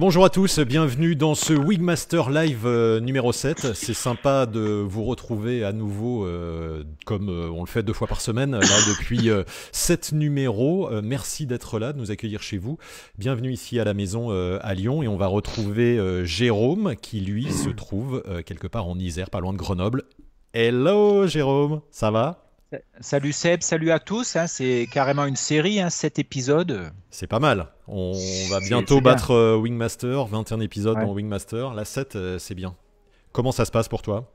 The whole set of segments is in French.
bonjour à tous, bienvenue dans ce Wigmaster Live euh, numéro 7. C'est sympa de vous retrouver à nouveau euh, comme euh, on le fait deux fois par semaine, là depuis 7 numéros. merci d'être là, de nous accueillir chez vous. Bienvenue ici à la maison à Lyon et on va retrouver Jérôme qui lui se trouve quelque part en Isère, pas loin de Grenoble. Hello Jérôme, ça va Salut Seb, salut à tous. Hein. c'est carrément une série, hein, 7 épisodes. C'est pas mal. On va bientôt battre euh, Wingmaster, 21 épisodes dans Wingmaster. La 7, euh, c'est bien. Comment ça se passe pour toi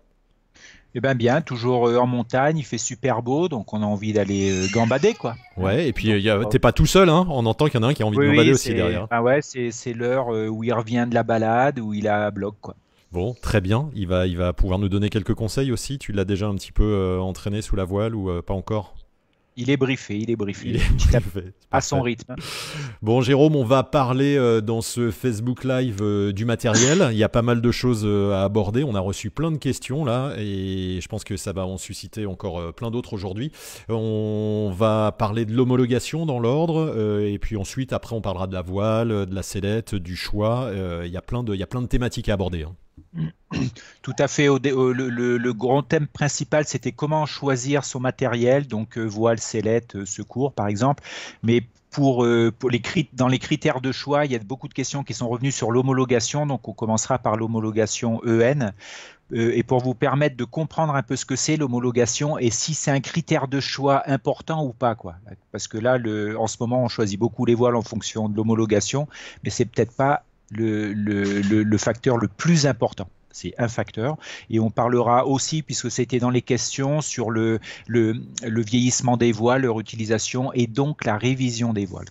eh ben bien, toujours euh, en montagne, il fait super beau, donc on a envie d'aller gambader, quoi. Ouais, et puis t'es pas tout seul, hein. On entend qu'il y en a un qui a envie de gambader aussi derrière. Ah ouais, c'est l'heure où il revient de la balade, où il a bloc, quoi. Bon, très bien. Il va, il va pouvoir nous donner quelques conseils aussi. Tu l'as déjà un petit peu euh, entraîné sous la voile ou euh, pas encore il est briefé, il est briefé. Il est briefé à son rythme. Bon, Jérôme, on va parler euh, dans ce Facebook Live du matériel. Il y a pas mal de choses à aborder. On a reçu plein de questions là et je pense que ça va en susciter encore plein d'autres aujourd'hui. On va parler de l'homologation dans l'ordre et puis ensuite, après, on parlera de la voile, de la sellette, du choix. il, y a plein de, il y a plein de thématiques à aborder. Hein. Tout à fait. Le, grand thème principal, c'était comment choisir son matériel, donc euh, voile, sellette, euh, secours, par exemple. Mais pour, euh, les dans les critères de choix, il y a beaucoup de questions qui sont revenues sur l'homologation. Donc, on commencera par l'homologation EN. et pour vous permettre de comprendre un peu ce que c'est l'homologation et si c'est un critère de choix important ou pas, quoi. Parce que là, en ce moment, on choisit beaucoup les voiles en fonction de l'homologation, mais c'est peut-être pas le, le, le, facteur le plus important c'est un facteur. Et on parlera aussi, puisque c'était dans les questions, sur le, le, le, vieillissement des voiles, leur utilisation et donc la révision des voiles.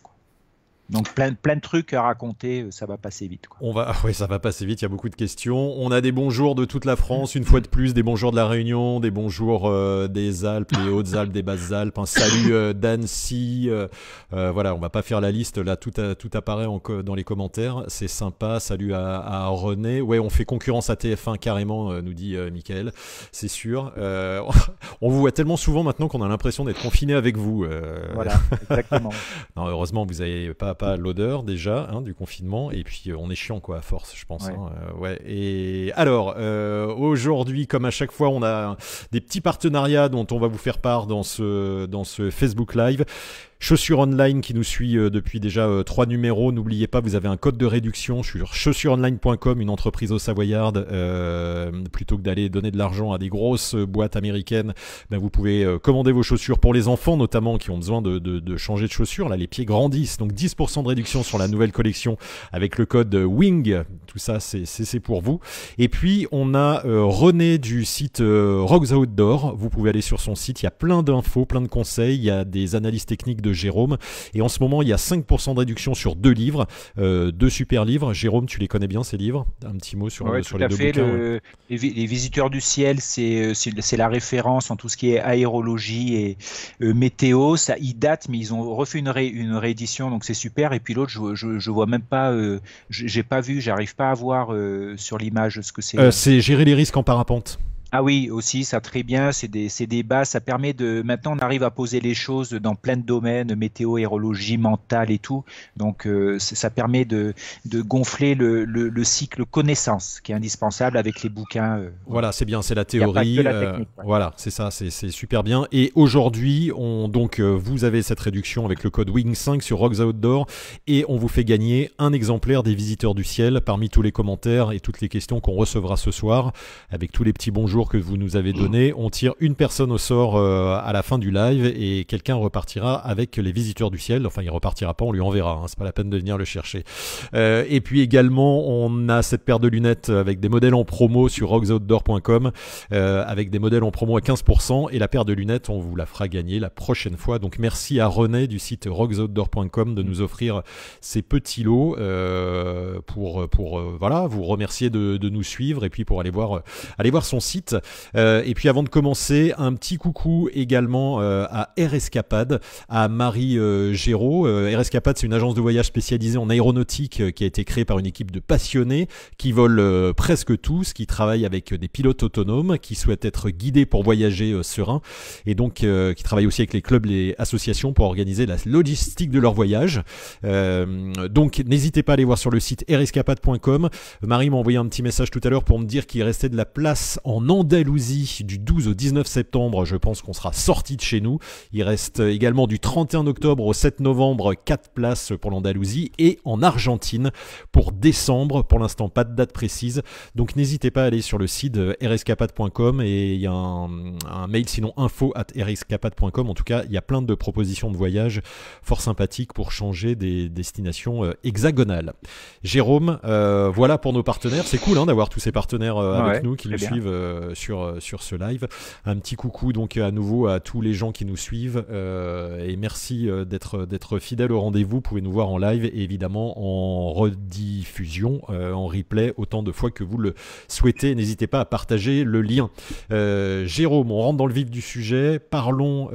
Donc plein, plein de trucs à raconter, euh, ça va passer vite. On va, oui, ça va passer vite. Il y a beaucoup de questions. On a des bonjours de toute la France, une fois de plus, des bonjours de la Réunion, des bonjours euh, des Alpes, des Hautes-Alpes, des Basses-Alpes. salut euh, d'Annecy. voilà, on va pas faire la liste. Là, tout, tout apparaît dans les commentaires. C'est sympa. Salut à, René. Ouais, on fait concurrence à TF1 carrément, nous dit Michael. C'est sûr. on vous voit tellement souvent maintenant qu'on a l'impression d'être confiné avec vous. Voilà, exactement. heureusement, vous n'avez pas pas l'odeur déjà hein, du confinement, et puis euh, on est chiant quoi à force, je pense. ouais. Hein, euh, et alors euh, aujourd'hui, comme à chaque fois, on a des petits partenariats dont on va vous faire part dans ce dans ce Facebook Live. Chaussures Online qui nous suit euh, depuis déjà euh, trois numéros. N'oubliez pas, vous avez un code de réduction sur chaussuresonline.com, une entreprise au Savoyard. Euh, plutôt que d'aller donner de l'argent à des grosses boîtes américaines, ben, vous pouvez commander vos chaussures pour les enfants notamment qui ont besoin de, changer de chaussures. Là, les pieds grandissent, donc 10% de réduction sur la nouvelle collection avec le code WING. Tout ça, c'est pour vous. Et puis, on a René du site Rocks Outdoor. Vous pouvez aller sur son site, il y a plein d'infos, plein de conseils, il y a des analyses techniques de Jérôme. Et en ce moment, il y a 5% de réduction sur deux livres, euh, deux super livres. Jérôme, tu les connais bien ces livres Un petit mot sur, les deux les, Visiteurs du ciel, euh, c'est la référence en tout ce qui est aérologie et euh, météo. Ça, y date mais ils ont refait une, réédition, donc c'est super. Et puis l'autre, je, je, vois même pas, j'ai pas vu, j'arrive pas à voir sur l'image ce que c'est. c'est gérer les risques en parapente. Ah oui, aussi, ça très bien, c'est des, c'est ça permet de... Maintenant, on arrive à poser les choses dans plein de domaines, météo, hérologie, mentale et tout. Donc, euh, ça permet de, gonfler le, cycle connaissance, qui est indispensable avec les bouquins. Euh, voilà, c'est bien, c'est la théorie. Euh, voilà, c'est ça, c'est, super bien. Et aujourd'hui, on, donc, vous avez cette réduction avec le code WING5 sur Rocks Outdoor, et on vous fait gagner un exemplaire des Visiteurs du Ciel parmi tous les commentaires et toutes les questions qu'on recevra ce soir, avec tous les petits bonjours que vous nous avez mm. donné. On tire une personne au sort euh, à la fin du live et quelqu'un repartira avec les visiteurs du ciel. Enfin, il repartira pas, on lui enverra. Hein. C'est pas la peine de venir le chercher. Euh, et puis également, on a cette paire de lunettes avec des modèles en promo sur rocksoutdoor.com euh, avec des modèles en promo à 15% et la paire de lunettes, on vous la fera gagner la prochaine fois. Donc merci à René du site rocksoutdoor.com de nous offrir ces petits lots pour pour voilà vous remercier de, de nous suivre et puis pour aller voir aller voir son site euh, et puis avant de commencer, un petit coucou également euh, à à Escapade, à Marie euh, Géraud. Rescapade, c'est une agence de voyage spécialisée en aéronautique qui a été créée par une équipe de passionnés qui volent presque tous, qui travaillent avec des pilotes autonomes, qui souhaitent être guidés pour voyager serein, et donc qui travaillent aussi avec les clubs, les associations pour organiser la logistique de leur voyage. donc n'hésitez pas à aller voir sur le site rescapade.com. Marie m'a envoyé un petit message tout à l'heure pour me dire qu'il restait de la place en Andalousie du 12 au 19 septembre. Je pense qu'on sera sorti de chez nous. Il reste également du 31 octobre au 7 novembre 4 places pour l'Andalousie et en Argentine pour décembre. Pour l'instant, pas de date précise. Donc n'hésitez pas à aller sur le site euh, rscapade.com et il y a un, mail sinon info at rscapade.com. En tout cas, il y a plein de propositions de voyage fort sympathiques pour changer des destinations euh, hexagonales. Jérôme, euh, voilà pour nos partenaires. C'est cool hein, d'avoir tous ces partenaires ah avec nous qui nous suivent euh, sur, euh, sur ce live. Un petit coucou donc à nouveau à tous les gens qui nous suivent euh, et merci d'être d'être fidèles au rendez-vous. Vous pouvez nous voir en live et évidemment en rediffusion, en replay autant de fois que vous le souhaitez. N'hésitez pas à partager le lien. Jérôme, on rentre dans le vif du sujet. Parlons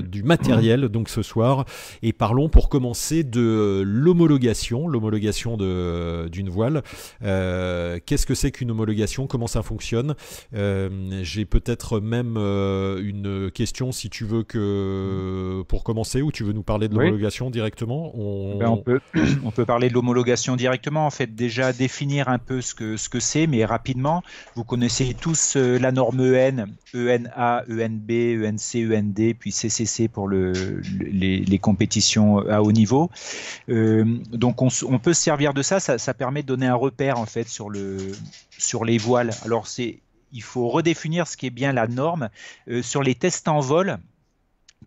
du matériel donc ce soir et parlons pour commencer de l'homologation, l'homologation d'une voile. Qu'est-ce que c'est qu'une homologation Comment ça fonctionne euh, j'ai peut-être même euh, une question si tu veux que pour commencer ou tu veux nous parler de l'homologation directement. Eh ben, on... peut, on peut parler de l'homologation directement. En fait, déjà définir un peu ce que ce que c'est, mais rapidement. Vous connaissez tous euh, la norme EN, ENA, ENB, ENC, END, puis CCC pour le, les, compétitions à haut niveau. donc on, peut se servir de ça, ça, ça permet de donner un repère en fait sur le sur les voiles. Alors c'est il faut redéfinir ce qui est bien la norme. Euh, sur les tests en vol,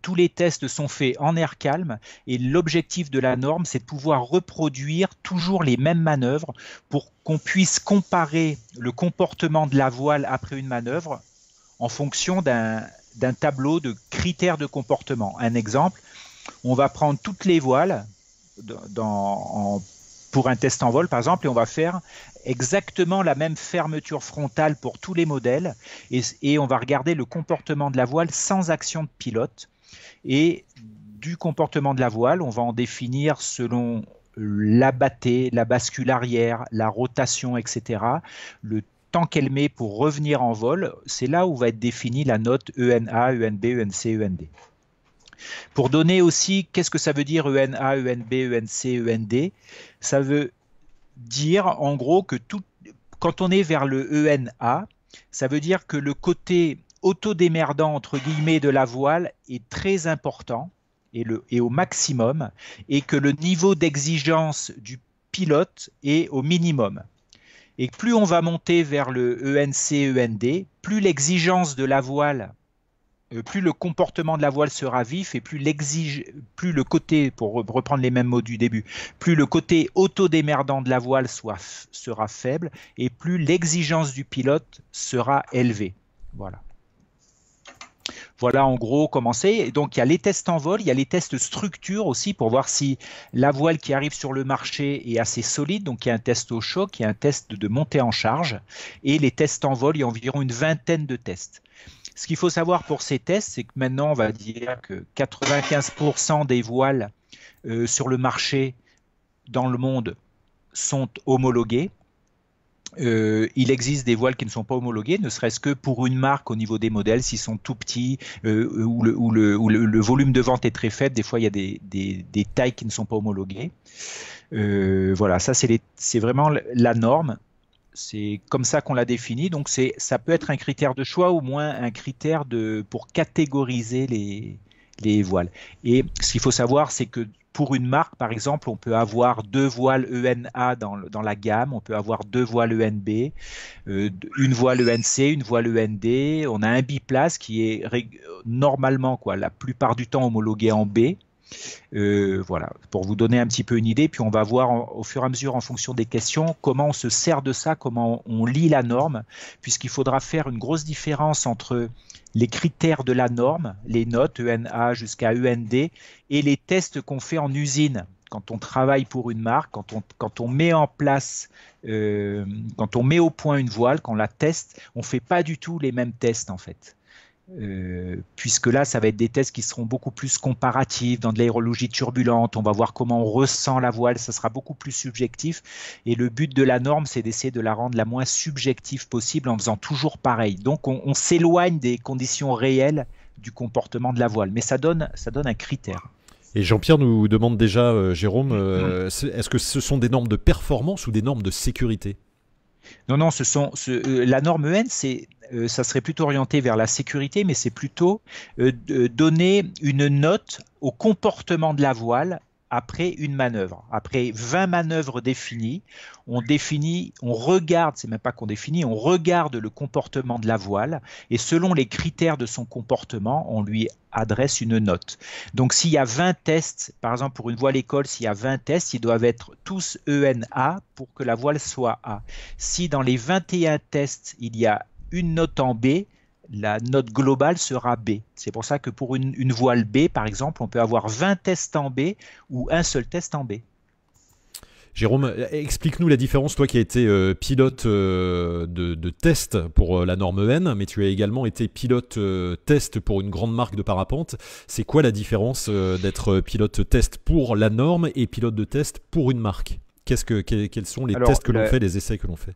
tous les tests sont faits en air calme et l'objectif de la norme, c'est de pouvoir reproduire toujours les mêmes manœuvres pour qu'on puisse comparer le comportement de la voile après une manœuvre en fonction d'un tableau de critères de comportement. Un exemple, on va prendre toutes les voiles pour un test en vol par exemple et on va faire exactement la même fermeture frontale pour tous les modèles et, on va regarder le comportement de la voile sans action de pilote. Et du comportement de la voile, on va en définir selon la la bascule arrière, la rotation, etc. Le temps qu'elle met pour revenir en vol, c'est là où va être définie la note ENA, ENB, ENC, END. Pour donner aussi, qu'est-ce que ça veut dire ENA, ENB, ENC, END Ça veut dire en gros que tout, quand on est vers le ENA, ça veut dire que le côté autodémerdant entre guillemets de la voile est très important et, le, et au maximum et que le niveau d'exigence du pilote est au minimum. Et plus on va monter vers le ENC, END, plus l'exigence de la voile euh, plus le comportement de la voile sera vif et plus l'exige, plus le côté, pour reprendre les mêmes mots du début, plus le côté autodémerdant de la voile sera faible et plus l'exigence du pilote sera élevée. Voilà. Voilà en gros comment c'est. Donc il y a les tests en vol, il y a les tests structure aussi pour voir si la voile qui arrive sur le marché est assez solide. Donc il y a un test au choc, il y a un test de montée en charge et les tests en vol, il y a environ une vingtaine de tests. Ce qu'il faut savoir pour ces tests, c'est que maintenant, on va dire que 95% des voiles euh, sur le marché dans le monde sont homologuées. Euh, il existe des voiles qui ne sont pas homologuées, ne serait-ce que pour une marque au niveau des modèles, s'ils sont tout petits euh, ou, le, volume de vente est très faible, des fois il y a des, tailles qui ne sont pas homologuées. Euh, voilà, ça c'est vraiment la norme. C'est comme ça qu'on l'a défini. Donc c'est, ça peut être un critère de choix, au moins un critère de, pour catégoriser les, les voiles. Et ce qu'il faut savoir, c'est que pour une marque, par exemple, on peut avoir deux voiles ENA dans, dans la gamme, on peut avoir deux voiles ENB, euh, une voile ENC, une voile END. On a un biplace qui est normalement, quoi, la plupart du temps homologué en B, euh, voilà, pour vous donner un petit peu une idée, puis on va voir au fur et à mesure en fonction des questions comment on se sert de ça, comment on lit la norme, puisqu'il faudra faire une grosse différence entre les critères de la norme, les notes ENA jusqu'à END, et les tests qu'on fait en usine quand on travaille pour une marque, quand on, quand on met en place, euh, quand on met au point une voile, quand on la teste, on ne fait pas du tout les mêmes tests en fait. Euh, puisque là, ça va être des tests qui seront beaucoup plus comparatifs dans de l'aérologie turbulente. On va voir comment on ressent la voile, ça sera beaucoup plus subjectif. Et le but de la norme, c'est d'essayer de la rendre la moins subjective possible en faisant toujours pareil. Donc, on, s'éloigne des conditions réelles du comportement de la voile, mais ça donne, ça donne un critère. Et Jean-Pierre nous demande déjà, euh, Jérôme, euh, est-ce que ce sont des normes de performance ou des normes de sécurité non, non, ce sont, euh, la norme e N, c'est, euh, ça serait plutôt orienté vers la sécurité, mais c'est plutôt euh, donner une note au comportement de la voile après une manœuvre. Après 20 manœuvres définies, on définit, on regarde, c'est même pas qu'on définit, on regarde le comportement de la voile et selon les critères de son comportement, on lui adresse une note. Donc s'il y a 20 tests, par exemple pour une voile école, s'il y a 20 tests, ils doivent être tous ENA pour que la voile soit A. Si dans les 21 tests, il y a une note en B, la note globale sera B. C'est pour ça que pour une, voile B, par exemple, on peut avoir 20 tests en B ou un seul test en B. Jérôme, explique-nous la différence, toi qui as été euh, pilote euh, de, test pour euh, la norme N, mais tu as également été pilote test pour une grande marque de parapente. C'est quoi la différence d'être pilote test pour la norme et pilote de test pour une marque Quels sont les tests que l'on fait, les essais que l'on fait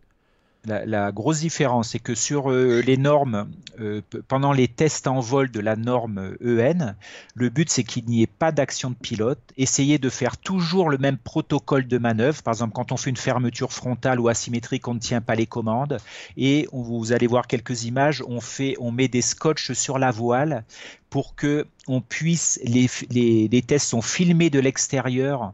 la, grosse différence, c'est que sur euh, les normes, euh, pendant les tests en vol de la norme EN, euh, e le but c'est qu'il n'y ait pas d'action de pilote. Essayez de faire toujours le même protocole de manœuvre. Par exemple, quand on fait une fermeture frontale ou asymétrique, on ne tient pas les commandes. Et vous allez voir quelques images, on, fait, on met des scotch sur la voile pour que on puisse, les, les, les tests sont filmés de l'extérieur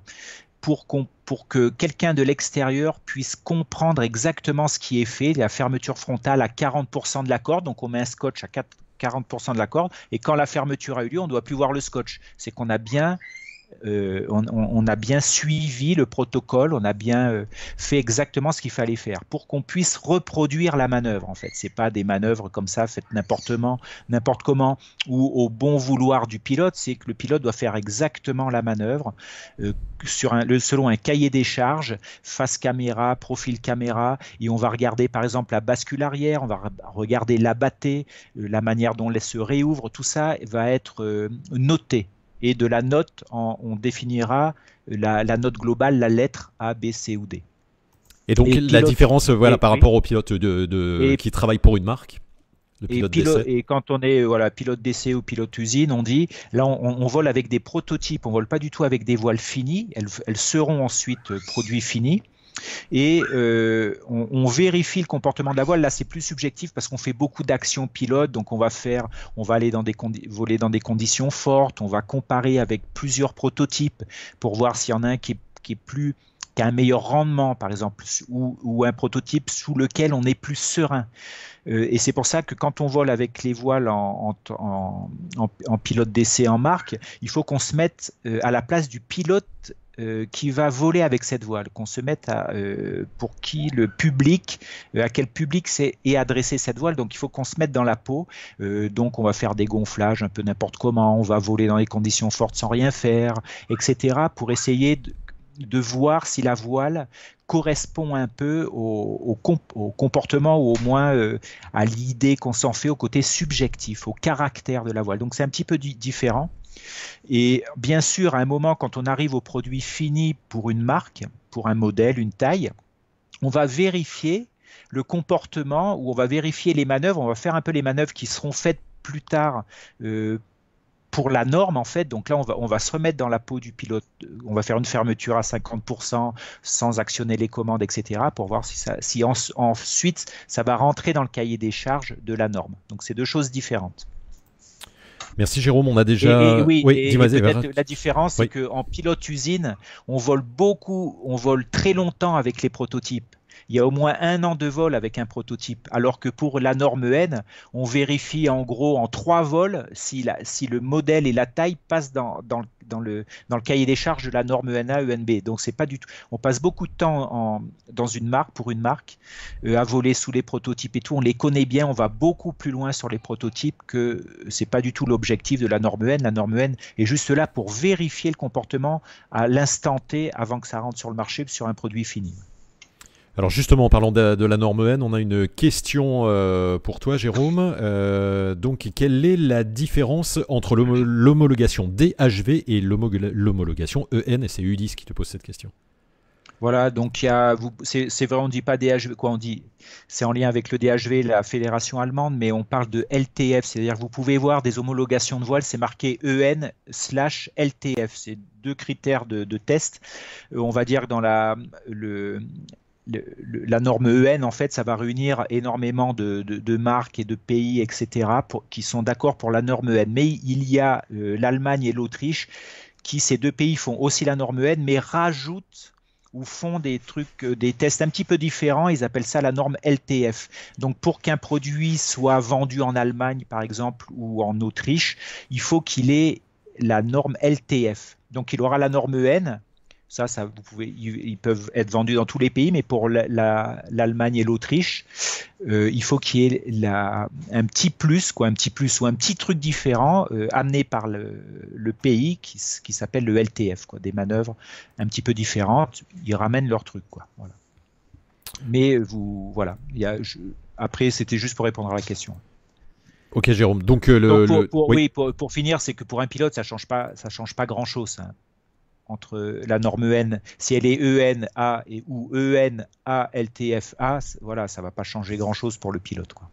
pour, pour que quelqu'un de l'extérieur puisse comprendre exactement ce qui est fait. La fermeture frontale à 40% de la corde, donc on met un scotch à 40% de la corde, et quand la fermeture a eu lieu, on ne doit plus voir le scotch. C'est qu'on a bien euh, on, a bien suivi le protocole, on a bien euh, fait exactement ce qu'il fallait faire pour qu'on puisse reproduire la manœuvre. En fait, c'est pas des manœuvres comme ça faites n'importe n'importe comment ou au bon vouloir du pilote. C'est que le pilote doit faire exactement la manœuvre euh, selon un cahier des charges, face caméra, profil caméra, et on va regarder par exemple la bascule arrière, on va regarder l'abatté, la manière dont elle se réouvre. Tout ça va être noté et de la note, on définira la, note globale, la lettre A, B, C ou D. Et donc la différence euh, voilà, par rapport aux pilotes de, qui travaillent pour une marque et, quand on est euh, voilà, pilote d'essai ou pilote usine, on dit, là on, vole avec des prototypes, on vole pas du tout avec des voiles finies, elles, elles seront ensuite euh, produits finis et euh, on, vérifie le comportement de la voile. Là, c'est plus subjectif parce qu'on fait beaucoup d'actions pilotes, donc on va faire, on va aller dans des voler dans des conditions fortes, on va comparer avec plusieurs prototypes pour voir s'il y en a un qui plus qui a un meilleur rendement, par exemple, ou, un prototype sous lequel on est plus serein. Euh, et c'est pour ça que quand on vole avec les voiles en pilote d'essai en marque, il faut qu'on se mette euh, à la place du pilote euh, qui va voler avec cette voile, qu'on se mette à euh, pour qui le public, euh, à quel public c'est est adressée cette voile. Donc il faut qu'on se mette dans la peau. donc on va faire des gonflages un peu n'importe comment, on va voler dans les conditions fortes sans rien faire, etc. pour essayer de, voir si la voile correspond un peu au, comportement ou au moins à l'idée qu'on s'en fait au côté subjectif, au caractère de la voile. Donc c'est un petit peu différent. Et bien sûr, à un moment, quand on arrive au produit fini pour une marque, pour un modèle, une taille, on va vérifier le comportement, ou on va vérifier les manœuvres, on va faire un peu les manœuvres qui seront faites plus tard euh, pour la norme en fait. Donc là, on va, se remettre dans la peau du pilote. On va faire une fermeture à 50% sans actionner les commandes, etc. pour voir si, ensuite ça va rentrer dans le cahier des charges de la norme. Donc c'est deux choses différentes. Merci Jérôme, on a déjà. oui, oui la différence, c'est qu'en pilote usine, on vole beaucoup, on vole très longtemps avec les prototypes. Il y a au moins un an de vol avec un prototype, alors que pour la norme N, on vérifie en gros en trois vols si, si le modèle et la taille passent dans, dans, dans le, cahier des charges de la norme ENA, ENB. Donc c'est pas du tout. On passe beaucoup de temps dans une marque pour une marque euh, à voler sous les prototypes et tout. On les connaît bien, on va beaucoup plus loin sur les prototypes que c'est pas du tout l'objectif de la norme EN. La norme EN est juste là pour vérifier le comportement à l'instant T avant que ça rentre sur le marché sur un produit fini. Alors justement, en parlant de, la norme EN, on a une question euh, pour toi, Jérôme. Euh, donc, quelle est la différence entre l'homologation DHV et l'homologation EN Et c'est Ulysse qui te pose cette question. Voilà, donc il a, c'est vrai, on ne dit pas DHV, quoi on dit C'est en lien avec le DHV, la fédération allemande, mais on parle de LTF, c'est-à-dire vous pouvez voir des homologations de voile, c'est marqué EN slash LTF, c'est deux critères de, de, test. Euh, on va dire dans la, le, la norme EN, en fait, ça va réunir énormément de, marques et de pays, etc., qui sont d'accord pour la norme EN. Mais il y a euh, l'Allemagne et l'Autriche qui, ces deux pays, font aussi la norme EN, mais rajoutent ou font des trucs, euh, des tests un petit peu différents. Ils appellent ça la norme LTF. Donc, pour qu'un produit soit vendu en Allemagne, par exemple, ou en Autriche, il faut qu'il ait la norme LTF. Donc, il aura la norme EN, ça, vous pouvez, ils peuvent être vendus dans tous les pays, mais pour l'Allemagne et l'Autriche, euh, il faut qu'il y ait un petit plus, quoi, un petit plus ou un petit truc différent euh, amené par le, pays qui, qui s'appelle le LTF, quoi, des manœuvres un petit peu différentes. Ils ramènent leur truc, quoi. Mais euh, vous, voilà. après, c'était juste pour répondre à la question. Ok, Jérôme. Donc, le, pour, oui. pour, finir, c'est que pour un pilote, ça change pas, ça change pas grand chose. Hein entre la norme EN, si elle est ENA et ou ENALTFA, voilà, ça va pas changer grand-chose pour le pilote. Quoi.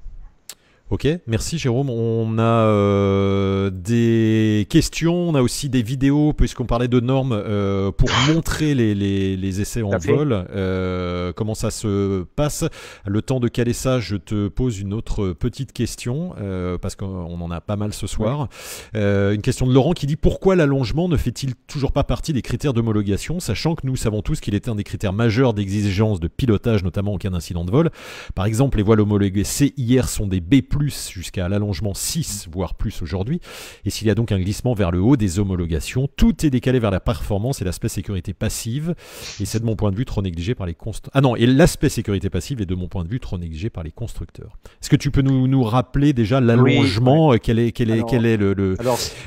Ok, merci Jérôme. On a euh, des questions, on a aussi des vidéos, puisqu'on parlait de normes, euh, pour ah. montrer les, les, les essais en vol, euh, comment ça se passe. Le temps de caler ça, je te pose une autre petite question, parce qu'on en a pas mal ce soir. une question de Laurent qui dit pourquoi l'allongement ne fait-il toujours pas partie des critères d'homologation, sachant que nous savons tous qu'il était un des critères majeurs d'exigence de pilotage, notamment en cas d'incident de vol. Par exemple, les voiles homologuées C hier sont des B plus jusqu'à l'allongement 6, voire plus aujourd'hui. Et s'il y a donc un glissement vers le haut des homologations, tout est décalé vers la performance et l'aspect sécurité passive. Et c'est de mon point de vue trop négligé par les constructeurs. Ah non, et l'aspect sécurité passive est de mon point de vue trop négligé par les constructeurs. Est-ce que tu peux nous, rappeler déjà l'allongement, euh, quel est, quel est, quel est le,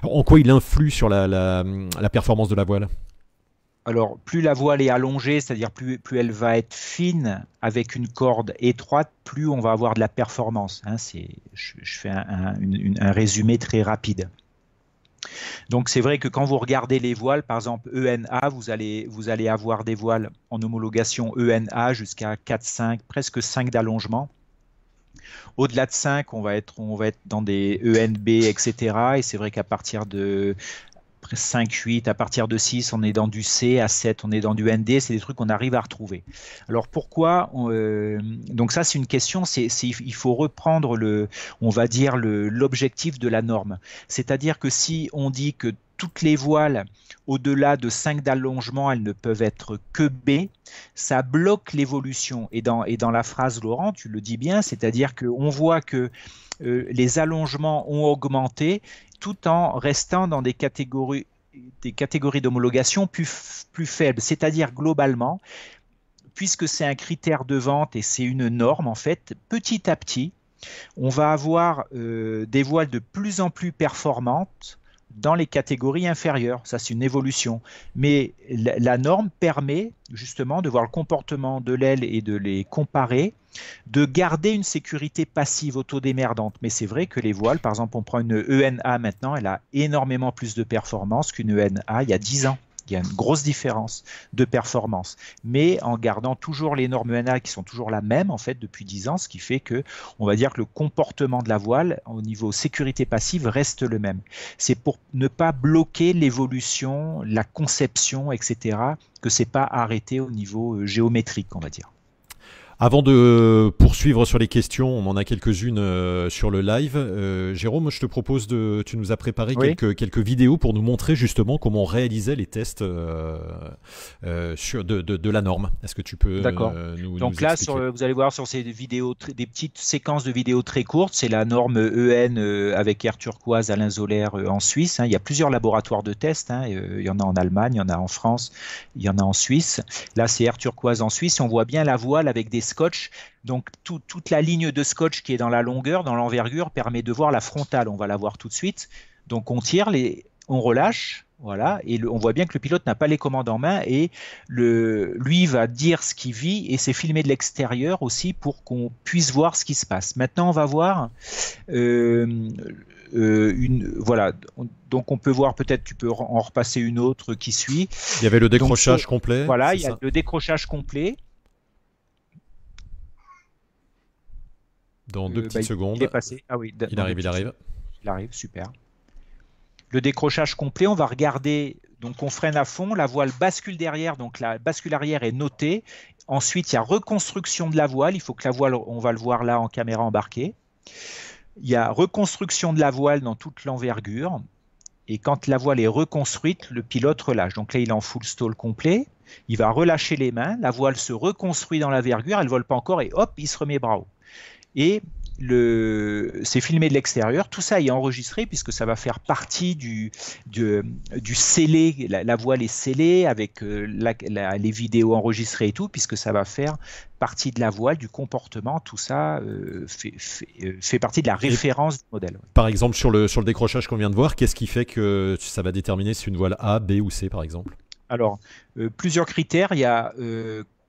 en quoi il influe sur la performance de la voile alors, plus la voile est allongée, c'est-à-dire plus, elle va être fine avec une corde étroite, plus on va avoir de la performance. Hein. je, fais un, résumé très rapide. Donc, c'est vrai que quand vous regardez les voiles, par exemple ENA, vous allez, vous allez avoir des voiles en homologation ENA jusqu'à 4, 5, presque 5 d'allongement. Au-delà de 5, on va, être, on va être dans des ENB, etc. Et c'est vrai qu'à partir de 5-8, à partir de 6, on est dans du C, à 7, on est dans du ND, c'est des trucs qu'on arrive à retrouver. Alors pourquoi euh, Donc ça, c'est une question, c'est, il faut reprendre, le, on va dire, l'objectif de la norme. C'est-à-dire que si on dit que toutes les voiles au-delà de 5 d'allongement, elles ne peuvent être que B, ça bloque l'évolution. Et dans, et dans la phrase Laurent, tu le dis bien, c'est-à-dire qu'on voit que euh, les allongements ont augmenté tout en restant dans des catégories des catégories d'homologation plus, faibles, c'est-à-dire globalement, puisque c'est un critère de vente et c'est une norme en fait, petit à petit, on va avoir euh, des voiles de plus en plus performantes dans les catégories inférieures. Ça, c'est une évolution. Mais la, norme permet justement de voir le comportement de l'aile et de les comparer, de garder une sécurité passive autodémerdante. Mais c'est vrai que les voiles, par exemple, on prend une ENA maintenant, elle a énormément plus de performance qu'une ENA il y a 10 ans. Il y a une grosse différence de performance, mais en gardant toujours les normes ENA qui sont toujours la même en fait depuis 10 ans, ce qui fait que on va dire que le comportement de la voile au niveau sécurité passive reste le même. C'est pour ne pas bloquer l'évolution, la conception, etc., que c'est pas arrêté au niveau euh, géométrique, on va dire. Avant de poursuivre sur les questions, on en a quelques-unes euh, sur le live. Euh, Jérôme, je te propose de, tu nous as préparé quelques, quelques vidéos pour nous montrer justement comment on réalisait les tests euh, sur, de, la norme. Est-ce que tu peux D'accord. nous Donc là, vous allez voir sur ces vidéos, des petites séquences de vidéos très courtes, c'est la norme EN avec Air Turquoise, Alain Zoller en Suisse. Hein. Il y a plusieurs laboratoires de tests. Hein, il y en a en Allemagne, il y en a en France, il y en a en Suisse. Là, c'est Air Turquoise en Suisse. On voit bien la voile avec des scotch. Donc toute la ligne de scotch qui est dans la longueur, dans l'envergure, permet de voir la frontale. On va la voir tout de suite. Donc on tire, on relâche, voilà, et on voit bien que le pilote n'a pas les commandes en main et le, lui va dire ce qu'il vit et c'est filmé de l'extérieur aussi pour qu'on puisse voir ce qui se passe. Maintenant, on va voir euh, euh, une, voilà, donc on peut voir peut-être tu peux en repasser une autre qui suit. Il y avait le décrochage complet. Voilà, il y a le décrochage complet. Dans deux petites bah, secondes. Il est passé. Ah il arrive, il arrive. Il arrive, super. Le décrochage complet, on va regarder. Donc on freine à fond, la voile bascule derrière, donc la bascule arrière est notée. Ensuite, il y a reconstruction de la voile. Il faut que la voile, on va le voir là en caméra embarquée. Il y a reconstruction de la voile dans toute l'envergure. Et quand la voile est reconstruite, le pilote relâche. Donc là, il est en full stall complet. Il va relâcher les mains. La voile se reconstruit dans l'envergure. Elle ne vole pas encore. Et hop, il se remet bras haut et le, c'est filmé de l'extérieur. Tout ça est enregistré puisque ça va faire partie du, du, euh, scellé. La, voile est scellée avec euh, les vidéos enregistrées et tout, puisque ça va faire partie de la voile, du comportement. Tout ça euh, fait, fait, fait, partie de la référence du modèle. Par exemple, sur le, sur le décrochage qu'on vient de voir, qu'est-ce qui fait que ça va déterminer si une voile A, B ou C, par exemple alors, plusieurs critères. Il y a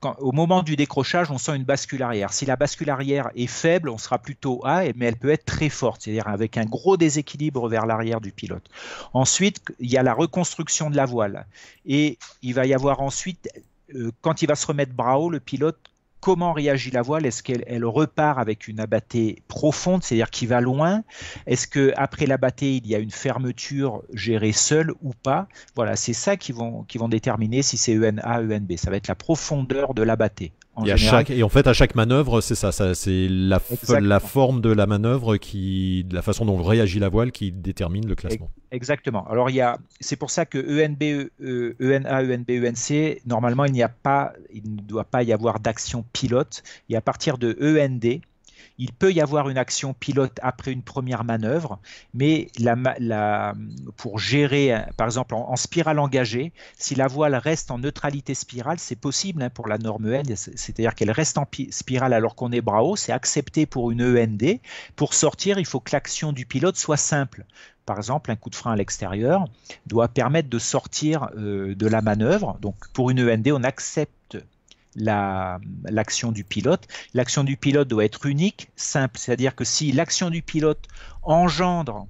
au moment du décrochage, on sent une bascule arrière. Si la bascule arrière est faible, on sera plutôt A, mais elle peut être très forte, c'est-à-dire avec un gros déséquilibre vers l'arrière du pilote. Ensuite, il y a la reconstruction de la voile. Et il va y avoir ensuite euh, quand il va se remettre bras le pilote comment réagit la voile Est-ce qu'elle repart avec une abattée profonde, c'est-à-dire qui va loin Est-ce qu'après après l'abattée, il y a une fermeture gérée seule ou pas Voilà, c'est ça qui vont, qui vont déterminer si c'est ENA, ENB. Ça va être la profondeur de l'abattée et, en fait, à chaque manœuvre, c'est ça, c'est la, la, forme de la manœuvre qui, de la façon dont réagit la voile, qui détermine le classement. Exactement. Alors, il c'est pour ça que ENB, ENA, e ENB, ENC, normalement, il n'y a pas, il ne doit pas y avoir d'action pilote. Et à partir de END, il peut y avoir une action pilote après une première manœuvre, mais pour gérer, par exemple, en, spirale engagée, si la voile reste en neutralité spirale, c'est possible hein, pour la norme e N, c'est-à-dire qu'elle reste en spirale alors qu'on est bras c'est accepté pour une END. Pour sortir, il faut que l'action du pilote soit simple par exemple, un coup de frein à l'extérieur doit permettre de sortir euh, de la manœuvre. Donc, pour une END, on accepte l'action du pilote. L'action du pilote doit être unique, simple, c'est-à-dire que si l'action du pilote engendre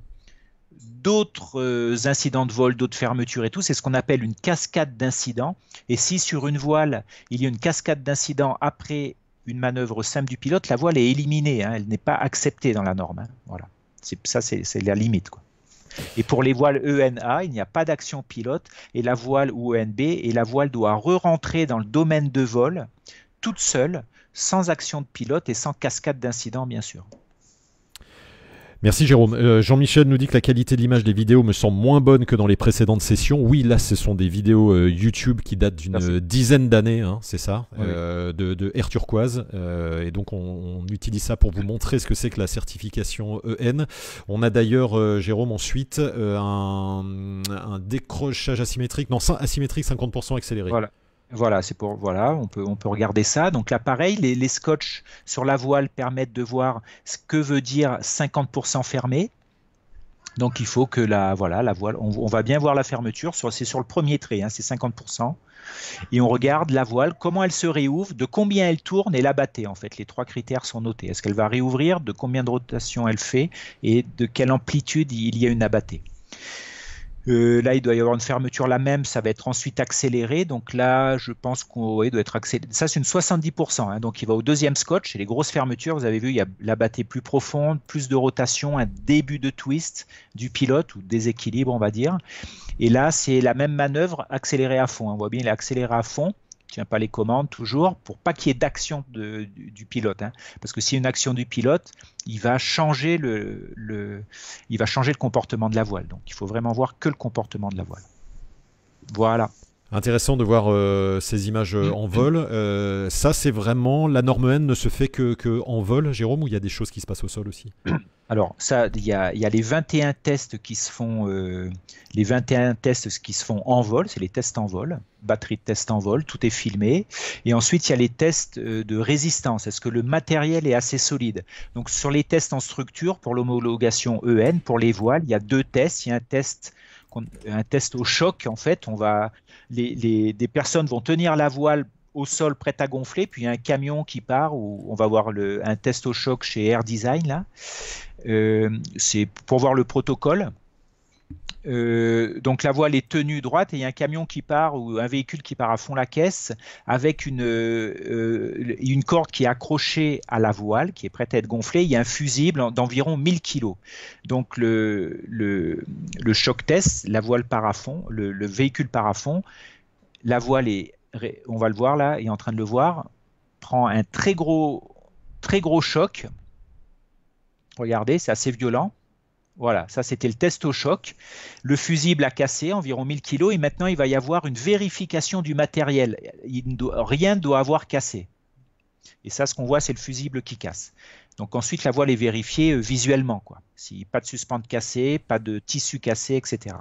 d'autres euh, incidents de vol, d'autres fermetures et tout, c'est ce qu'on appelle une cascade d'incidents. Et si sur une voile, il y a une cascade d'incidents après une manœuvre simple du pilote, la voile est éliminée, hein. elle n'est pas acceptée dans la norme. Hein. voilà. Ça, c'est la limite. Et pour les voiles ENA, il n'y a pas d'action pilote et la voile ou ENB et la voile doit re-rentrer dans le domaine de vol toute seule, sans action de pilote et sans cascade d'incidents bien sûr. Merci Jérôme. Euh, Jean-Michel nous dit que la qualité de l'image des vidéos me semble moins bonne que dans les précédentes sessions. Oui, là, ce sont des vidéos euh, YouTube qui datent d'une dizaine d'années, hein, c'est ça, euh, de, de, Air Turquoise. et donc, on, utilise ça pour vous montrer ce que c'est que la certification EN. On a d'ailleurs, Jérôme, ensuite un, un, décrochage asymétrique, non, asymétrique 50% accéléré. Voilà. Voilà, c'est pour voilà, on peut on peut regarder ça. Donc là, pareil, les, les scotch sur la voile permettent de voir ce que veut dire 50% fermé. Donc il faut que la voilà la voile, on, va bien voir la fermeture. C'est sur le premier trait, hein, c'est 50%. Et on regarde la voile, comment elle se réouvre, de combien elle tourne et la En fait, les trois critères sont notés. Est-ce qu'elle va réouvrir, de combien de rotations elle fait et de quelle amplitude il y a une abattée. Euh, là, il doit y avoir une fermeture la même, ça va être ensuite accéléré. Donc là, je pense qu'on doit être accéléré. Ça, c'est une 70%. Hein, donc il va au deuxième scotch et les grosses fermetures, vous avez vu, il y a la plus profonde, plus de rotation, un début de twist du pilote ou déséquilibre, on va dire. Et là, c'est la même manœuvre accélérée à fond. Hein. On voit bien, il est accéléré à fond tient pas les commandes toujours pour pas qu'il y ait d'action du, pilote. Hein. Parce que si une action du pilote, il va changer le, il va changer le comportement de la voile. Donc il faut vraiment voir que le comportement de la voile. Voilà. Intéressant de voir euh, ces images euh, mm. en vol. Euh, ça, c'est vraiment la norme N ne se fait que, que en vol, Jérôme, ou il y a des choses qui se passent au sol aussi Alors, ça, il y, a, les 21 tests qui se font, euh, les 21 tests qui se font en vol, c'est les tests en vol, batterie de test en vol, tout est filmé. Et ensuite, il y a les tests euh, de résistance. Est-ce que le matériel est assez solide Donc, sur les tests en structure, pour l'homologation EN, pour les voiles, il y a deux tests. Il y a un test un test au choc en fait on va les, les, des personnes vont tenir la voile au sol prête à gonfler, puis il y a un camion qui part où on va voir le, un test au choc chez Air Design là. Euh, c'est pour voir le protocole. Euh, donc la voile est tenue droite et il y a un camion qui part ou un véhicule qui part à fond la caisse avec une, euh, une corde qui est accrochée à la voile, qui est prête à être gonflée. Il y a un fusible d'environ 1000 kg. Donc le, choc test, la voile part à fond, le, véhicule part à fond, la voile est, on va le voir là, est en train de le voir, prend un très gros, très gros choc Regardez, c'est assez violent. Voilà, ça c'était le test au choc. Le fusible a cassé environ 1000 kg et maintenant il va y avoir une vérification du matériel. rien ne doit avoir cassé. Et ça, ce qu'on voit, c'est le fusible qui casse. Donc ensuite, la voile est vérifiée euh, visuellement. Quoi. Si pas de suspente cassée, pas de tissu cassé, etc.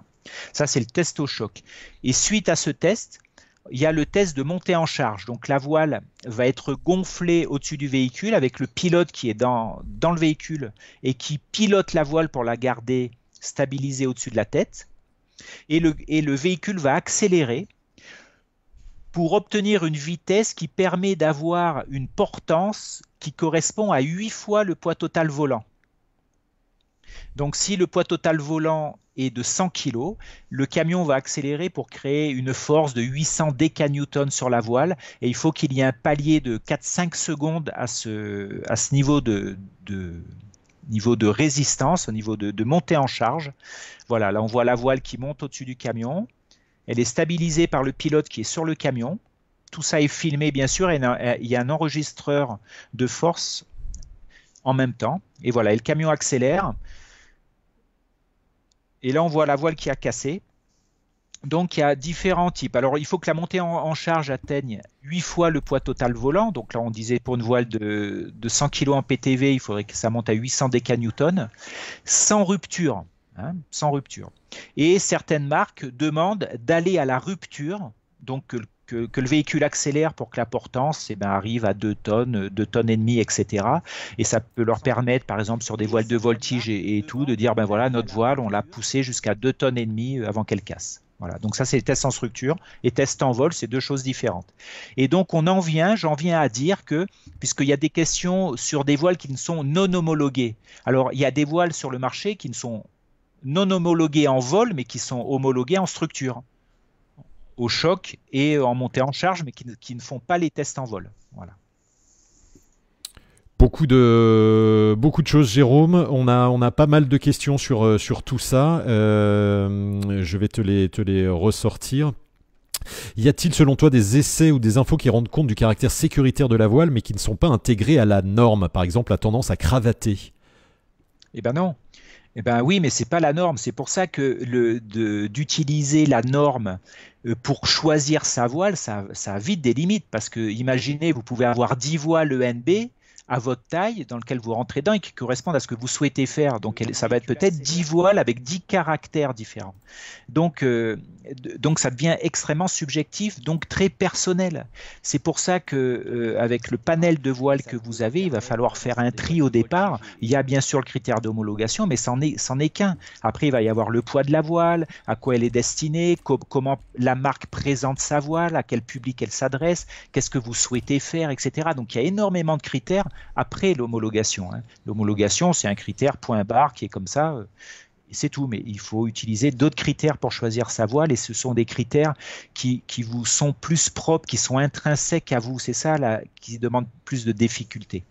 Ça, c'est le test au choc. Et suite à ce test, il y a le test de montée en charge. Donc la voile va être gonflée au-dessus du véhicule avec le pilote qui est dans, le véhicule et qui pilote la voile pour la garder stabilisée au-dessus de la tête. Et le, et le véhicule va accélérer pour obtenir une vitesse qui permet d'avoir une portance qui correspond à 8 fois le poids total volant. Donc si le poids total volant est de 100 kg, le camion va accélérer pour créer une force de 800 décanewtons sur la voile et il faut qu'il y ait un palier de 4-5 secondes à ce, niveau de, résistance, au niveau de, de, montée en charge. Voilà, là on voit la voile qui monte au-dessus du camion. Elle est stabilisée par le pilote qui est sur le camion. Tout ça est filmé bien sûr et il y a un enregistreur de force en même temps. Et voilà, et le camion accélère. Et là, on voit la voile qui a cassé. Donc il y a différents types. Alors il faut que la montée en, charge atteigne 8 fois le poids total volant. Donc là on disait pour une voile de, 100 kg en PTV, il faudrait que ça monte à 800 décanewtons, sans rupture. Hein, sans rupture. Et certaines marques demandent d'aller à la rupture, donc que le que, le véhicule accélère pour que la portance eh ben, arrive à 2 tonnes, 2 euh, tonnes et demie, etc. Et ça peut leur permettre, par exemple, sur des voiles de voltige et, tout, de dire, ben voilà, notre voile, on l'a poussée jusqu'à 2 tonnes et demie euh, avant qu'elle casse. Voilà. Donc ça, c'est test en structure et test en vol, c'est deux choses différentes. Et donc on en vient, j'en viens à dire que, puisqu'il y a des questions sur des voiles qui ne sont non homologuées, alors il y a des voiles sur le marché qui ne sont non homologuées en vol, mais qui sont homologuées en structure au choc et euh, en montée en charge, mais qui, qui ne font pas les tests en vol. Voilà beaucoup de beaucoup de choses, Jérôme. On a on a pas mal de questions sur euh, sur tout ça. Euh, je vais te les te les ressortir. Y a-t-il selon toi des essais ou des infos qui rendent compte du caractère sécuritaire de la voile mais qui ne sont pas intégrés à la norme Par exemple, la tendance à cravater Eh ben non. Eh ben oui, mais c'est pas la norme. C'est pour ça que le, d'utiliser la norme euh, pour choisir sa voile, ça, ça des limites. Parce que imaginez, vous pouvez avoir 10 voiles ENB à votre taille dans lequel vous rentrez dedans et qui correspondent à ce que vous souhaitez faire. Donc ça va être peut-être 10 voiles avec 10 caractères différents. Donc euh, donc ça devient extrêmement subjectif, donc très personnel. C'est pour ça que euh, avec le panel de voiles que vous avez, il va falloir faire un tri au départ. Il y a bien sûr le critère d'homologation, mais c'en est, est qu'un. Après, il va y avoir le poids de la voile, à quoi elle est destinée, comment la marque présente sa voile, à quel public elle s'adresse, qu'est-ce que vous souhaitez faire, etc. Donc il y a énormément de critères après l'homologation. Hein. L'homologation, c'est un critère point barre qui est comme ça. Euh, c'est tout. Mais il faut utiliser d'autres critères pour choisir sa voile et ce sont des critères qui, vous sont plus propres, qui sont intrinsèques à vous. C'est ça qui demande plus de difficultés.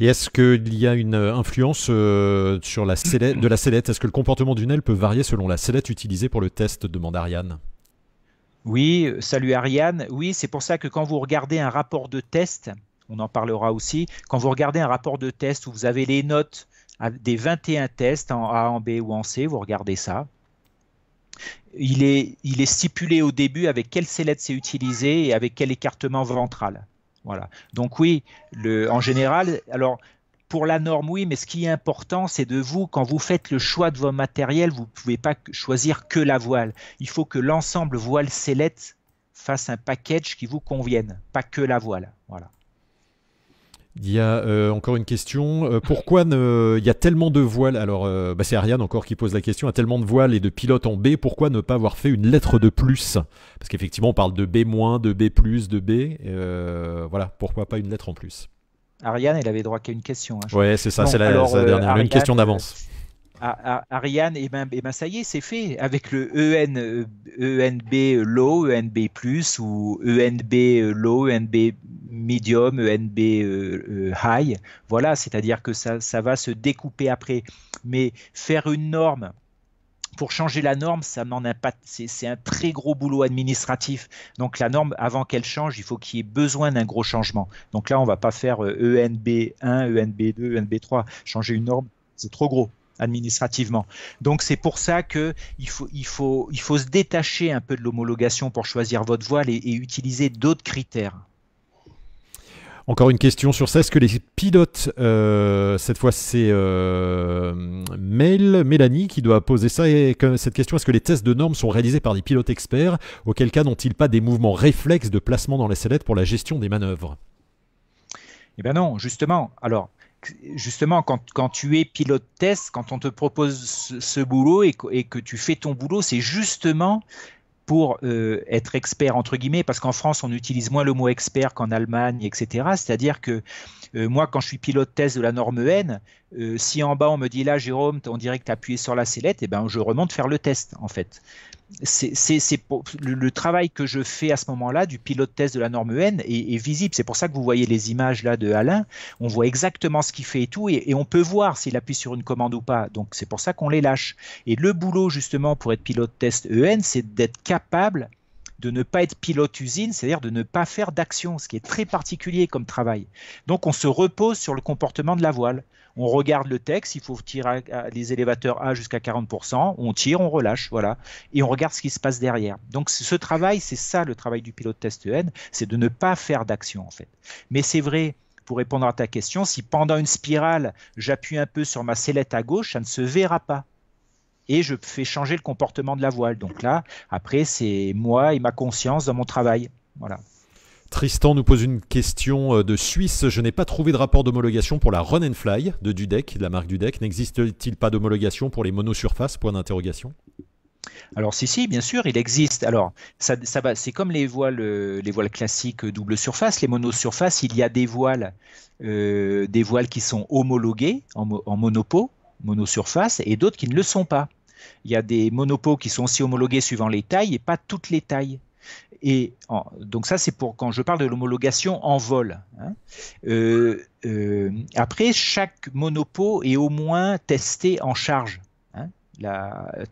Et est-ce qu'il y a une euh, influence euh, sur la sellette, de la sellette Est-ce que le comportement d'une aile peut varier selon la sellette utilisée pour le test demande Ariane. Oui, euh, salut Ariane. Oui, c'est pour ça que quand vous regardez un rapport de test, on en parlera aussi, quand vous regardez un rapport de test où vous avez les notes des 21 tests en A, en B ou en C, vous regardez ça. Il est, stipulé au début avec quelle sellette c'est utilisé et avec quel écartement ventral. Voilà. Donc oui, en général, alors pour la norme, oui, mais ce qui est important, c'est de vous, quand vous faites le choix de vos matériels, vous ne pouvez pas choisir que la voile. Il faut que l'ensemble voile sellette fasse un package qui vous convienne, pas que la voile. Voilà. Il y a euh, encore une question. Euh, pourquoi ne... il y a tellement de voiles Alors, euh, bah, c'est Ariane encore qui pose la question. Il y a tellement de voiles et de pilotes en B. Pourquoi ne pas avoir fait une lettre de plus Parce qu'effectivement, on parle de B-, de B+, de B. voilà, pourquoi pas une lettre en plus Ariane, elle avait droit qu'à une question. Oui, hein, ouais, c'est ça, c'est la, dernière. une question d'avance. Ariane, et ben, ben, ça y est, c'est fait. Avec le ENB euh, e low, ENB plus, ou ENB euh, low, ENB medium, ENB euh, high. Voilà, c'est-à-dire que ça, va se découper après. Mais faire une norme pour changer la norme, ça a C'est un très gros boulot administratif. Donc la norme, avant qu'elle change, il faut qu'il y ait besoin d'un gros changement. Donc là, on ne va pas faire ENB1, ENB2, ENB3. Changer une norme, c'est trop gros administrativement. Donc c'est pour ça que il faut, il, faut, il faut se détacher un peu de l'homologation pour choisir votre voile et, utiliser d'autres critères. Encore une question sur ça. Est-ce que les pilotes, euh, cette fois c'est euh, Mélanie qui doit poser ça et cette question, est-ce que les tests de normes sont réalisés par des pilotes experts Auquel cas n'ont-ils pas des mouvements réflexes de placement dans les sellettes pour la gestion des manœuvres Eh bien non, justement. Alors, justement, quand, tu es pilote test, quand on te propose ce, boulot et, que tu fais ton boulot, c'est justement pour euh, être expert, entre guillemets, parce qu'en France, on utilise moins le mot expert qu'en Allemagne, etc. C'est-à-dire que euh, moi, quand je suis pilote test de la norme N, euh, si en bas on me dit là, Jérôme, on dirait que tu as appuyé sur la sellette, et eh ben, je remonte faire le test, en fait c'est le, travail que je fais à ce moment-là du pilote test de la norme EN est, visible. C'est pour ça que vous voyez les images là de Alain. On voit exactement ce qu'il fait et tout, et on peut voir s'il appuie sur une commande ou pas. Donc c'est pour ça qu'on les lâche. Et le boulot justement pour être pilote test EN, c'est d'être capable de ne pas être pilote usine, c'est-à-dire de ne pas faire d'action, ce qui est très particulier comme travail. Donc on se repose sur le comportement de la voile on regarde le texte, il faut tirer les élévateurs A jusqu'à 40%, on tire, on relâche, voilà, et on regarde ce qui se passe derrière. Donc ce travail, c'est ça le travail du pilote test EN, c'est de ne pas faire d'action en fait. Mais c'est vrai, pour répondre à ta question, si pendant une spirale, j'appuie un peu sur ma sellette à gauche, ça ne se verra pas. Et je fais changer le comportement de la voile. Donc là, après, c'est moi et ma conscience dans mon travail. Voilà. Tristan nous pose une question euh, de Suisse. Je n'ai pas trouvé de rapport d'homologation pour la Run and Fly de Dudek, de la marque Dudek. N'existe-t-il pas d'homologation pour les monosurfaces Point d'interrogation. Alors si si, bien sûr, il existe. Alors ça, c'est comme les voiles, euh, les voiles classiques euh, double surface, les monosurfaces. Il y a des voiles, des voiles qui sont homologuées en, monopo, monosurface, et d'autres qui ne le sont pas. Il y a des monopôts qui sont aussi homologués suivant les tailles et pas toutes les tailles. Et donc ça, c'est pour quand je parle de l'homologation en vol. Hein. Euh, euh, après, chaque monopo est au moins testé en charge. Hein.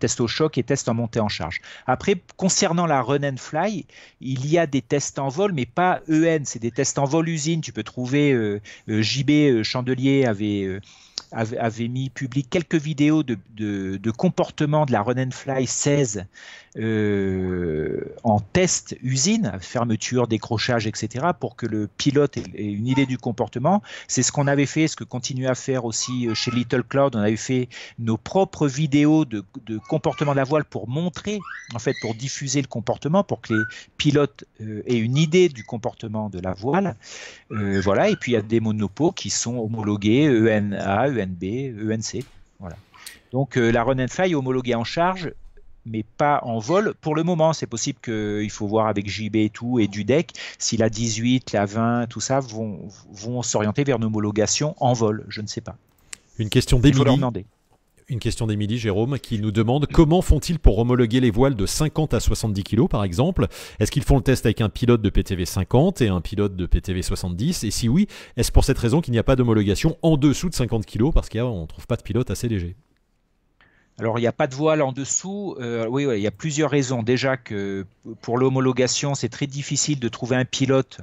test au choc et test en montée en charge. Après, concernant la run and fly, il y a des tests en vol, mais pas EN, c'est des tests en vol usine. Tu peux trouver euh, JB Chandelier avait avait, mis public quelques vidéos de, de, comportement de la Run and Fly 16 euh, en test usine, fermeture, décrochage, etc., pour que le pilote ait, une idée du comportement. C'est ce qu'on avait fait, ce que continue à faire aussi euh, chez Little Cloud. On avait fait nos propres vidéos de, comportement de la voile pour montrer, en fait, pour diffuser le comportement, pour que les pilotes euh, aient une idée du comportement de la voile. voilà, et puis il y a des monopos qui sont homologués ENA, ENB, ENC. Voilà. Donc la Run and Fly est homologuée en charge mais pas en vol pour le moment. C'est possible qu'il faut voir avec JB et tout et du deck si la 18, la 20, tout ça vont, vont s'orienter vers une homologation en vol. Je ne sais pas. Une question d'Emilie. Une question Jérôme qui nous demande comment font-ils pour homologuer les voiles de 50 à 70 kg par exemple Est-ce qu'ils font le test avec un pilote de PTV 50 et un pilote de PTV 70 Et si oui, est-ce pour cette raison qu'il n'y a pas d'homologation en dessous de 50 kg parce qu'on ne trouve pas de pilote assez léger alors, il n'y a pas de voile en dessous. Euh, oui, il y a plusieurs raisons. Déjà que pour l'homologation, c'est très difficile de trouver un pilote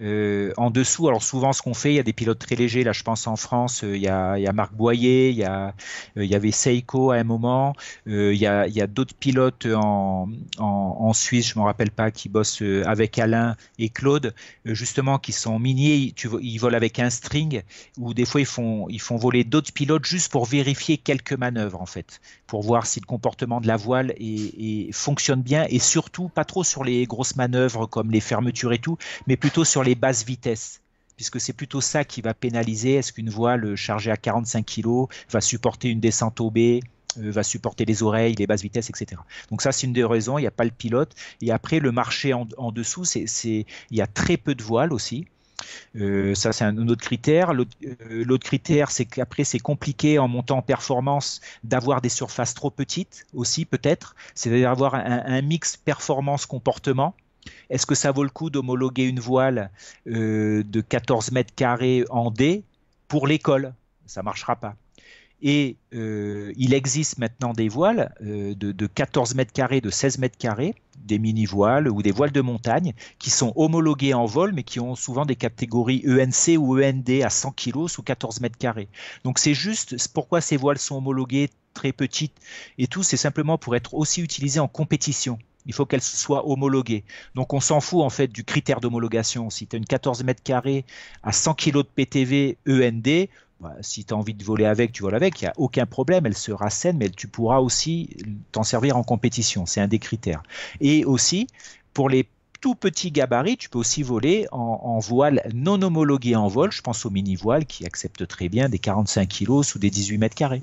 euh, en dessous, alors souvent ce qu'on fait, il y a des pilotes très légers. Là, je pense en France, euh, il, y a, Marc Boyer, il y, euh, il y avait Seiko à un moment, il y a, d'autres pilotes en, Suisse, je ne me rappelle pas, qui bossent avec Alain et Claude, justement, qui sont miniers, ils volent avec un string, ou des fois ils font, ils font voler d'autres pilotes juste pour vérifier quelques manœuvres, en fait, pour voir si le comportement de la voile et fonctionne bien, et surtout pas trop sur les grosses manœuvres comme les fermetures et tout, mais plutôt sur les basses vitesses puisque c'est plutôt ça qui va pénaliser. Est-ce qu'une voile euh, chargée à 45 kg va supporter une descente au B euh, va supporter les oreilles, les basses vitesses, etc. Donc ça, c'est une des raisons. Il n'y a pas le pilote. Et après, le marché en, dessous, c'est, il y a très peu de voiles aussi. Euh, ça, c'est un autre critère. L'autre, critère, c'est qu'après, c'est compliqué en montant en performance d'avoir des surfaces trop petites aussi, peut-être. C'est-à-dire avoir un mix performance-comportement. Est-ce que ça vaut le coup d'homologuer une voile euh, de 14 mètres carrés en D pour l'école Ça ne marchera pas. Et euh, il existe maintenant des voiles euh, de, 14 mètres carrés, de 16 mètres carrés, des mini-voiles ou des voiles de montagne qui sont homologuées en vol, mais qui ont souvent des catégories ENC ou END à 100 kg sous 14 mètres carrés. Donc c'est juste pourquoi ces voiles sont homologuées très petites et tout, c'est simplement pour être aussi utilisées en compétition il faut qu'elle soit homologuée. Donc on s'en fout en fait du critère d'homologation. Si tu as une 14 mètres carrés à 100 kg de PTV END, bah, si tu as envie de voler avec, tu voles avec, il n'y a aucun problème, elle sera saine, mais tu pourras aussi t'en servir en compétition, c'est un des critères. Et aussi, pour les tout petits gabarits, tu peux aussi voler en, voile non homologuée en vol, je pense aux mini-voiles qui acceptent très bien des 45 kg sous des 18 mètres carrés.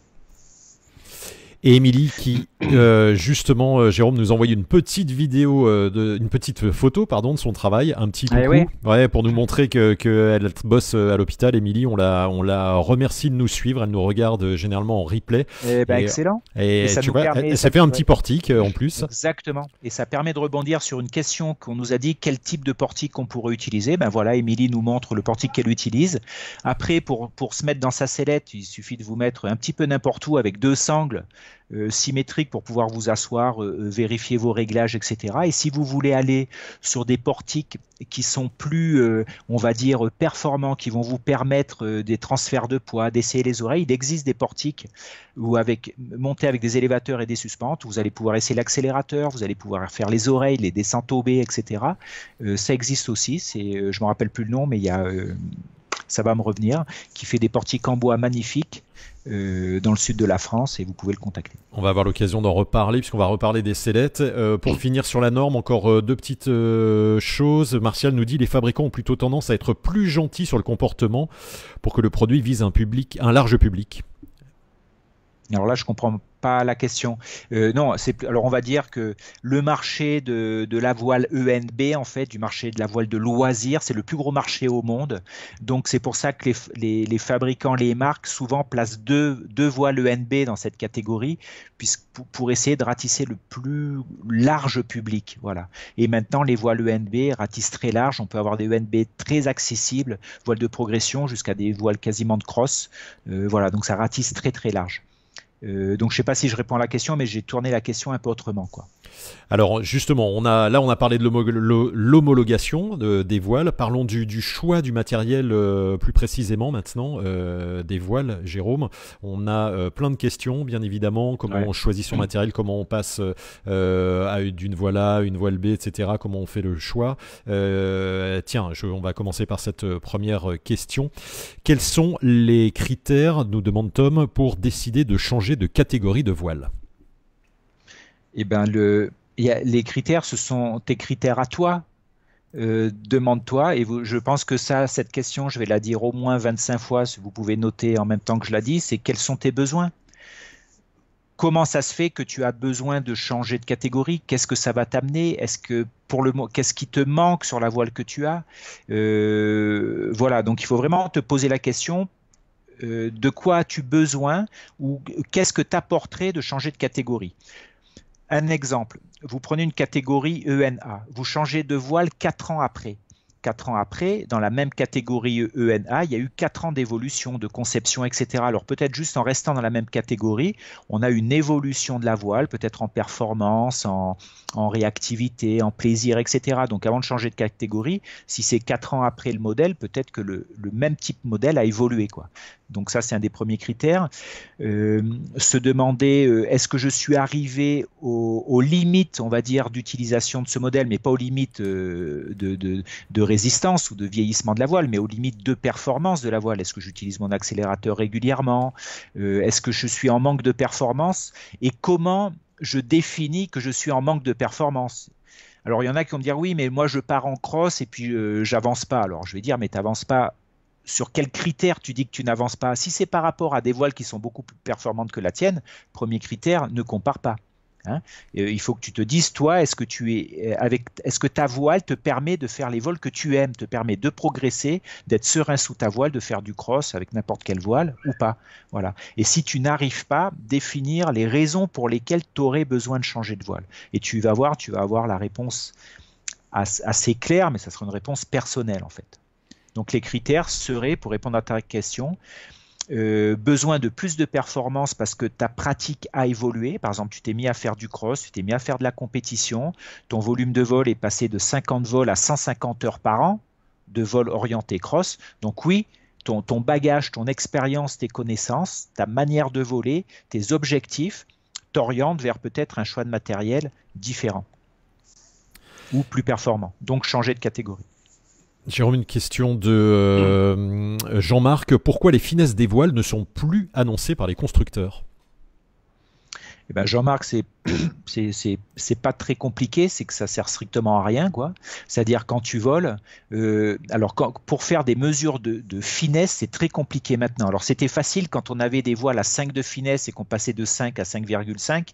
Et Émilie, qui euh, justement, euh, Jérôme nous envoyé une petite vidéo, euh, une petite photo, pardon, de son travail, un petit ah coucou, ouais. pour nous montrer que qu'elle bosse à l'hôpital. Émilie, on la, on la remercie de nous suivre. Elle nous regarde généralement en replay. Eh ben, excellent. Et, ça ça fait un petit portique en plus. Exactement. Et ça permet de rebondir sur une question qu'on nous a dit quel type de portique on pourrait utiliser. Ben voilà, Émilie nous montre le portique qu'elle utilise. Après, pour, pour se mettre dans sa sellette, il suffit de vous mettre un petit peu n'importe où avec deux sangles euh, symétrique pour pouvoir vous asseoir, euh, euh, vérifier vos réglages, etc. Et si vous voulez aller sur des portiques qui sont plus, on va dire, performants, qui vont vous permettre des transferts de poids, d'essayer les oreilles, il existe des portiques où avec monter avec des élévateurs et des suspentes, vous allez pouvoir essayer l'accélérateur, vous allez pouvoir faire les oreilles, les descentes au B, etc. ça existe aussi. C'est, je me rappelle plus le nom, mais il y a ça va me revenir, qui fait des portiques en bois magnifiques euh, dans le sud de la France et vous pouvez le contacter. On va avoir l'occasion d'en reparler puisqu'on va reparler des sellettes. Euh, pour finir sur la norme, encore euh, deux petites choses. Martial nous dit les fabricants ont plutôt tendance à être plus gentils sur le comportement pour que le produit vise un public, un large public. Alors là, je comprends pas la question. Euh, non, c'est alors on va dire que le marché de, la voile ENB en fait, du marché de la voile de loisir, c'est le plus gros marché au monde. Donc c'est pour ça que les, fabricants, les marques souvent placent deux, deux voiles ENB dans cette catégorie, puisque pour essayer de ratisser le plus large public, voilà. Et maintenant les voiles ENB ratissent très large. On peut avoir des ENB très accessibles, voiles de progression jusqu'à des voiles quasiment de cross. Euh, voilà, donc ça ratisse très très large. Euh, donc je ne sais pas si je réponds à la question, mais j'ai tourné la question un peu autrement. Quoi. Alors justement, on a, là on a parlé de l'homologation euh, des voiles. Parlons du, choix du matériel euh, plus précisément maintenant des voiles, Jérôme. On a plein de questions, bien évidemment, comment on choisit son matériel, comment on passe d'une voile A à une voile B, etc. Comment on fait le choix. tiens, je, on va commencer par cette première question. Quels sont les critères, nous demande Tom, pour décider de changer de catégorie de voile Eh bien, les critères, ce sont tes critères à toi. Euh, demande-toi, et je pense que ça, cette question, je vais la dire au moins 25 fois, si vous pouvez noter en même temps que je la dis, c'est quels sont tes besoins Comment ça se fait que tu as besoin de changer de catégorie Qu'est-ce que ça va t'amener Est-ce que pour le qu'est-ce qui te manque sur la voile que tu as euh, Voilà, donc il faut vraiment te poser la question euh, de quoi as-tu besoin ou qu'est-ce que t'apporterait de changer de catégorie. Un exemple, vous prenez une catégorie ENA, vous changez de voile 4 ans après. 4 ans après, dans la même catégorie ENA, il y a eu 4 ans d'évolution, de conception, etc. Alors peut-être juste en restant dans la même catégorie, on a une évolution de la voile, peut-être en performance, en, réactivité, en plaisir, etc. Donc avant de changer de catégorie, si c'est 4 ans après le modèle, peut-être que le, le, même type modèle a évolué. Quoi. Donc ça, c'est un des premiers critères. Euh, se demander, euh, est-ce que je suis arrivé aux, limites, on va dire, d'utilisation de ce modèle, mais pas aux limites euh, de, résistance ou de vieillissement de la voile, mais aux limites de performance de la voile. Est-ce que j'utilise mon accélérateur régulièrement Est-ce que je suis en manque de performance Et comment je définis que je suis en manque de performance alors il y en a qui vont me dire oui mais moi je pars en cross et puis j'avance pas. Alors je vais dire mais t'avances pas sur quels critères tu dis que tu n'avances pas. Si c'est par rapport à des voiles qui sont beaucoup plus performantes que la tienne, premier critère, ne compare pas. Hein. Euh, il faut que tu te dises, toi, euh, est-ce que ta voile te permet de faire les vols que tu aimes, te permet de progresser, d'être serein sous ta voile, de faire du cross avec n'importe quelle voile ou pas. Voilà. Et si tu n'arrives pas, définir les raisons pour lesquelles tu aurais besoin de changer de voile. Et tu vas voir, tu vas avoir la réponse assez claire, mais ça sera une réponse personnelle en fait. Donc les critères seraient, pour répondre à ta question, euh, besoin de plus de performance parce que ta pratique a évolué. Par exemple, tu t'es mis à faire du cross, tu t'es mis à faire de la compétition, ton volume de vol est passé de 50 vols à 150 heures par an de vol orienté cross. Donc oui, ton, ton bagage, ton expérience, tes connaissances, ta manière de voler, tes objectifs t'orientent vers peut-être un choix de matériel différent ou plus performant. Donc changer de catégorie. Jérôme, une question de euh, Jean-Marc. Pourquoi les finesses des voiles ne sont plus annoncées par les constructeurs eh ben Jean-Marc, c'est c'est pas très compliqué, c'est que ça sert strictement à rien, quoi. C'est-à-dire quand tu voles, euh, alors pour faire des mesures de, finesse, c'est très compliqué maintenant. Alors c'était facile quand on avait des voiles à 5 de finesse et qu'on passait de 5 à 5,5,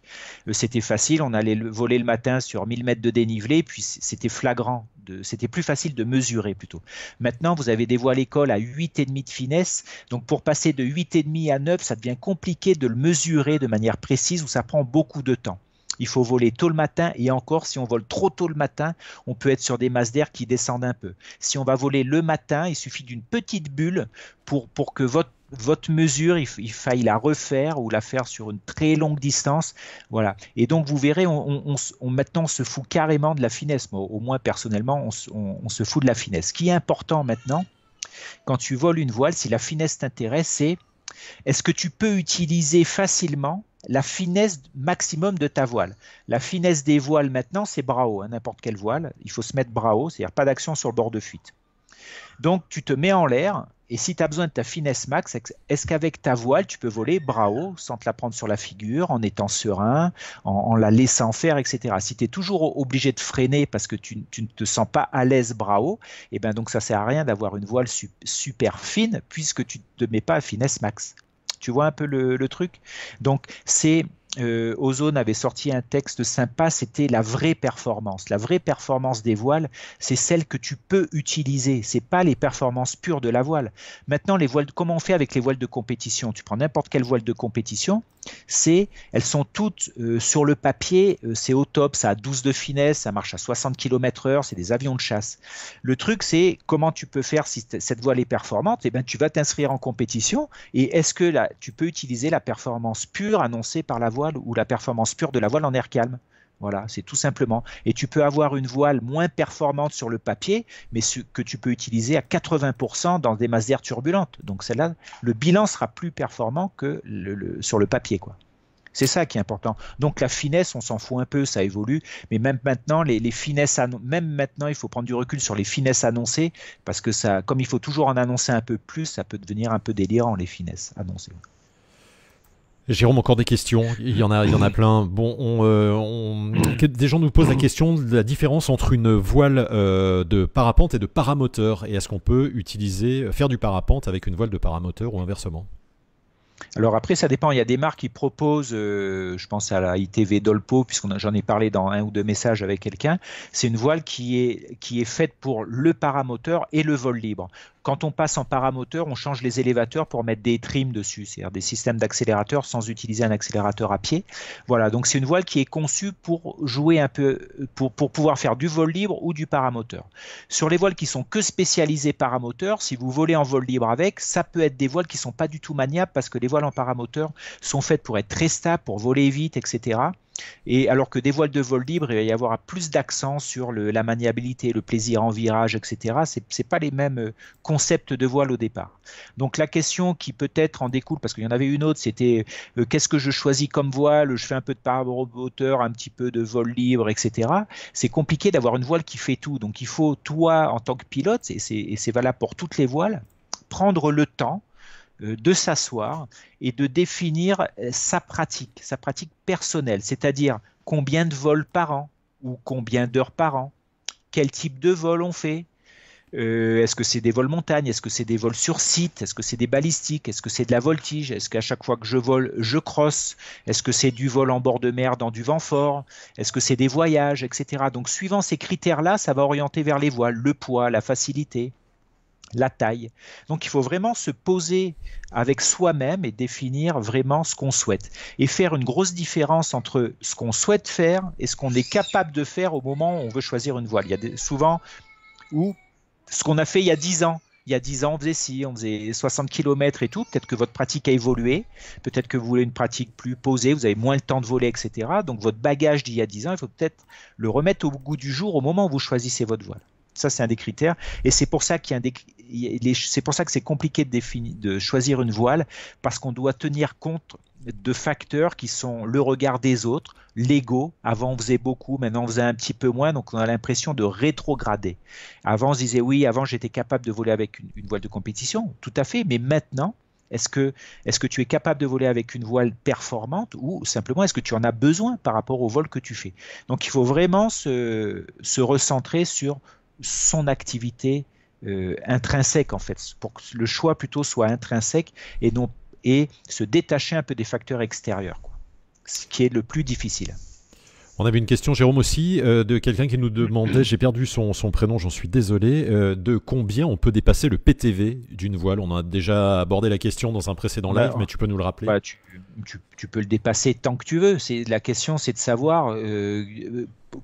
euh, c'était facile, on allait voler le matin sur 1000 mètres de dénivelé, puis c'était flagrant c'était plus facile de mesurer plutôt. Maintenant, vous avez des à l'école à 8,5 de finesse. Donc pour passer de 8,5 à 9, ça devient compliqué de le mesurer de manière précise ou ça prend beaucoup de temps. Il faut voler tôt le matin et encore, si on vole trop tôt le matin, on peut être sur des masses d'air qui descendent un peu. Si on va voler le matin, il suffit d'une petite bulle pour, pour que votre votre mesure, il, faille la refaire ou la faire sur une très longue distance. Voilà. Et donc, vous verrez, on, on, maintenant, se fout carrément de la finesse. au moins, personnellement, on, se fout de la finesse. Ce qui est important maintenant, quand tu voles une voile, si la finesse t'intéresse, c'est est-ce que tu peux utiliser facilement la finesse maximum de ta voile. La finesse des voiles maintenant, c'est brao, hein, n'importe quelle voile. Il faut se mettre brao, c'est-à-dire pas d'action sur le bord de fuite. Donc tu te mets en l'air, et si tu as besoin de ta finesse max, est-ce qu'avec ta voile, tu peux voler bravo sans te la prendre sur la figure, en étant serein, en, la laissant faire, etc. Si tu es toujours obligé de freiner parce que tu, ne te sens pas à l'aise bravo, et eh ben donc ça sert à rien d'avoir une voile super fine puisque tu ne te mets pas à finesse max. Tu vois un peu le, le truc Donc c'est euh, Ozone avait sorti un texte sympa, c'était la vraie performance. La vraie performance des voiles, c'est celle que tu peux utiliser. C'est pas les performances pures de la voile. Maintenant, les voiles, comment on fait avec les voiles de compétition Tu prends n'importe quelle voile de compétition, c'est, elles sont toutes euh, sur le papier, euh, c'est au top, ça a 12 de finesse, ça marche à 60 km/h, c'est des avions de chasse. Le truc, c'est comment tu peux faire si cette voile est performante Eh bien, tu vas t'inscrire en compétition et est-ce que là, tu peux utiliser la performance pure annoncée par la voile ou la performance pure de la voile en air calme. Voilà, c'est tout simplement. Et tu peux avoir une voile moins performante sur le papier, mais que tu peux utiliser à 80% dans des masses d'air turbulentes. Donc celle-là, le bilan sera plus performant que sur le papier, quoi. C'est ça qui est important. Donc la finesse, on s'en fout un peu, ça évolue. Mais même maintenant, les, les même maintenant, il faut prendre du recul sur les finesses annoncées parce que ça, comme il faut toujours en annoncer un peu plus, ça peut devenir un peu délirant les finesses annoncées. Jérôme, encore des questions. Il y en a, il y en a plein. Bon, on, euh, des gens nous posent la question de la différence entre une voile euh, de parapente et de paramoteur. Et est-ce qu'on peut utiliser, faire du parapente avec une voile de paramoteur ou inversement alors après, ça dépend. Il y a des marques qui proposent, euh, je pense à la ITV Dolpo, puisque j'en ai parlé dans un ou deux messages avec quelqu'un. C'est une voile qui est, qui est faite pour le paramoteur et le vol libre. Quand on passe en paramoteur, on change les élévateurs pour mettre des trims dessus, c'est-à-dire des systèmes d'accélérateurs sans utiliser un accélérateur à pied. Voilà, donc c'est une voile qui est conçue pour jouer un peu, pour, pouvoir faire du vol libre ou du paramoteur. Sur les voiles qui sont que spécialisées paramoteur, si vous volez en vol libre avec, ça peut être des voiles qui ne sont pas du tout maniables parce que les voiles en paramoteur sont faites pour être très stables, pour voler vite, etc. Et alors que des voiles de vol libre, il va y avoir plus d'accent sur la maniabilité, le plaisir en virage, etc. Ce n'est pas les mêmes euh, concepts de voile au départ. Donc la question qui peut-être en découle, parce qu'il y en avait une autre, c'était euh, qu'est-ce que je choisis comme voile Je fais un peu de hauteur, un petit peu de vol libre, etc. C'est compliqué d'avoir une voile qui fait tout. Donc il faut, toi, en tant que pilote, et c'est valable pour toutes les voiles, prendre le temps euh, de s'asseoir et de définir euh, sa pratique, sa pratique personnelle, c'est-à-dire combien de vols par an ou combien d'heures par an, quel type de vol on fait, euh, est-ce que c'est des vols montagne Est-ce que c'est des vols sur site Est-ce que c'est des balistiques Est-ce que c'est de la voltige Est-ce qu'à chaque fois que je vole, je crosse Est-ce que c'est du vol en bord de mer dans du vent fort Est-ce que c'est des voyages, etc. Donc suivant ces critères-là, ça va orienter vers les voiles, le poids, la facilité la taille. Donc il faut vraiment se poser avec soi-même et définir vraiment ce qu'on souhaite. Et faire une grosse différence entre ce qu'on souhaite faire et ce qu'on est capable de faire au moment où on veut choisir une voile. Il y a souvent où ce qu'on a fait il y a 10 ans, il y a 10 ans, on faisait on faisait 60 km et tout. Peut-être que votre pratique a évolué. Peut-être que vous voulez une pratique plus posée, vous avez moins le temps de voler, etc. Donc votre bagage d'il y a 10 ans, il faut peut-être le remettre au goût du jour au moment où vous choisissez votre voile. Ça, c'est un des critères. Et c'est pour ça qu'il y a un des c'est pour ça que c'est compliqué de, définir, de choisir une voile, parce qu'on doit tenir compte de facteurs qui sont le regard des autres, l'ego. Avant, on faisait beaucoup, maintenant, on faisait un petit peu moins, donc on a l'impression de rétrograder. Avant, on se disait oui, avant, j'étais capable de voler avec une, voile de compétition, tout à fait, mais maintenant, est-ce que, est que tu es capable de voler avec une voile performante ou simplement est-ce que tu en as besoin par rapport au vol que tu fais Donc il faut vraiment se, se recentrer sur son activité euh, intrinsèque en fait, pour que le choix plutôt soit intrinsèque et donc et se détacher un peu des facteurs extérieurs, quoi. ce qui est le plus difficile. On avait une question, Jérôme aussi, euh, de quelqu'un qui nous demandait, j'ai perdu son, son prénom, j'en suis désolé, euh, de combien on peut dépasser le PTV d'une voile. On a déjà abordé la question dans un précédent live, bah, mais tu peux nous le rappeler. Bah, tu, tu, peux le dépasser tant que tu veux. La question, c'est de savoir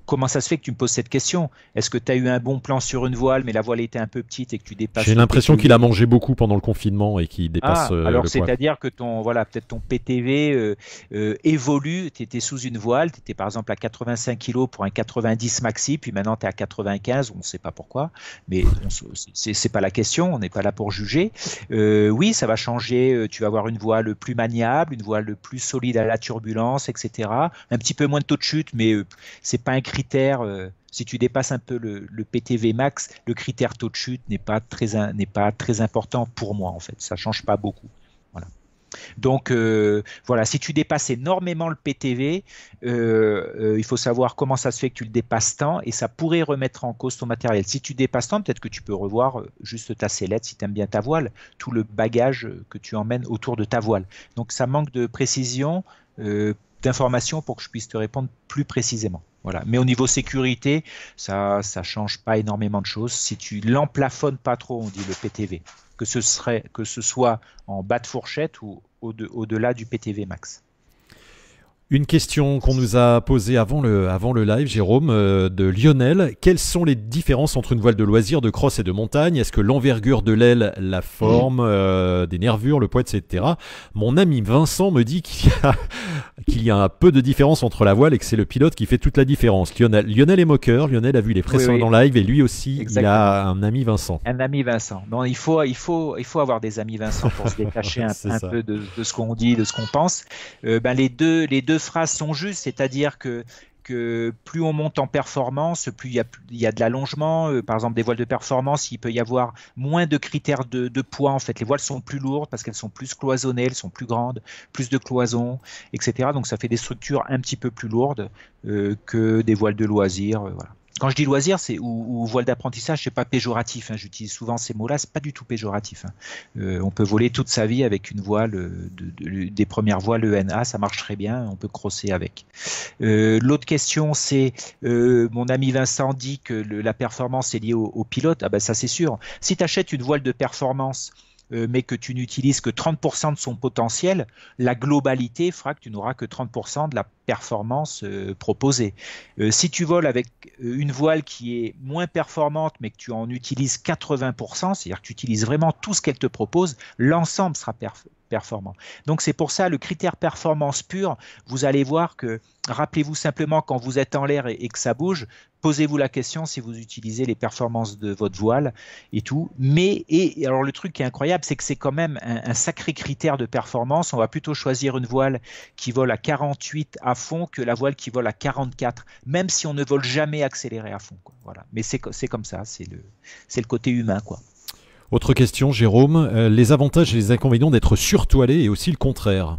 comment ça se fait que tu me poses cette question Est-ce que tu as eu un bon plan sur une voile, mais la voile était un peu petite et que tu dépasses J'ai l'impression qu'il a mangé beaucoup pendant le confinement et qu'il ah, dépasse. Euh, alors c'est-à-dire que ton voilà peut-être ton PTV euh, euh, évolue. Tu étais sous une voile, tu étais par exemple à 85 kg pour un 90 maxi, puis maintenant tu es à 95. On ne sait pas pourquoi, mais ce n'est pas la question. On n'est pas là pour juger. oui, ça va changer. Tu vas avoir une voile plus maniable, une voile plus solide à la turbulence, etc. Un petit peu moins de taux de chute, mais c'est pas un critère, euh, si tu dépasses un peu le, PTV max, le critère taux de chute n'est pas, très, n'est pas très important pour moi, en fait. Ça change pas beaucoup. Voilà. Donc euh, voilà, si tu dépasses énormément le PTV, euh, il faut savoir comment ça se fait que tu le dépasses tant et ça pourrait remettre en cause ton matériel. Si tu dépasses tant, peut-être que tu peux revoir juste ta sellette si tu aimes bien ta voile, tout le bagage que tu emmènes autour de ta voile. Donc ça manque de précision d'informations pour que je puisse te répondre plus précisément. Voilà. Mais au niveau sécurité, ça ça change pas énormément de choses. Si tu l'emplafonnes pas trop, on dit le PTV, que ce, serait, que ce soit en bas de fourchette ou au-delà du PTV max. Une question qu'on nous a posée avant le, avant le live, Jérôme, euh, de Lionel. Quelles sont les différences entre une voile de loisir, de crosse et de montagne Est-ce que l'envergure de l'aile, la forme mmh. euh, des nervures, le poids, etc. Mon ami Vincent me dit qu'il y, a, qu'il y a un peu de différence entre la voile et que c'est le pilote qui fait toute la différence. Lionel, Lionel est moqueur, Lionel a vu les précédents dans live et lui aussi, il a un ami Vincent. Un ami Vincent. Non, il faut, il faut, il faut avoir des amis Vincent pour se détacher un, peu de, de, ce qu'on dit, de ce qu'on pense. Euh, ben, les deux, les deux phrases sont justes, c'est-à-dire que que plus on monte en performance, plus il y a, de l'allongement. Euh, par exemple, des voiles de performance, il peut y avoir moins de critères de, poids. En fait, les voiles sont plus lourdes parce qu'elles sont plus cloisonnées, elles sont plus grandes, plus de cloisons, etc. Donc, ça fait des structures un petit peu plus lourdes euh, que des voiles de loisirs. Euh, voilà quand je dis loisir, c'est ou, voile d'apprentissage, c'est pas péjoratif. Hein. J'utilise souvent ces mots-là, c'est pas du tout péjoratif. Hein. Euh, on peut voler toute sa vie avec une voile, euh, de, des premières voiles ENA, ça marche très bien. On peut crosser avec. Euh, l'autre question, c'est mon ami Vincent dit que la performance est liée au, au pilote. Ah ben ça c'est sûr. Si tu achètes une voile de performance euh, mais que tu n'utilises que 30% de son potentiel, la globalité fera que tu n'auras que 30% de la performance euh, proposée. Euh, si tu voles avec une voile qui est moins performante, mais que tu en utilises 80%, c'est-à-dire que tu utilises vraiment tout ce qu'elle te propose, l'ensemble sera performant Donc c'est pour ça le critère performance pure, vous allez voir que, rappelez-vous simplement quand vous êtes en l'air et, que ça bouge, posez-vous la question si vous utilisez les performances de votre voile et tout. Mais, et alors le truc qui est incroyable, c'est que c'est quand même un, sacré critère de performance. On va plutôt choisir une voile qui vole à 48 à fond que la voile qui vole à 44, même si on ne vole jamais accéléré à fond. Voilà. Mais c'est comme ça, c'est le, le côté humain. quoi. Autre question, Jérôme, euh, les avantages et les inconvénients d'être surtoilé et aussi le contraire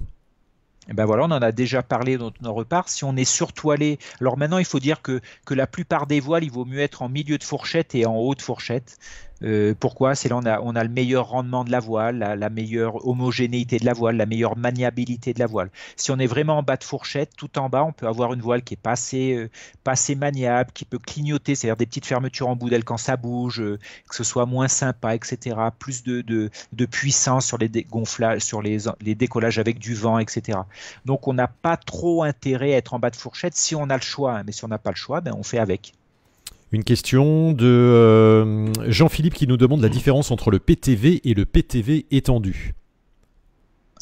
eh ben voilà, on en a déjà parlé dans nos repart. Si on est surtoilé, alors maintenant il faut dire que, que la plupart des voiles, il vaut mieux être en milieu de fourchette et en haut de fourchette. Euh, pourquoi C'est là on a, on a le meilleur rendement de la voile, la, meilleure homogénéité de la voile, la meilleure maniabilité de la voile. Si on est vraiment en bas de fourchette, tout en bas, on peut avoir une voile qui est pas assez, euh, pas assez maniable, qui peut clignoter, c'est-à-dire des petites fermetures en bout d'elle quand ça bouge, euh, que ce soit moins sympa, etc. Plus de, puissance sur les gonflages, sur les, décollages avec du vent, etc. Donc on n'a pas trop intérêt à être en bas de fourchette si on a le choix, hein. mais si on n'a pas le choix, ben on fait avec. Une question de euh, Jean-Philippe qui nous demande la différence entre le PTV et le PTV étendu.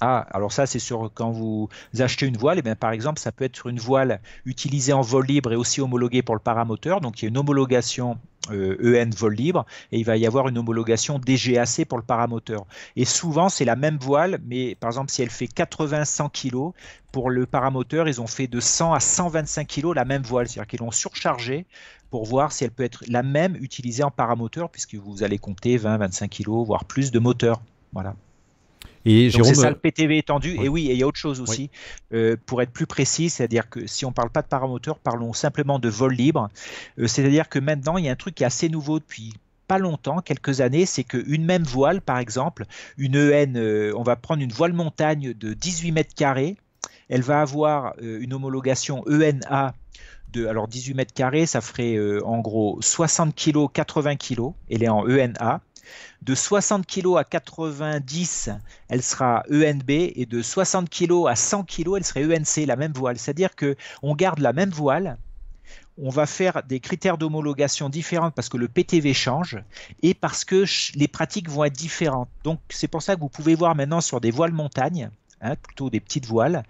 Ah, alors ça, c'est sur quand vous achetez une voile, et eh bien, par exemple, ça peut être une voile utilisée en vol libre et aussi homologuée pour le paramoteur. Donc, il y a une homologation EN euh, e vol libre et il va y avoir une homologation DGAC pour le paramoteur. Et souvent, c'est la même voile, mais par exemple, si elle fait 80-100 kg, pour le paramoteur, ils ont fait de 100 à 125 kg la même voile, c'est-à-dire qu'ils l'ont surchargée pour voir si elle peut être la même utilisée en paramoteur, puisque vous allez compter 20-25 kg, voire plus de moteur. Voilà. Et C'est ça euh, le PTV étendu. Et oui, il y a autre chose aussi. Euh, pour être plus précis, c'est-à-dire que si on ne parle pas de paramoteur, parlons simplement de vol libre. Euh, c'est-à-dire que maintenant, il y a un truc qui est assez nouveau depuis pas longtemps, quelques années, c'est qu'une même voile, par exemple, une EN, on va prendre une voile montagne de 18 mètres carrés, elle va avoir une homologation ENA de, alors 18 mètres carrés, ça ferait en gros 60 kg, 80 kg, elle est en ENA. De 60 kg à 90, elle sera ENB et de 60 kg à 100 kg, elle serait ENC, la même voile. C'est-à-dire que on garde la même voile, on va faire des critères d'homologation différents parce que le PTV change et parce que les pratiques vont être différentes. Donc c'est pour ça que vous pouvez voir maintenant sur des voiles montagne Hein, plutôt des petites voiles,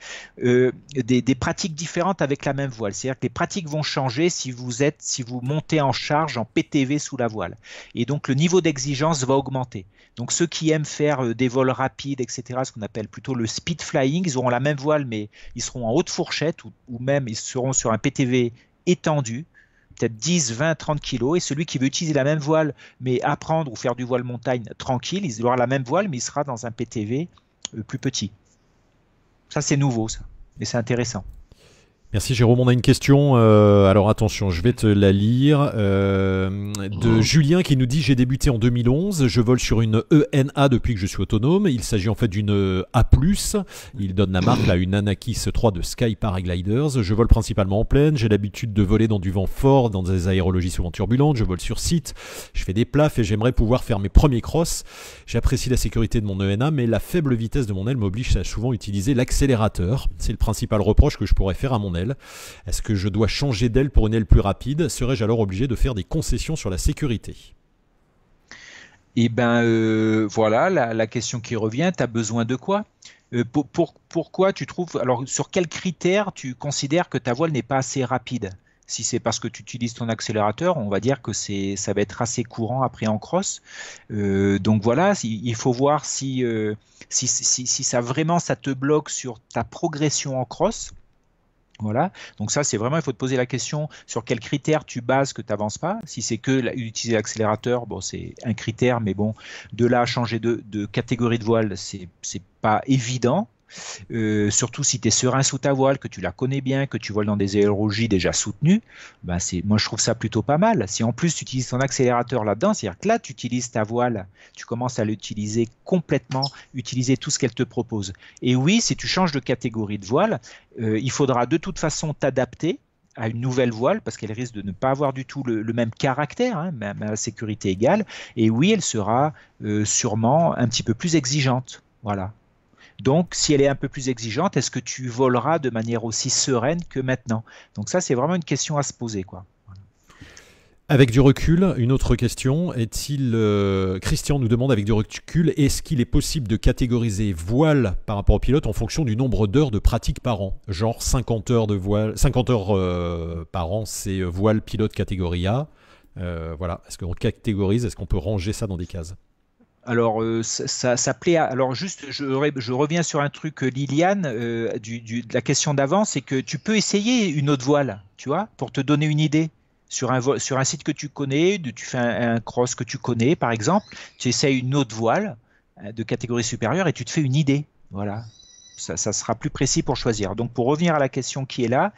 euh, des, pratiques différentes avec la même voile. C'est-à-dire que les pratiques vont changer si vous êtes, si vous montez en charge en PTV sous la voile. Et donc le niveau d'exigence va augmenter. Donc ceux qui aiment faire euh, des vols rapides, etc., ce qu'on appelle plutôt le speed flying, ils auront la même voile, mais ils seront en haute fourchette ou, même ils seront sur un PTV étendu peut-être 10, 20, 30 kilos. Et celui qui veut utiliser la même voile, mais apprendre ou faire du voile montagne tranquille, il aura la même voile, mais il sera dans un PTV euh, plus petit. Ça, c'est nouveau, ça. Et c'est intéressant. Merci Jérôme. On a une question. Euh, alors attention, je vais te la lire. Euh, de mmh. Julien qui nous dit J'ai débuté en 2011. Je vole sur une ENA depuis que je suis autonome. Il s'agit en fait d'une A. Il donne la marque à une Anakis 3 de Sky Paragliders. Je vole principalement en pleine. J'ai l'habitude de voler dans du vent fort, dans des aérologies souvent turbulentes. Je vole sur site. Je fais des plafs et j'aimerais pouvoir faire mes premiers cross, J'apprécie la sécurité de mon ENA, mais la faible vitesse de mon aile m'oblige à souvent utiliser l'accélérateur. C'est le principal reproche que je pourrais faire à mon aile. Est-ce que je dois changer d'aile pour une aile plus rapide Serais-je alors obligé de faire des concessions sur la sécurité Eh bien, euh, voilà la, question qui revient. Tu as besoin de quoi euh, Pourquoi tu trouves. Alors, sur quels critères tu considères que ta voile n'est pas assez rapide si c'est parce que tu utilises ton accélérateur, on va dire que ça va être assez courant après en cross. Euh, donc voilà, il faut voir si, si, ça vraiment ça te bloque sur ta progression en cross. Voilà, donc ça c'est vraiment, il faut te poser la question sur quels critères tu bases que tu n'avances pas. Si c'est que l'utiliser utiliser l'accélérateur, bon c'est un critère, mais bon, de là à changer de, de catégorie de voile, c'est pas évident. Euh, surtout si tu es serein sous ta voile, que tu la connais bien, que tu voles dans des aérologies déjà soutenues, bah, c'est, moi je trouve ça plutôt pas mal. Si en plus tu utilises ton accélérateur là-dedans, c'est-à-dire que là tu utilises ta voile, tu commences à l'utiliser complètement, utiliser tout ce qu'elle te propose. Et oui, si tu changes de catégorie de voile, euh, il faudra de toute façon t'adapter à une nouvelle voile parce qu'elle risque de ne pas avoir du tout le, même caractère, même à la sécurité égale. Et oui, elle sera euh, sûrement un petit peu plus exigeante. Voilà. Donc, si elle est un peu plus exigeante, est-ce que tu voleras de manière aussi sereine que maintenant Donc ça, c'est vraiment une question à se poser, quoi. Avec du recul, une autre question. Est-il euh, Christian nous demande avec du recul, est-ce qu'il est possible de catégoriser voile par rapport au pilote en fonction du nombre d'heures de pratique par an Genre 50 heures de voile, 50 heures euh, par an, c'est euh, voile pilote catégorie A. voilà. Est-ce qu'on catégorise Est-ce qu'on peut ranger ça dans des cases alors, euh, ça, ça, plaît. À... Alors, juste, je, reviens sur un truc, euh, Liliane, euh, du, du, de la question d'avant, c'est que tu peux essayer une autre voile, tu vois, pour te donner une idée. Sur un, sur un site que tu connais, tu fais un, cross que tu connais, par exemple, tu essaies une autre voile de catégorie supérieure et tu te fais une idée. Voilà ça, sera plus précis pour choisir. Donc pour revenir à la question qui est là,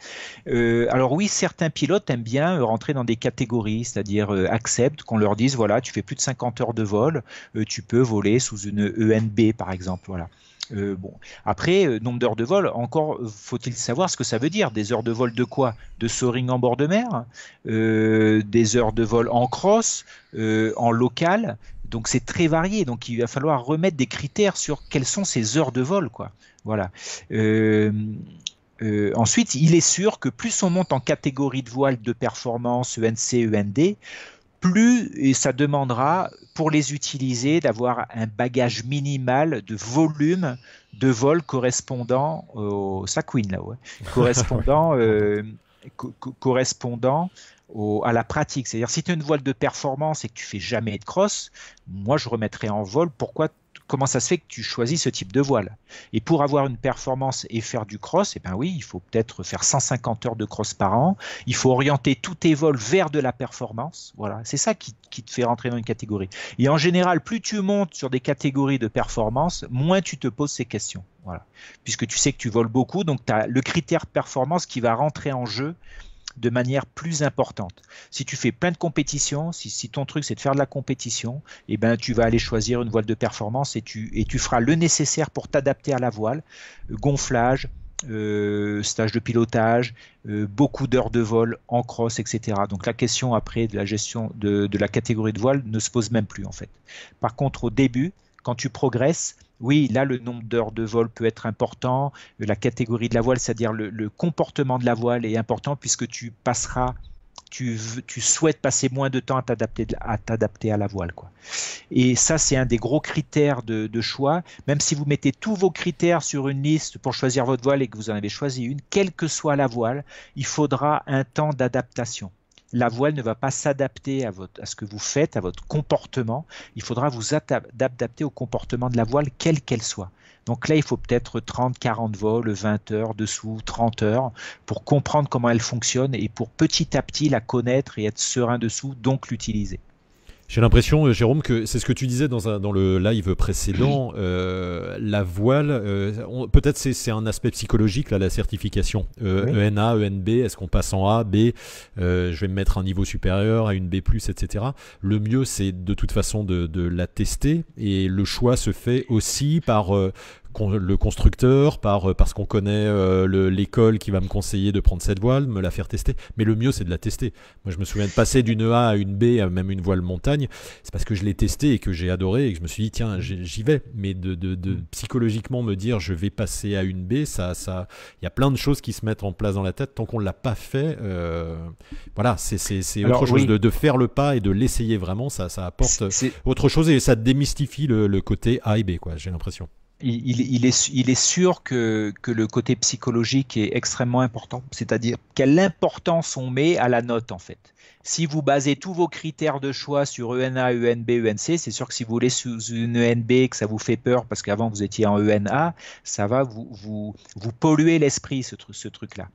euh, alors oui, certains pilotes aiment bien euh, rentrer dans des catégories, c'est-à-dire euh, acceptent qu'on leur dise, voilà, tu fais plus de 50 heures de vol, tu peux voler sous une ENB par exemple. Voilà. Après, nombre d'heures de vol, encore faut-il savoir ce que ça veut dire. Des heures de vol de quoi De soaring en bord de mer, des heures de vol en cross, en local, donc c'est très varié. Donc il va falloir remettre des critères sur quelles sont ces heures de vol, quoi. Voilà. Euh, euh, ensuite, il est sûr que plus on monte en catégorie de voile de performance ENC, END, plus ça demandera pour les utiliser d'avoir un bagage minimal de volume de vol correspondant au sac là, ouais. correspondant, euh, correspondant à la pratique. C'est-à-dire, si tu as une voile de performance et que tu fais jamais de cross, moi je remettrai en vol pourquoi comment ça se fait que tu choisis ce type de voile. Et pour avoir une performance et faire du cross, eh ben oui, il faut peut-être faire 150 heures de cross par an. Il faut orienter tous tes vols vers de la performance. Voilà, c'est ça qui, te fait rentrer dans une catégorie. Et en général, plus tu montes sur des catégories de performance, moins tu te poses ces questions. Voilà. Puisque tu sais que tu voles beaucoup, donc tu as le critère performance qui va rentrer en jeu de manière plus importante. Si tu fais plein de compétitions, si, ton truc c'est de faire de la compétition, eh ben, tu vas aller choisir une voile de performance et tu, feras le nécessaire pour t'adapter à la voile, gonflage, euh, stage de pilotage, euh, beaucoup d'heures de vol en cross, etc. Donc la question après de la gestion de, de, la catégorie de voile ne se pose même plus en fait. Par contre, au début, quand tu progresses, oui, là, le nombre d'heures de vol peut être important. La catégorie de la voile, c'est-à-dire le, comportement de la voile est important puisque tu passeras, tu, souhaites passer moins de temps à t'adapter à, à la voile. Quoi. Et ça, c'est un des gros critères de, choix. Même si vous mettez tous vos critères sur une liste pour choisir votre voile et que vous en avez choisi une, quelle que soit la voile, il faudra un temps d'adaptation la voile ne va pas s'adapter à, votre, à ce que vous faites, à votre comportement. Il faudra vous adapter au comportement de la voile, quelle qu'elle soit. Donc là, il faut peut-être 30, 40 vols, 20 heures dessous, 30 heures, pour comprendre comment elle fonctionne et pour petit à petit la connaître et être serein dessous, donc l'utiliser. J'ai l'impression, euh, Jérôme, que c'est ce que tu disais dans, dans le live précédent. Euh, la voile, euh, peut-être c'est un aspect psychologique, là, la certification. Euh, ENA, ENB, est-ce qu'on passe en A, B euh, Je vais me mettre un niveau supérieur à une B, etc. Le mieux, c'est de toute façon de, de, la tester. Et le choix se fait aussi par le constructeur, par, euh, parce qu'on connaît euh, l'école qui va me conseiller de prendre cette voile, me la faire tester. Mais le mieux, c'est de la tester. Moi, je me souviens de passer d'une A à une B, même une voile montagne. C'est parce que je l'ai testée et que j'ai adoré et que je me suis dit, tiens, j'y vais. Mais de, mm. psychologiquement me dire, je vais passer à une B, ça, ça, il y a plein de choses qui se mettent en place dans la tête. Tant qu'on ne l'a pas fait, euh, voilà, c'est autre chose de, faire le pas et de l'essayer vraiment. Ça, ça apporte autre chose et ça démystifie le, le côté A et B, J'ai l'impression il, il, est, il, est, sûr que, que, le côté psychologique est extrêmement important, c'est-à-dire quelle importance on met à la note en fait. Si vous basez tous vos critères de choix sur ENA, ENB, ENC, c'est sûr que si vous voulez sous une ENB que ça vous fait peur parce qu'avant vous étiez en ENA, ça va vous, vous, vous polluer l'esprit ce, ce truc-là.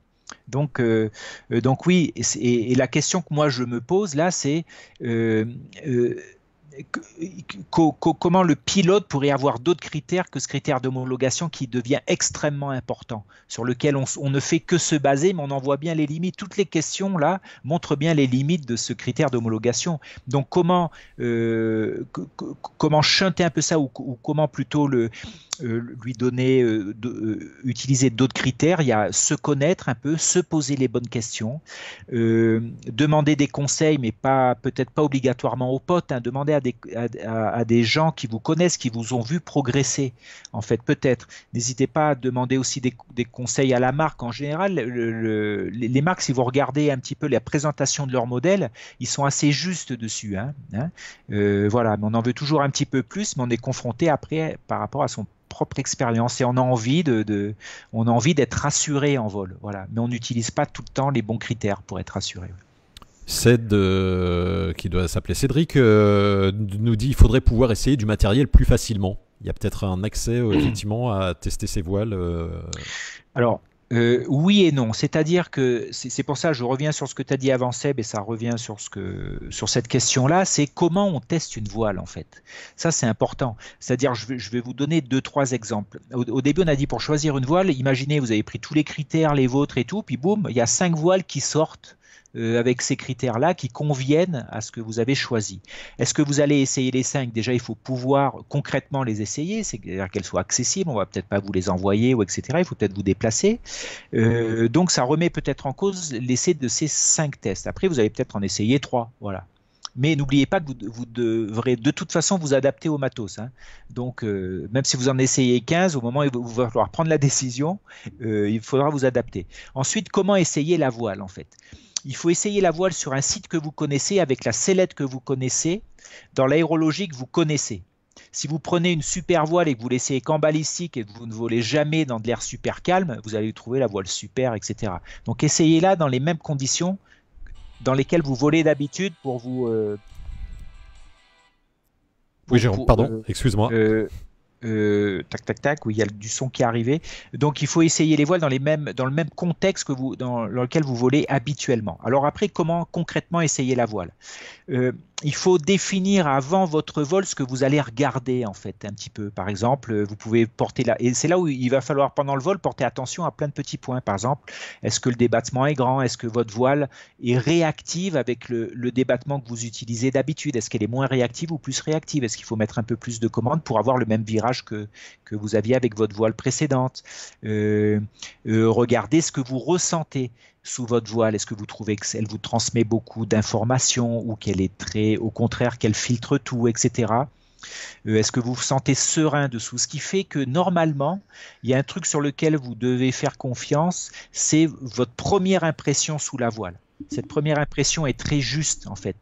Donc, euh, euh, donc oui, et, et, la question que moi je me pose là, c'est euh, euh, comment le pilote pourrait avoir d'autres critères que ce critère d'homologation qui devient extrêmement important, sur lequel on, ne fait que se baser, mais on en voit bien les limites. Toutes les questions là montrent bien les limites de ce critère d'homologation. Donc comment euh, chanter un peu ça ou comment plutôt le euh, lui donner, euh, euh, utiliser d'autres critères. Il y a se connaître un peu, se poser les bonnes questions, demander des conseils, mais pas peut-être pas obligatoirement aux potes. Hein, demander à des, à, des gens qui vous connaissent, qui vous ont vu progresser. En fait, peut-être. N'hésitez pas à demander aussi des, des, conseils à la marque en général. les marques, si vous regardez un petit peu la présentation de leur modèle, ils sont assez justes dessus. Hein, hein. voilà, mais on en veut toujours un petit peu plus, mais on est confronté après par rapport à son propre expérience et on a envie de, on a envie d'être rassuré en vol. Voilà, mais on n'utilise pas tout le temps les bons critères pour être rassuré. Ced, euh, qui doit s'appeler Cédric, euh, nous dit il faudrait pouvoir essayer du matériel plus facilement. Il y a peut-être un accès euh, effectivement à tester ses voiles. Alors, euh, oui et non. C'est-à-dire que c'est pour ça, je reviens sur ce que tu as dit avant Seb et ça revient sur, ce sur cette question-là, c'est comment on teste une voile en fait. Ça c'est important. C'est-à-dire, je, vais vous donner deux, trois exemples. Au, au, début, on a dit pour choisir une voile, imaginez, vous avez pris tous les critères, les vôtres et tout, puis boum, il y a cinq voiles qui sortent euh, avec ces critères-là qui conviennent à ce que vous avez choisi. Est-ce que vous allez essayer les cinq Déjà, il faut pouvoir concrètement les essayer, c'est-à-dire qu'elles soient accessibles. On va peut-être pas vous les envoyer ou etc. Il faut peut-être vous déplacer. Euh, donc, ça remet peut-être en cause l'essai de ces cinq tests. Après, vous allez peut-être en essayer trois. Voilà. Mais n'oubliez pas que vous, devrez de toute façon vous adapter au matos. Hein. Donc, euh, même si vous en essayez 15, au moment où vous va falloir prendre la décision, il faudra vous adapter. Ensuite, comment essayer la voile en fait il faut essayer la voile sur un site que vous connaissez, avec la sellette que vous connaissez, dans l'aérologie que vous connaissez. Si vous prenez une super voile et que vous l'essayez qu'en balistique et que vous ne volez jamais dans de l'air super calme, vous allez trouver la voile super, etc. Donc essayez-la dans les mêmes conditions dans lesquelles vous volez d'habitude pour vous... Euh, oui, Jérôme, pardon, euh, excuse-moi. Euh, euh, tac tac tac, où il y a du son qui est arrivé. Donc il faut essayer les voiles dans, le même contexte que vous, dans, lequel vous volez habituellement. Alors après, comment concrètement essayer la voile euh, Il faut définir avant votre vol ce que vous allez regarder en fait un petit peu. Par exemple, euh, vous pouvez porter là, et c'est là où il va falloir pendant le vol porter attention à plein de petits points. Par exemple, est-ce que le débattement est grand Est-ce que votre voile est réactive avec le, le débattement que vous utilisez d'habitude Est-ce qu'elle est moins réactive ou plus réactive Est-ce qu'il faut mettre un peu plus de commandes pour avoir le même virage que, vous aviez avec votre voile précédente. Euh, euh, regardez ce que vous ressentez sous votre voile. Est-ce que vous trouvez qu'elle vous transmet beaucoup d'informations ou qu'elle est très, au contraire, qu'elle filtre tout, etc. Euh, est-ce que vous vous sentez serein dessous Ce qui fait que normalement, il y a un truc sur lequel vous devez faire confiance, c'est votre première impression sous la voile. Cette première impression est très juste en fait.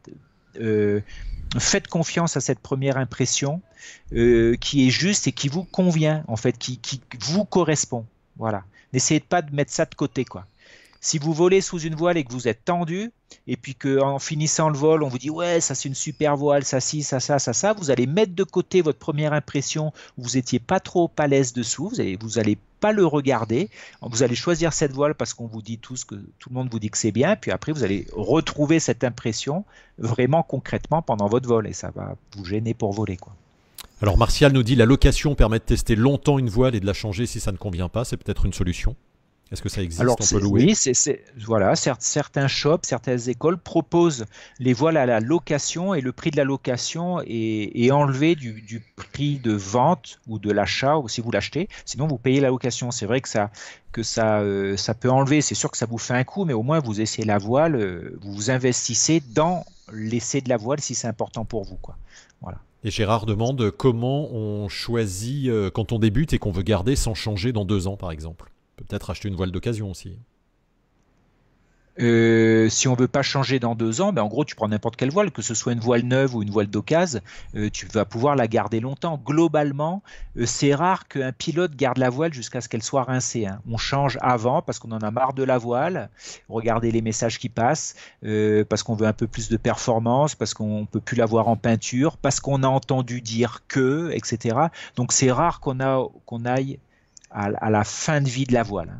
Euh, faites confiance à cette première impression euh, qui est juste et qui vous convient, en fait, qui, qui vous correspond. Voilà. N'essayez pas de mettre ça de côté, quoi. Si vous volez sous une voile et que vous êtes tendu, et puis que en finissant le vol, on vous dit ouais, ça c'est une super voile, ça ci, ça ça, ça ça, vous allez mettre de côté votre première impression, vous n'étiez pas trop à l'aise dessous, vous allez, vous allez pas le regarder. Vous allez choisir cette voile parce qu'on vous dit tout ce que tout le monde vous dit que c'est bien, puis après vous allez retrouver cette impression vraiment concrètement pendant votre vol et ça va vous gêner pour voler quoi. Alors Martial nous dit la location permet de tester longtemps une voile et de la changer si ça ne convient pas, c'est peut-être une solution. Est-ce que ça existe Alors, peut louer Oui, c'est, voilà, certains shops, certaines écoles proposent les voiles à la location et le prix de la location est, enlevé du, prix de vente ou de l'achat, ou si vous l'achetez. Sinon, vous payez la location. C'est vrai que ça, que ça, euh, ça peut enlever. C'est sûr que ça vous fait un coup, mais au moins vous essayez la voile, euh, vous investissez dans l'essai de la voile si c'est important pour vous, quoi. Voilà. Et Gérard demande comment on choisit euh, quand on débute et qu'on veut garder sans changer dans deux ans, par exemple peut être acheter une voile d'occasion aussi. Euh, si on veut pas changer dans deux ans, ben en gros tu prends n'importe quelle voile, que ce soit une voile neuve ou une voile d'occasion, euh, tu vas pouvoir la garder longtemps. Globalement, euh, c'est rare qu'un pilote garde la voile jusqu'à ce qu'elle soit rincée. Hein. On change avant parce qu'on en a marre de la voile, regardez les messages qui passent, parce qu'on veut un peu plus de performance, parce qu'on peut plus la voir en peinture, parce qu'on a entendu dire que, etc. Donc c'est rare qu'on a qu'on aille à, la fin de vie de la voile. Hein.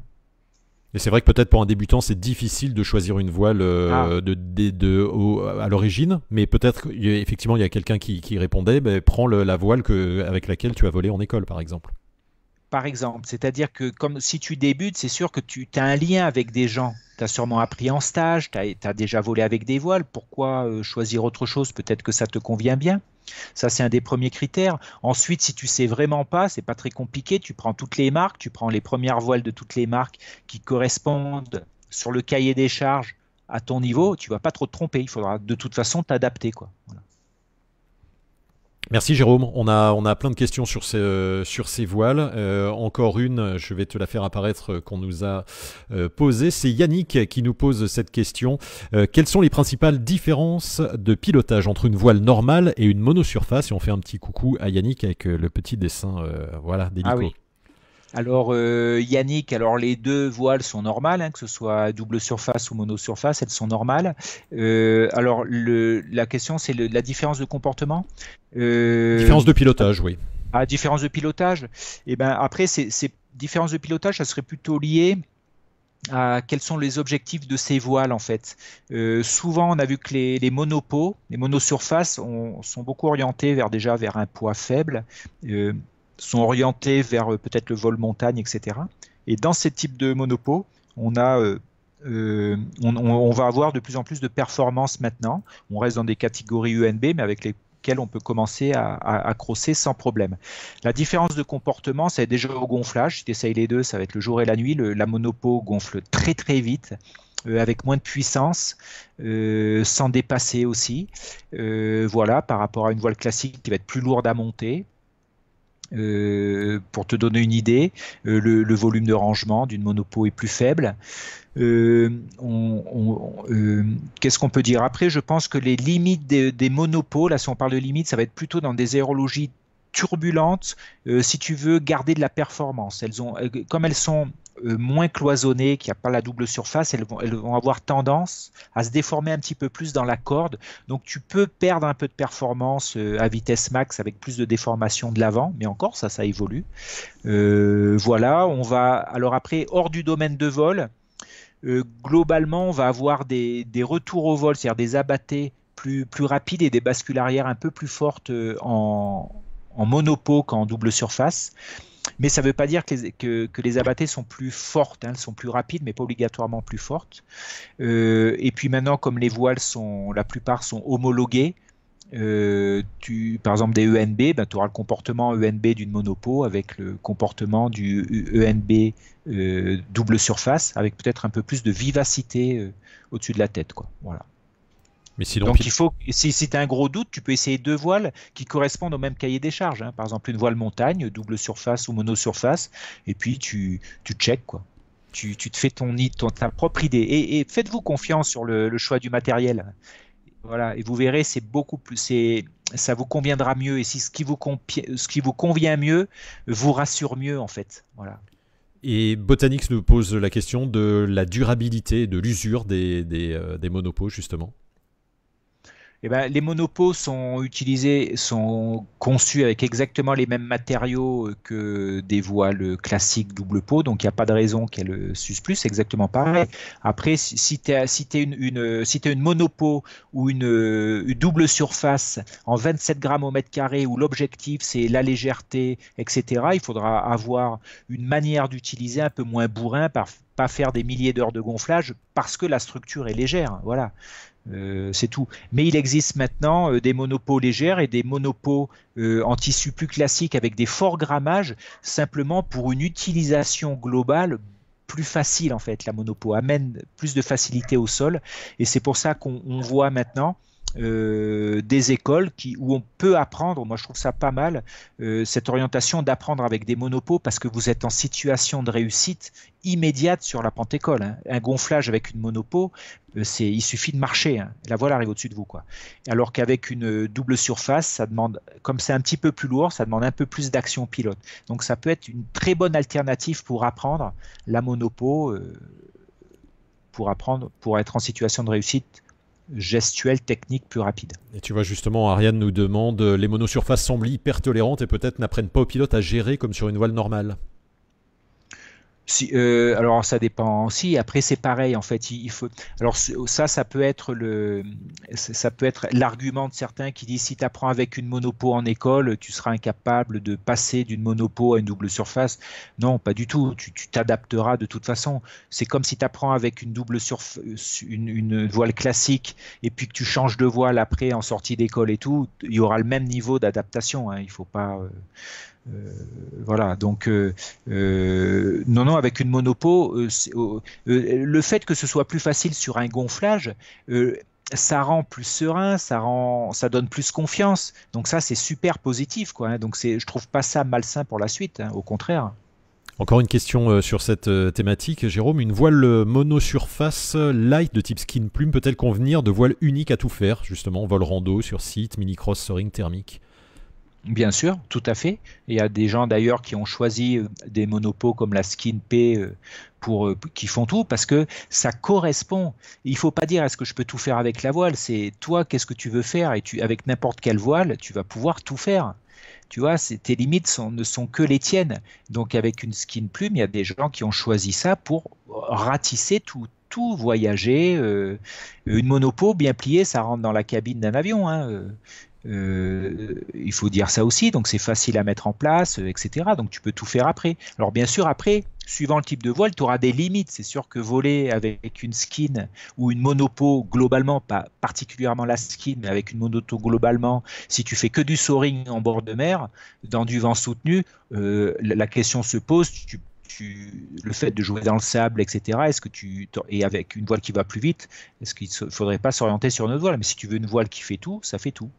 Et c'est vrai que peut-être pour un débutant, c'est difficile de choisir une voile euh, ah. de, à l'origine, mais peut-être effectivement il y a quelqu'un qui, répondait, ben, prends la voile avec laquelle tu as volé en école, par exemple. Par exemple, c'est-à-dire que comme si tu débutes, c'est sûr que tu as un lien avec des gens. Tu as sûrement appris en stage, tu as, déjà volé avec des voiles, pourquoi euh, choisir autre chose Peut-être que ça te convient bien. Ça, c'est un des premiers critères. Ensuite, si tu sais vraiment pas, c'est pas très compliqué. Tu prends toutes les marques, tu prends les premières voiles de toutes les marques qui correspondent sur le cahier des charges à ton niveau. Tu vas pas trop te tromper. Il faudra de toute façon t'adapter, quoi. Merci Jérôme. On a, on a plein de questions sur ces, euh, sur ces voiles. Euh, encore une, je vais te la faire apparaître, euh, qu'on nous a posée. C'est Yannick qui nous pose cette question. quelles sont les principales différences de pilotage entre une voile normale et une monosurface Et on fait un petit coucou à Yannick avec le petit dessin voilà, alors euh, Yannick, alors les deux voiles sont normales, hein, que ce soit double surface ou monosurface, elles sont normales. Euh, alors le, la question c'est la différence de comportement. Euh, différence de pilotage, oui. Ah, différence de pilotage. Et eh ben après ces, différences de pilotage, ça serait plutôt lié à quels sont les objectifs de ces voiles en fait. souvent, on a vu que les, les les monosurfaces, on, sont beaucoup orientés vers déjà vers un poids faible sont orientés vers euh, peut-être le vol montagne, etc. Et dans ces types de monopôles, on a euh, euh, on, va avoir de plus en plus de performances maintenant. On reste dans des catégories UNB, mais avec lesquelles on peut commencer à, crosser sans problème. La différence de comportement, c'est déjà au gonflage. Si tu les deux, ça va être le jour et la nuit. la monopo gonfle très très vite. avec moins de puissance, sans dépasser aussi. voilà, par rapport à une voile classique qui va être plus lourde à monter, euh, pour te donner une idée, euh, le, volume de rangement d'une monopo est plus faible. Euh, qu'est-ce qu'on peut dire après Je pense que les limites des, des là si on parle de limites, ça va être plutôt dans des aérologies turbulentes, si tu veux garder de la performance. Elles ont, comme elles sont euh, moins cloisonnées, qui a pas la double surface, elles vont, elles vont, avoir tendance à se déformer un petit peu plus dans la corde. Donc tu peux perdre un peu de performance euh, à vitesse max avec plus de déformation de l'avant, mais encore ça, ça évolue. Euh, voilà, on va. Alors après, hors du domaine de vol, globalement, on va avoir des, des retours au vol, c'est-à-dire des abattés plus, plus rapides et des bascules arrière un peu plus fortes en, en qu'en double surface. Mais ça ne veut pas dire que les, que, sont plus fortes, hein. elles sont plus rapides, mais pas obligatoirement plus fortes. Euh, et puis maintenant, comme les voiles sont, la plupart sont homologuées, euh, par exemple des e ENB, tu auras le comportement ENB d'une monopo avec le comportement du ENB euh, double surface, avec peut-être un peu plus de vivacité au-dessus de la tête. Quoi. Voilà si Donc il faut, si, tu as un gros doute, tu peux essayer deux voiles qui correspondent au même cahier des charges. Hein. Par exemple, une voile montagne, double surface ou mono surface, et puis tu, tu check quoi. Tu, tu te fais ton, ta propre idée. Et, faites-vous confiance sur le, choix du matériel. Voilà, et vous verrez, c'est beaucoup plus, c'est, ça vous conviendra mieux. Et si ce qui vous, ce qui vous convient mieux vous rassure mieux en fait. Voilà. Et Botanix nous pose la question de la durabilité, de l'usure des, des, euh, des justement. Eh ben, les monopôs sont utilisés, sont conçus avec exactement les mêmes matériaux euh, que des voiles classiques double pot, donc il n'y a pas de raison qu'elles euh, sus plus, c'est exactement pareil. Après, si tu as une, une, euh, une ou une, double surface en 27 grammes au mètre carré, où l'objectif c'est la légèreté, etc., il faudra avoir une manière d'utiliser un peu moins bourrin, par, pas faire des milliers d'heures de gonflage parce que la structure est légère. Voilà. Euh, c'est tout. Mais il existe maintenant euh, des monopos légères et des monopos en euh, tissu plus classique avec des forts grammages, simplement pour une utilisation globale plus facile en fait. La monopo amène plus de facilité au sol et c'est pour ça qu'on voit maintenant euh, des écoles qui, où on peut apprendre, moi je trouve ça pas mal, euh, cette orientation d'apprendre avec des monopôles parce que vous êtes en situation de réussite immédiate sur la pente-école. Hein. Un gonflage avec une monopo, euh, c'est, il suffit de marcher, hein. la voile arrive au-dessus de vous. Quoi. Alors qu'avec une double surface, ça demande, comme c'est un petit peu plus lourd, ça demande un peu plus d'action pilote. Donc ça peut être une très bonne alternative pour apprendre la Euh, pour apprendre, pour être en situation de réussite gestuelle technique plus rapide. Et tu vois justement, Ariane nous demande, les monosurfaces semblent hyper tolérantes et peut-être n'apprennent pas aux pilotes à gérer comme sur une voile normale si, euh, alors ça dépend. aussi, après c'est pareil en fait, il, faut. Alors oh, ça, ça peut être le, ça peut être l'argument de certains qui disent si tu apprends avec une monopo en école, tu seras incapable de passer d'une monopo à une double surface. Non, pas du tout. Tu t'adapteras de toute façon. C'est comme si tu apprends avec une double surface euh, une, une, voile classique et puis que tu changes de voile après en sortie d'école et tout. Il y aura le même niveau d'adaptation. Hein. Il faut pas. Euh, euh, voilà, donc euh, euh, non, non, avec une monopo le fait que ce soit plus facile sur un gonflage, ça rend plus serein, ça rend, ça donne plus confiance. Donc ça, c'est super positif, quoi. Hein. Donc c'est, je trouve pas ça malsain pour la suite, hein, au contraire. Encore une question sur cette thématique, Jérôme. Une voile monosurface light de type skin plume peut-elle convenir de voile unique à tout faire, justement, vol rando, sur site, mini-cross, soaring thermique Bien sûr, tout à fait. Il y a des gens d'ailleurs qui ont choisi euh, des monopots comme la Skin P euh, pour, euh, qui font tout parce que ça correspond. Il faut pas dire est-ce que je peux tout faire avec la voile, c'est toi qu'est-ce que tu veux faire et tu avec n'importe quelle voile, tu vas pouvoir tout faire. Tu vois, tes limites sont, ne sont que les tiennes. Donc avec une skin plume, il y a des gens qui ont choisi ça pour ratisser tout, tout voyager. une monopo bien pliée, ça rentre dans la cabine d'un avion. Hein, euh, il faut dire ça aussi, donc c'est facile à mettre en place, euh, etc. Donc tu peux tout faire après. Alors bien sûr, après, suivant le type de voile, tu auras des limites. C'est sûr que voler avec une skin ou une monopo globalement, pas particulièrement la skin, mais avec une monoto globalement, si tu fais que du soaring en bord de mer, dans du vent soutenu, euh, la question se pose, tu, le fait de jouer dans le sable, etc., est-ce que tu, et avec une voile qui va plus vite, est-ce qu'il ne faudrait pas s'orienter sur autre voile Mais si tu veux une voile qui fait tout, ça fait tout.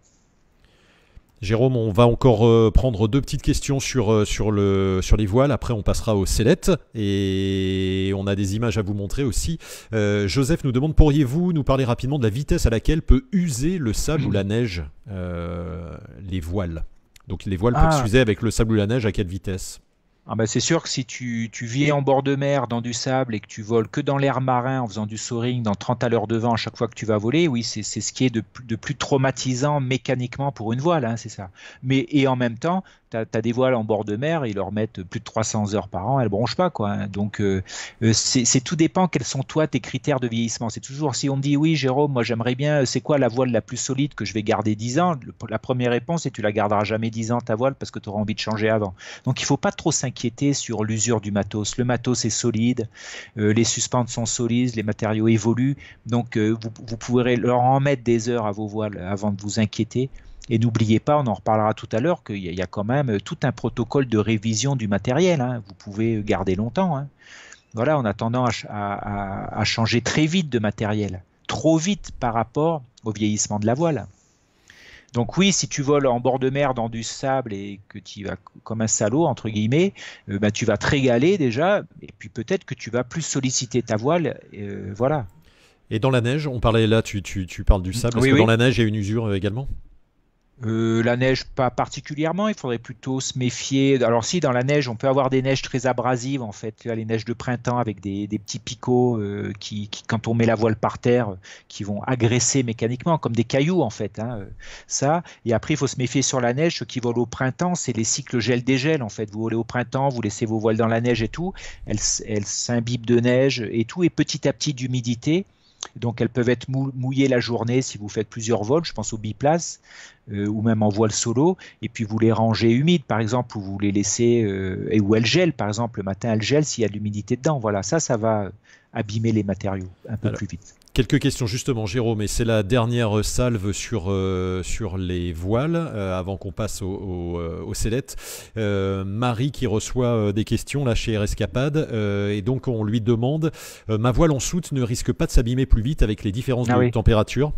Jérôme, on va encore euh, prendre deux petites questions sur, euh, sur, le, sur les voiles. Après, on passera aux sellettes et on a des images à vous montrer aussi. Euh, Joseph nous demande pourriez-vous nous parler rapidement de la vitesse à laquelle peut user le sable ou la neige les voiles Donc, les voiles peuvent ah. s'user avec le sable ou la neige à quelle vitesse ah bah, c'est sûr que si tu, tu, vis en bord de mer dans du sable et que tu voles que dans l'air marin en faisant du soaring dans 30 à l'heure de vent à chaque fois que tu vas voler, oui, c'est ce qui est de, plus traumatisant mécaniquement pour une voile, hein, c'est ça. Mais et en même temps, tu as, des voiles en bord de mer, ils leur mettent plus de 300 heures par an, elles bronchent pas. quoi. Hein. Donc, euh, euh, c'est tout dépend quels sont toi tes critères de vieillissement. C'est toujours si on me dit oui, Jérôme, moi j'aimerais bien, euh, c'est quoi la voile la plus solide que je vais garder 10 ans La première réponse est tu la garderas jamais 10 ans ta voile parce que tu auras envie de changer avant. Donc, il faut pas trop s'inquiéter sur l'usure du matos. Le matos est solide, les suspentes sont solides, les matériaux évoluent. Donc, vous, vous pourrez leur en mettre des heures à vos voiles avant de vous inquiéter. Et n'oubliez pas, on en reparlera tout à l'heure, qu'il y, a quand même euh, tout un protocole de révision du matériel. Hein. Vous pouvez garder longtemps. Hein. Voilà, on a tendance à, changer très vite de matériel, trop vite par rapport au vieillissement de la voile. Donc oui, si tu voles en bord de mer dans du sable et que tu vas comme un salaud, entre guillemets, euh, bah, tu vas te régaler déjà, et puis peut-être que tu vas plus solliciter ta voile. Euh, voilà. Et dans la neige, on parlait là, tu, parles du sable, parce que dans la neige, il y a une usure également euh, la neige, pas particulièrement. Il faudrait plutôt se méfier. Alors, si dans la neige, on peut avoir des neiges très abrasives, en fait, les neiges de printemps avec des, petits picots euh, qui, quand on met la voile par terre, qui vont agresser mécaniquement, comme des cailloux, en fait. Hein, euh, ça. Et après, il faut se méfier sur la neige. ce qui vole au printemps, c'est les cycles gel-dégel, en fait. Vous volez au printemps, vous laissez vos voiles dans la neige et tout. Elles s'imbibent de neige et tout. Et petit à petit, d'humidité. Donc elles peuvent être mouillées la journée si vous faites plusieurs vols, je pense aux biplace euh, ou même en voile solo, et puis vous les rangez humides par exemple, ou vous les laissez, euh, et où elles gèlent par exemple, le matin elles gèlent s'il y a de l'humidité dedans. Voilà, ça, ça va abîmer les matériaux un peu plus vite. Quelques questions justement, Jérôme, et c'est la dernière salve sur, euh, sur les voiles, euh, avant qu'on passe au, au, euh, aux Marie qui reçoit des questions là chez Rescapade, et donc on lui demande, ma voile en soute ne risque pas de s'abîmer plus vite avec les différences ah de température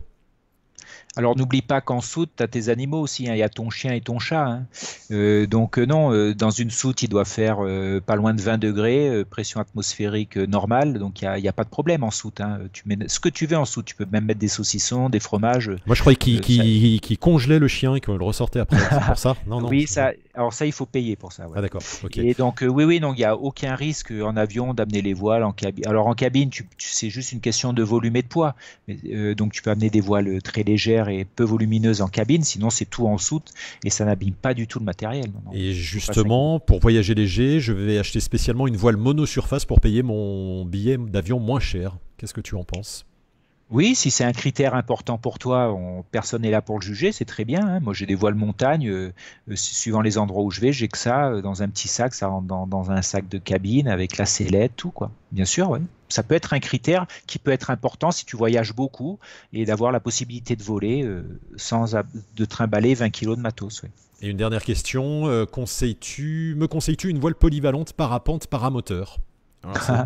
alors n'oublie pas qu'en soute, tu as tes animaux aussi, hein. il y a ton chien et ton chat. Hein. Euh, donc euh, non, euh, dans une soute, il doit faire pas loin de 20 degrés, pression atmosphérique normale, donc il n'y a, pas de problème en soute. Hein. ce que tu veux en soute, tu peux même mettre des saucissons, des fromages. Moi je croyais qu'il congelait le chien et qu'on le ressortait après, c'est pour ça Oui, ça, alors ça il faut payer pour ça. Ah d'accord. Et donc oui, oui, donc il n'y a aucun risque en avion d'amener les voiles en cabine. Alors en cabine, c'est juste une question de volume et de poids, donc tu peux amener des voiles très légères et peu volumineuse en cabine, sinon c'est tout en soute et ça n'abîme pas du tout le matériel. et justement, pour voyager léger, je vais acheter spécialement une voile monosurface pour payer mon billet d'avion moins cher. Qu'est-ce que tu en penses oui, si c'est un critère important pour toi, personne n'est là pour le juger, c'est très bien. Hein. Moi, j'ai des voiles montagne, euh, euh, suivant les endroits où je vais, j'ai que ça euh, dans un petit sac, ça rentre dans, un sac de cabine avec la sellette, tout quoi. Bien sûr, Ça peut être un critère qui peut être important si tu voyages beaucoup et d'avoir la possibilité de voler sans de trimballer 20 kilos de matos. Et une dernière question, conseilles -tu, me conseilles-tu une voile polyvalente parapente paramoteur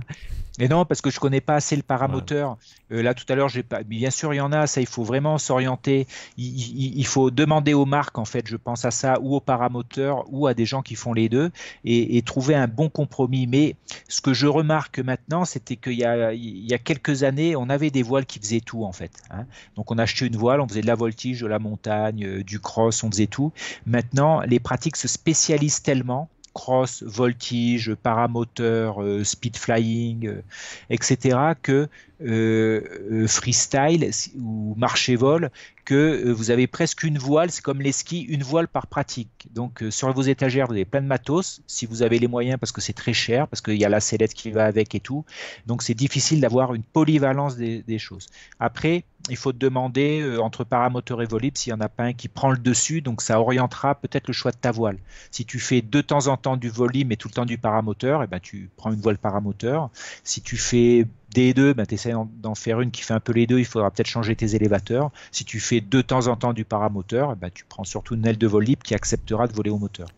Mais non, parce que je connais pas assez le paramoteur. Euh, là, tout à l'heure, j'ai pas. Bien sûr, il y en a. Ça, il faut vraiment s'orienter. Il, faut demander aux marques, en fait, je pense à ça, ou aux paramoteurs ou à des gens qui font les deux, et, trouver un bon compromis. Mais ce que je remarque maintenant, c'était qu'il y a, il y a quelques années, on avait des voiles qui faisaient tout, en fait. Hein. Donc, on achetait une voile, on faisait de la voltige, de la montagne, euh, du cross, on faisait tout. Maintenant, les pratiques se spécialisent tellement cross, voltage, paramoteur, euh, speed flying, euh, etc., que euh, freestyle ou marché vol, que euh, vous avez presque une voile, c'est comme les skis, une voile par pratique. Donc euh, sur vos étagères, vous avez plein de matos, si vous avez les moyens, parce que c'est très cher, parce qu'il y a la sellette qui va avec et tout. Donc c'est difficile d'avoir une polyvalence des, choses. Après, il faut demander euh, entre paramoteur et volib s'il n'y en a pas un qui prend le dessus, donc ça orientera peut-être le choix de ta voile. Si tu fais de temps en temps du volib mais tout le temps du paramoteur, et eh ben, tu prends une voile paramoteur. Si tu fais des deux, ben, bah, tu essaies d'en faire une qui fait un peu les deux, il faudra peut-être changer tes élévateurs. Si tu fais de temps en temps du paramoteur, bah, tu prends surtout une aile de vol libre qui acceptera de voler au moteur.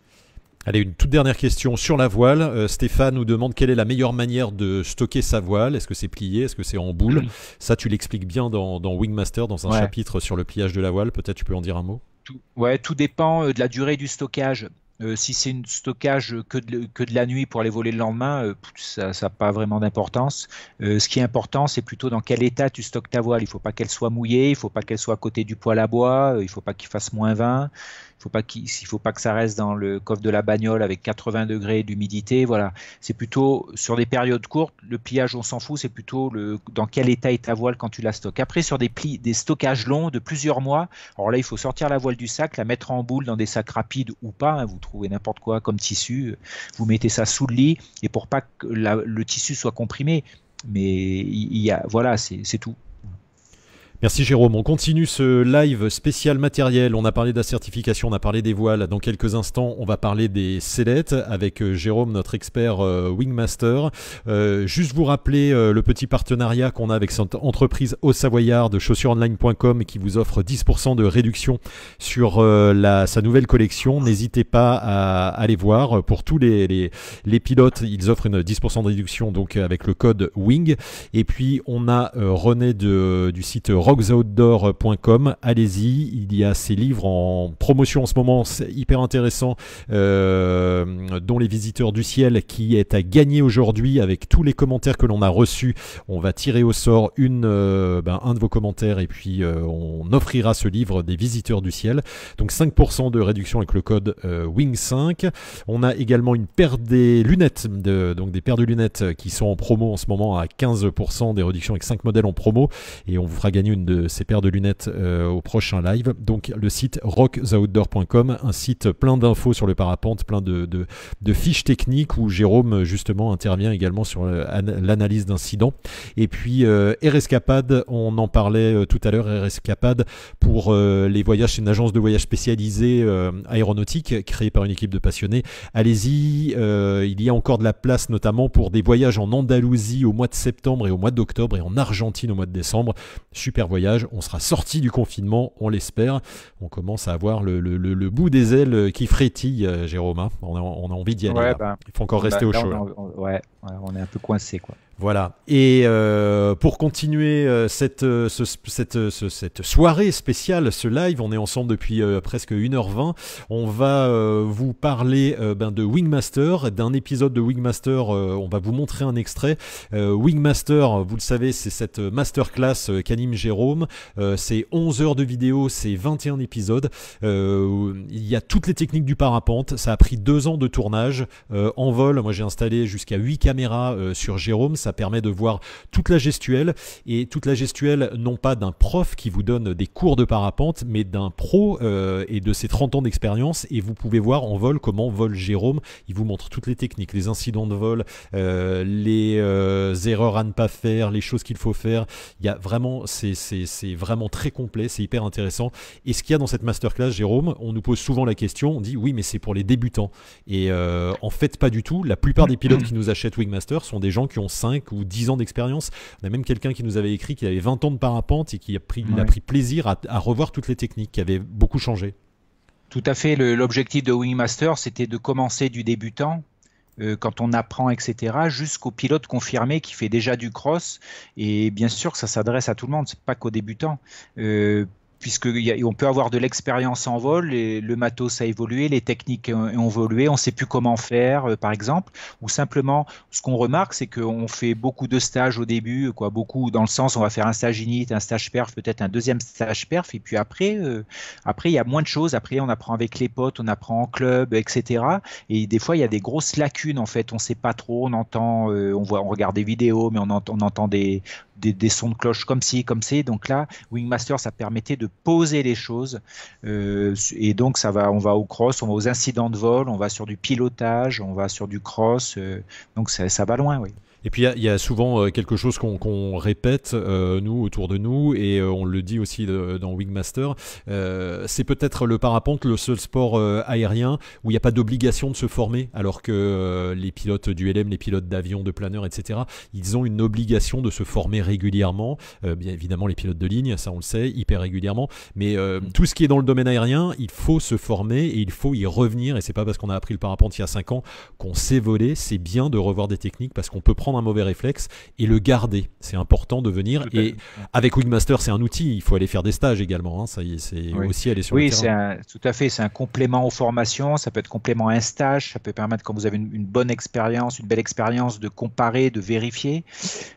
Allez, une toute dernière question sur la voile. Euh, Stéphane nous demande quelle est la meilleure manière de stocker sa voile. Est-ce que c'est plié Est-ce que c'est en boule Ça, tu l'expliques bien dans, Wingmaster, dans un chapitre sur le pliage de la voile. Peut-être tu peux en dire un mot ouais, tout dépend euh, de la durée du stockage. Euh, si c'est un stockage que de, que de, la nuit pour aller voler le lendemain, euh, ça n'a pas vraiment d'importance. Euh, ce qui est important, c'est plutôt dans quel état tu stockes ta voile. Il ne faut pas qu'elle soit mouillée, il ne faut pas qu'elle soit à côté du poêle à bois, il ne faut pas qu'il fasse moins 20, faut pas faut pas que ça reste dans le coffre de la bagnole avec 80 degrés d'humidité. Voilà, c'est plutôt sur des périodes courtes. Le pliage, on s'en fout. C'est plutôt le dans quel état est ta voile quand tu la stockes. Après, sur des plis, des stockages longs de plusieurs mois. Alors là, il faut sortir la voile du sac, la mettre en boule dans des sacs rapides ou pas. Hein, vous trouvez n'importe quoi comme tissu. Euh, vous mettez ça sous le lit et pour pas que le tissu soit comprimé. Mais il y a, voilà, c'est tout. Merci Jérôme. On continue ce live spécial matériel. On a parlé de la certification, on a parlé des voiles. Dans quelques instants, on va parler des sellettes avec euh, Jérôme, notre expert euh, Wingmaster. Euh, juste vous rappeler le petit partenariat qu'on a avec cette entreprise au Savoyard de chaussuresonline.com qui vous offre 10% de réduction sur sa nouvelle collection. N'hésitez pas à aller voir. Pour tous les, les, pilotes, ils offrent une 10% de réduction donc avec le code WING. Et puis, on a René de, du site Rock outdoor.com Allez-y, il y a ces livres en promotion en ce moment, c'est hyper intéressant, euh, dont Les Visiteurs du Ciel, qui est à gagner aujourd'hui avec tous les commentaires que l'on a reçus. On va tirer au sort une, euh, ben, un de vos commentaires et puis euh, on offrira ce livre des Visiteurs du Ciel. Donc 5% de réduction avec le code WING5. On a également une paire des lunettes, de, donc des paires de lunettes qui sont en promo en ce moment à 15% des réductions avec 5 modèles en promo et on vous fera gagner une de ses paires de lunettes euh, au prochain live. Donc le site rocksoutdoor.com, un site plein d'infos sur le parapente, plein de, fiches techniques où Jérôme justement intervient également sur euh, l'analyse d'incidents. Et puis euh, escapade on en parlait tout à l'heure, escapade pour les voyages, c'est une agence de voyage spécialisée aéronautique créée par une équipe de passionnés. Allez-y, il y a encore de la place notamment pour des voyages en Andalousie au mois de septembre et au mois d'octobre et en Argentine au mois de décembre. Super voyage. On sera sorti du confinement, on l'espère. On commence à avoir le, bout des ailes qui frétille, euh, Jérôme. Hein. On, a, envie d'y aller. Ben, Il faut encore ben, rester au chaud. ouais, on est un peu coincé. quoi. Voilà. Et euh, pour continuer euh, cette, euh, cette, cette, soirée spéciale, ce live, on est ensemble depuis presque 1h20. On va vous parler ben, de Wingmaster, d'un épisode de Wingmaster. on va vous montrer un extrait. Wingmaster, vous le savez, c'est cette masterclass qu'anime Jérôme. c'est 11 heures de vidéo, c'est 21 épisodes. il y a toutes les techniques du parapente. Ça a pris deux ans de tournage en vol. Moi, j'ai installé jusqu'à 8 caméras sur Jérôme. Ça permet de voir toute la gestuelle et toute la gestuelle non pas d'un prof qui vous donne des cours de parapente, mais d'un pro euh, et de ses 30 ans d'expérience. Et vous pouvez voir en vol comment vole Jérôme. Il vous montre toutes les techniques, les incidents de vol, euh, les euh, erreurs à ne pas faire, les choses qu'il faut faire. Il y a vraiment, c'est vraiment très complet, c'est hyper intéressant. Et ce qu'il y a dans cette masterclass, Jérôme, on nous pose souvent la question, on dit oui, mais c'est pour les débutants. Et en fait, pas du tout. La plupart des pilotes qui nous achètent Wingmaster sont des gens qui ont 5, ou 10 ans d'expérience. On a même quelqu'un qui nous avait écrit qu'il avait 20 ans de parapente et qui a pris, plaisir à, revoir toutes les techniques qui avaient beaucoup changé. Tout à fait. L'objectif de Wingmaster, c'était de commencer du débutant euh, quand on apprend, etc., jusqu'au pilote confirmé qui fait déjà du cross. Et bien sûr ça s'adresse à tout le monde, c'est pas qu'aux débutants. Euh, puisqu'on peut avoir de l'expérience en vol, et le matos a évolué, les techniques ont évolué, on ne sait plus comment faire, euh, par exemple, ou simplement, ce qu'on remarque, c'est qu'on fait beaucoup de stages au début, quoi, beaucoup dans le sens, on va faire un stage init, un stage perf, peut-être un deuxième stage perf, et puis après, euh, après il y a moins de choses, après on apprend avec les potes, on apprend en club, etc. Et des fois, il y a des grosses lacunes, en fait, on ne sait pas trop, on entend, euh, on, voit, on regarde des vidéos, mais on entend des, des, sons de cloche comme ci, comme c'est. Donc là, Wingmaster, ça permettait de poser les choses. Euh, et donc, ça va, on va au cross, on va aux incidents de vol, on va sur du pilotage, on va sur du cross. Euh, donc, ça va loin, oui. Et puis il y, a souvent euh, quelque chose qu'on répète, euh, nous, autour de nous, et euh, on le dit aussi dans Wingmaster, c'est peut-être le parapente, le seul sport aérien où il n'y a pas d'obligation de se former, alors que les pilotes du LM, les pilotes d'avion, de planeurs, etc., ils ont une obligation de se former régulièrement. bien évidemment, les pilotes de ligne, ça on le sait, hyper régulièrement, mais mm. tout ce qui est dans le domaine aérien, il faut se former et il faut y revenir, et c'est pas parce qu'on a appris le parapente il y a 5 ans qu'on sait voler, c'est bien de revoir des techniques parce qu'on peut prendre un mauvais réflexe et le garder. C'est important de venir. et avec Wingmaster, c'est un outil. Il faut aller faire des stages également. Hein. Ça y est, c'est oui. aussi aller sur le terrain. Oui, tout à fait. C'est un complément aux formations. Ça peut être complément à un stage. Ça peut permettre, quand vous avez une, bonne expérience, une belle expérience, de comparer, de vérifier.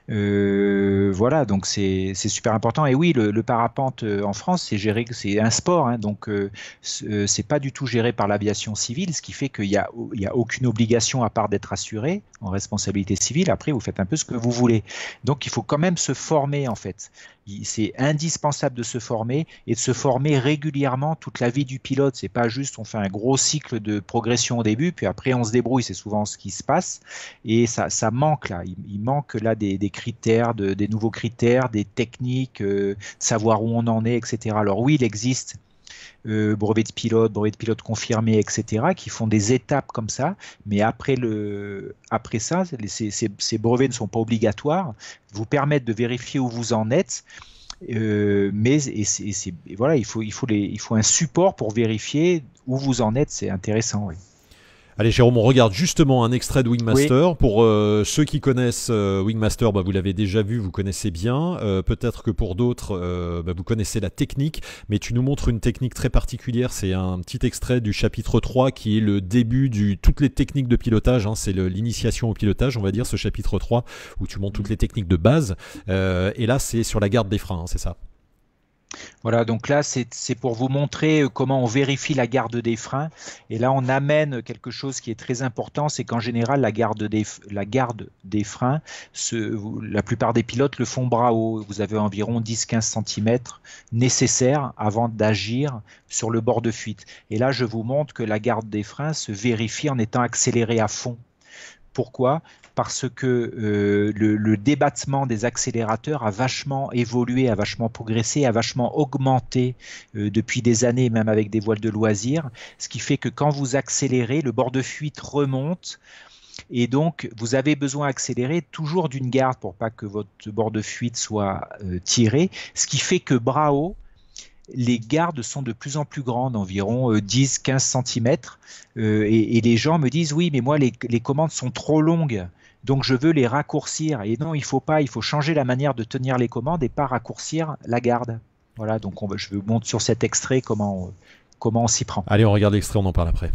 Euh, voilà, donc c'est super important. Et oui, le, parapente euh, en France, c'est géré, c'est un sport. Hein. donc euh, c'est pas du tout géré par l'aviation civile, ce qui fait qu'il n'y a, y a aucune obligation à part d'être assuré en responsabilité civile. Après, vous faites un peu ce que vous voulez. Donc il faut quand même se former en fait. C'est indispensable de se former et de se former régulièrement toute la vie du pilote. C'est pas juste on fait un gros cycle de progression au début, puis après on se débrouille. C'est souvent ce qui se passe et ça, manque là. Il, manque là des, critères, des nouveaux critères, des techniques, euh, savoir où on en est, etc. Alors oui, il existe brevets euh, brevet de pilote, brevet de pilote confirmé, etc., qui font des étapes comme ça. Mais après, le, après ça, ces, brevets ne sont pas obligatoires, vous permettent de vérifier où vous en êtes. Euh, mais et voilà, il faut, il, faut les, il faut un support pour vérifier où vous en êtes, c'est intéressant. Oui. Allez Jérôme, on regarde justement un extrait de Wingmaster. Pour euh, ceux qui connaissent euh, Wingmaster, bah, vous l'avez déjà vu, vous connaissez bien. Euh, peut-être que pour d'autres, bah, vous connaissez la technique, mais tu nous montres une technique très particulière. C'est un petit extrait du chapitre 3 qui est le début de toutes les techniques de pilotage. Hein. C'est l'initiation au pilotage, on va dire, ce chapitre 3, où tu montres toutes mhm. les techniques de base. et là, c'est sur la garde des freins, hein, c'est ça voilà, donc là, c'est pour vous montrer euh, comment on vérifie la garde des freins. Et là, on amène quelque chose qui est très important, c'est qu'en général, la garde des, la garde des freins, ce, la plupart des pilotes le font bras haut. Vous avez environ 10-15 cm nécessaires avant d'agir sur le bord de fuite. Et là, je vous montre que la garde des freins se vérifie en étant accélérée à fond. Pourquoi parce que euh, le, débattement des accélérateurs a vachement évolué, a vachement progressé, a vachement augmenté euh, depuis des années, même avec des voiles de loisirs, ce qui fait que quand vous accélérez, le bord de fuite remonte. Et donc, vous avez besoin d'accélérer toujours d'une garde pour pas que votre bord de fuite soit euh, tiré. Ce qui fait que Brao, les gardes sont de plus en plus grandes, environ 10-15 cm. et, les gens me disent, oui, mais moi, les commandes sont trop longues. Donc je veux les raccourcir. Et non, il faut pas, il faut changer la manière de tenir les commandes et pas raccourcir la garde. Voilà, donc je vous montre sur cet extrait comment euh, comment on s'y prend. Allez, on regarde l'extrait, on en parle après.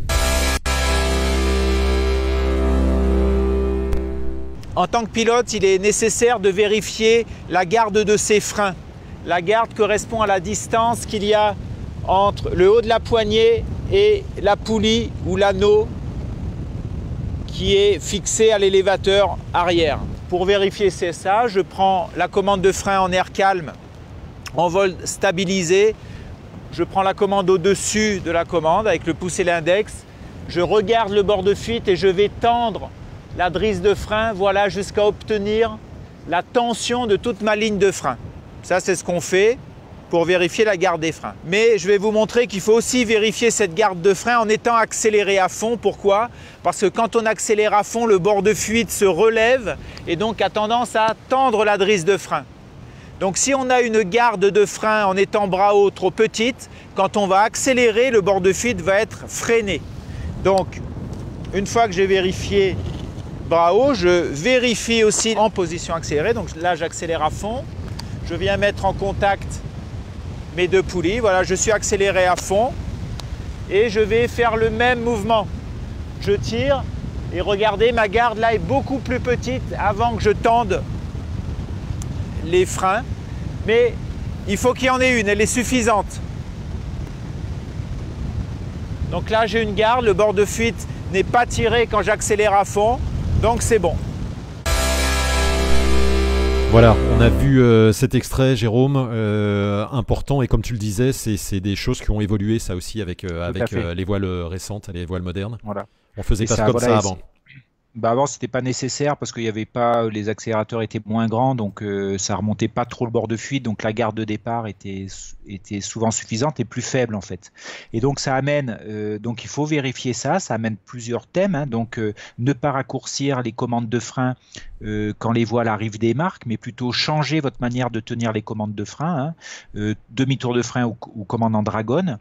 En tant que pilote, il est nécessaire de vérifier la garde de ses freins. La garde correspond à la distance qu'il y a entre le haut de la poignée et la poulie ou l'anneau qui est fixé à l'élévateur arrière. Pour vérifier c'est ça, je prends la commande de frein en air calme, en vol stabilisé. Je prends la commande au-dessus de la commande avec le pouce et l'index. Je regarde le bord de fuite et je vais tendre la drisse de frein, voilà, jusqu'à obtenir la tension de toute ma ligne de frein. Ça, c'est ce qu'on fait pour vérifier la garde des freins. Mais je vais vous montrer qu'il faut aussi vérifier cette garde de frein en étant accéléré à fond. Pourquoi Parce que quand on accélère à fond, le bord de fuite se relève et donc a tendance à tendre la drisse de frein. Donc si on a une garde de frein en étant bras haut trop petite, quand on va accélérer, le bord de fuite va être freiné. Donc une fois que j'ai vérifié bras haut, je vérifie aussi en position accélérée. Donc là j'accélère à fond. Je viens mettre en contact mes deux poulies. Voilà, je suis accéléré à fond et je vais faire le même mouvement. Je tire et regardez, ma garde là est beaucoup plus petite avant que je tende les freins. Mais il faut qu'il y en ait une, elle est suffisante. Donc là, j'ai une garde, le bord de fuite n'est pas tiré quand j'accélère à fond, donc c'est bon. Voilà, on a vu euh, cet extrait, Jérôme, euh, important, et comme tu le disais, c'est des choses qui ont évolué, ça aussi, avec, euh, avec les voiles récentes, les voiles modernes. Voilà. On faisait pas comme ça avant bah avant c'était pas nécessaire parce qu'il y avait pas euh, les accélérateurs étaient moins grands donc euh, ça remontait pas trop le bord de fuite donc la garde de départ était était souvent suffisante et plus faible en fait et donc ça amène euh, donc il faut vérifier ça ça amène plusieurs thèmes hein. donc euh, ne pas raccourcir les commandes de frein quand les voiles arrivent des marques mais plutôt changer votre manière de tenir les commandes de frein hein. demi tour de frein ou, commande en dragon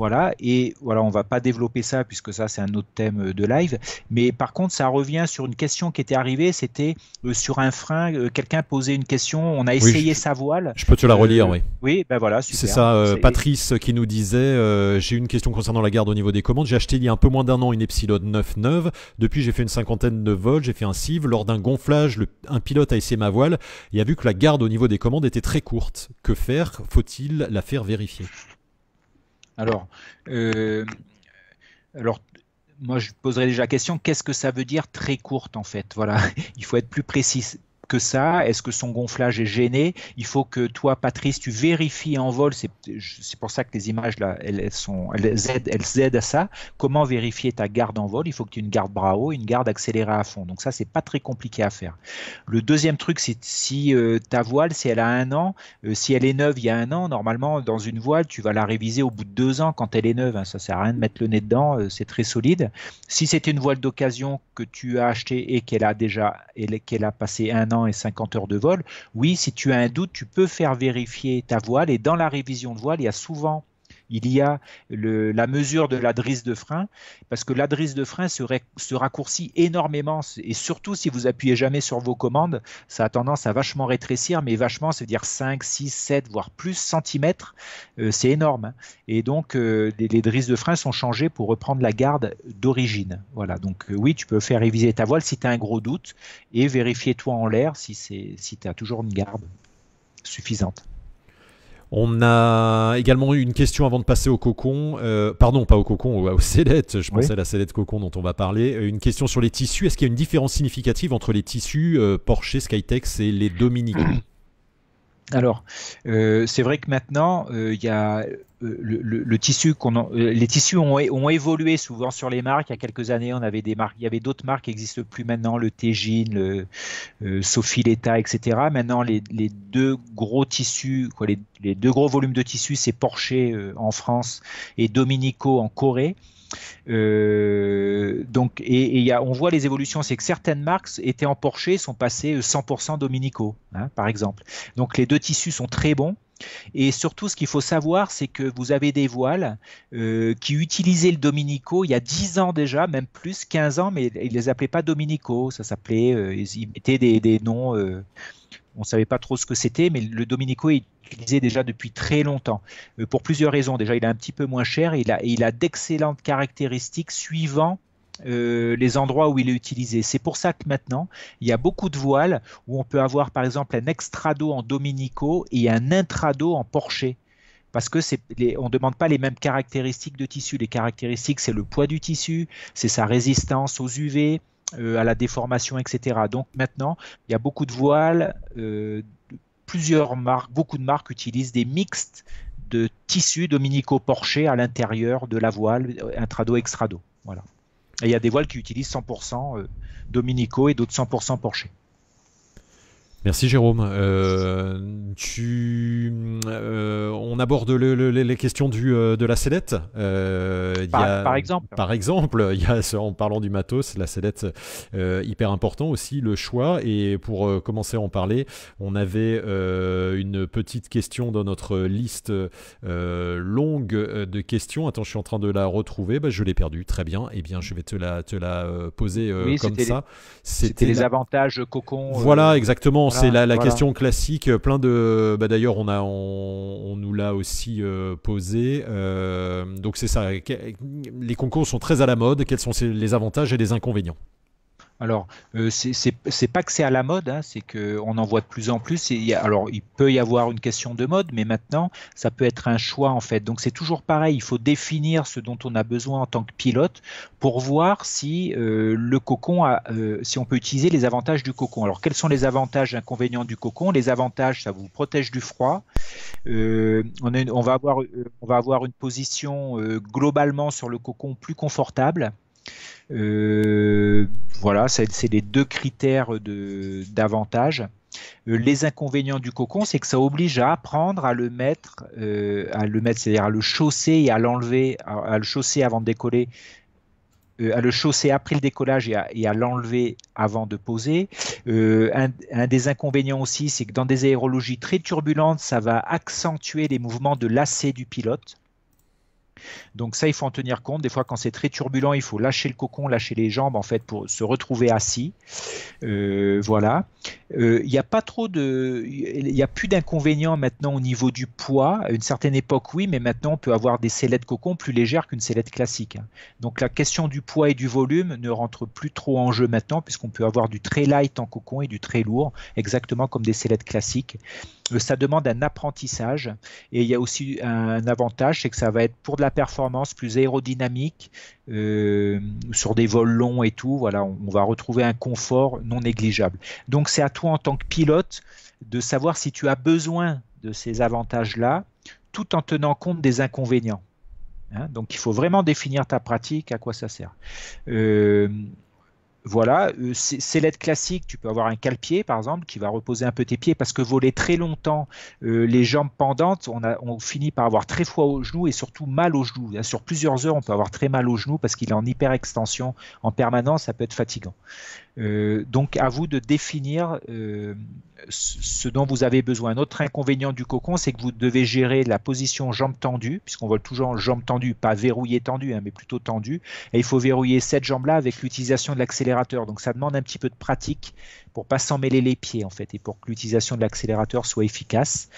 voilà, et voilà, on va pas développer ça puisque ça c'est un autre thème euh, de live, mais par contre ça revient sur une question qui était arrivée, c'était euh, sur un frein, euh, quelqu'un posait une question, on a essayé sa voile. Je peux te la relire, oui. Oui, ben voilà, C'est ça, Patrice qui nous disait, j'ai une question concernant la garde au niveau des commandes, j'ai acheté il y a un peu moins d'un an une Epsilon 9 9 depuis j'ai fait une cinquantaine de vols, j'ai fait un sieve. lors d'un gonflage, un pilote a essayé ma voile Il a vu que la garde au niveau des commandes était très courte. Que faire Faut-il la faire vérifier alors, euh, alors moi, je poserai déjà la question qu'est-ce que ça veut dire très courte en fait Voilà, il faut être plus précis, que ça Est-ce que son gonflage est gêné Il faut que toi, Patrice, tu vérifies en vol. C'est pour ça que les images, là, elles, sont, elles, aident, elles à ça. Comment vérifier ta garde en vol Il faut que tu aies une garde bravo, une garde accélérée à fond. Donc ça, c'est pas très compliqué à faire. Le deuxième truc, c'est si euh, ta voile, si elle a un an, euh, si elle est neuve il y a un an, normalement, dans une voile, tu vas la réviser au bout de deux ans quand elle est neuve. Hein. Ça sert à rien de mettre le nez dedans, euh, c'est très solide. Si c'est une voile d'occasion que tu as achetée et qu'elle a déjà, qu'elle a passé un an et 50 heures de vol, oui, si tu as un doute, tu peux faire vérifier ta voile. Et dans la révision de voile, il y a souvent il y a la mesure de la drisse de frein, parce que la drisse de frein se, se, raccourcit énormément, et surtout si vous appuyez jamais sur vos commandes, ça a tendance à vachement rétrécir, mais vachement, cest à dire 5, 6, 7, voire plus centimètres, euh, c'est énorme. Hein. Et donc, euh, les, drisses de frein sont changées pour reprendre la garde d'origine. Voilà, donc euh, oui, tu peux faire réviser ta voile si tu as un gros doute, et vérifier toi en l'air si, si tu as toujours une garde suffisante. On a également eu une question avant de passer au cocon. Euh, pardon, pas au cocon, au aux Je pensais à la sellette cocon dont on va parler. Euh, une question sur les tissus. Est-ce qu'il y a une différence significative entre les tissus euh, Porsche Skytex et les Dominique alors, euh, c'est vrai que maintenant, euh, il y a euh, le, tissu qu'on les tissus ont, ont, évolué souvent sur les marques. Il y a quelques années, on avait des marques, il y avait d'autres marques qui n'existent plus maintenant, le Tejin, le euh, Sophie Leta, etc. Maintenant, les, les deux gros tissus, quoi, les, deux gros volumes de tissus, c'est Porsche en France et Dominico en Corée. Euh, donc, et, et on voit les évolutions, c'est que certaines marques étaient emporchées, sont passées 100% euh, Dominico, hein, par exemple. Donc les deux tissus sont très bons. Et surtout, ce qu'il faut savoir, c'est que vous avez des voiles euh, qui utilisaient le Dominico il y a 10 ans déjà, même plus, 15 ans, mais ils ne les appelaient pas Dominico. Ça s'appelait, euh, ils mettaient des, des noms on ne savait pas trop ce que c'était, mais le Dominico est utilisé déjà depuis très longtemps. Euh, pour plusieurs raisons. Déjà, il est un petit peu moins cher et il a, d'excellentes caractéristiques suivant euh, les endroits où il est utilisé. C'est pour ça que maintenant, il y a beaucoup de voiles où on peut avoir par exemple un extrado en Dominico et un intrado en Porcher parce que on ne demande pas les mêmes caractéristiques de tissu. Les caractéristiques, c'est le poids du tissu, c'est sa résistance aux UV, euh, à la déformation, etc. Donc maintenant, il y a beaucoup de voiles, euh, plusieurs marques, beaucoup de marques utilisent des mixtes de tissus dominico-porché à l'intérieur de la voile, euh, intrado-extrado. Voilà. Et il y a des voiles qui utilisent 100% dominico et d'autres 100% porché. Merci Jérôme. Euh, euh, on aborde les questions euh, de la sellette. par, exemple. Par exemple, y a, en parlant du matos, la sellette, hyper important aussi, le choix. Et pour commencer à en parler, on avait une petite question dans notre liste longue de questions. Attends, je suis en train de la retrouver. Bah, je l'ai perdue. Très bien. Eh bien, je vais te la, te la poser comme ça. C'était les, avantages cocon. Voilà, exactement c'est la, question classique. Euh, plein de. Bah, d'ailleurs, on, a, on, nous l'a aussi euh, posé. Euh, donc, c'est ça. Les concours sont très à la mode. Quels sont les avantages et les inconvénients alors, euh, c'est pas que c'est à la mode, hein, c'est qu'on en voit de plus en plus. alors, il peut y avoir une question de mode, mais maintenant, ça peut être un choix en fait. Donc, c'est toujours pareil, il faut définir ce dont on a besoin en tant que pilote pour voir si euh, le cocon, a, euh, si on peut utiliser les avantages du cocon. Alors, quels sont les avantages et inconvénients du cocon Les avantages, ça vous protège du froid. Euh, on, on, va avoir, on va avoir une position globalement sur le cocon plus confortable. Euh, voilà, c'est les deux critères de d'avantage. Euh, les inconvénients du cocon, c'est que ça oblige à apprendre à le mettre, euh, à le mettre, c'est-à-dire à le chausser et à l'enlever, à, le chausser avant de décoller à le chausser après le décollage et à, l'enlever avant de poser. un, des inconvénients aussi, c'est que dans des aérologies très turbulentes, ça va accentuer les mouvements de lacet du pilote. Donc ça, il faut en tenir compte. Des fois, quand c'est très turbulent, il faut lâcher le cocon, lâcher les jambes, en fait, pour se retrouver assis. Euh, voilà. Euh, il n'y a pas trop de... Il n'y a plus d'inconvénients maintenant au niveau du poids. À une certaine époque, oui, mais maintenant, on peut avoir des sellettes cocon plus légères qu'une sellette classique. Hein. Donc la question du poids et du volume ne rentre plus trop en jeu maintenant, puisqu'on peut avoir du très light en cocon et du très lourd, exactement comme des sellettes classiques. Euh, ça demande un apprentissage. Et il y a aussi un avantage, c'est que ça va être pour de la performance, plus aérodynamique, euh, sur des vols longs et tout. Voilà, on, va retrouver un confort non négligeable. Donc c'est à toi en tant que pilote de savoir si tu as besoin de ces avantages-là, tout en tenant compte des inconvénients. Hein, donc il faut vraiment définir ta pratique, à quoi ça sert. Euh, voilà, euh, c'est l'aide classique. tu peux avoir un calpier, par exemple qui va reposer un peu tes pieds parce que voler très longtemps, euh, les jambes pendantes, on, a, on, finit par avoir très froid aux genoux et surtout mal aux genoux. Hein, sur plusieurs heures, on peut avoir très mal aux genoux parce qu'il est en hyperextension en permanence, ça peut être fatigant. Euh, donc à vous de définir euh, ce dont vous avez besoin. Un autre inconvénient du cocon, c'est que vous devez gérer la position jambe tendue, puisqu'on vole toujours jambe tendue, pas verrouillée tendue, hein, mais plutôt tendue. Et il faut verrouiller cette jambe-là avec l'utilisation de l'accélérateur. Donc ça demande un petit peu de pratique pour pas s'emmêler les pieds en fait, et pour que l'utilisation de l'accélérateur soit efficace.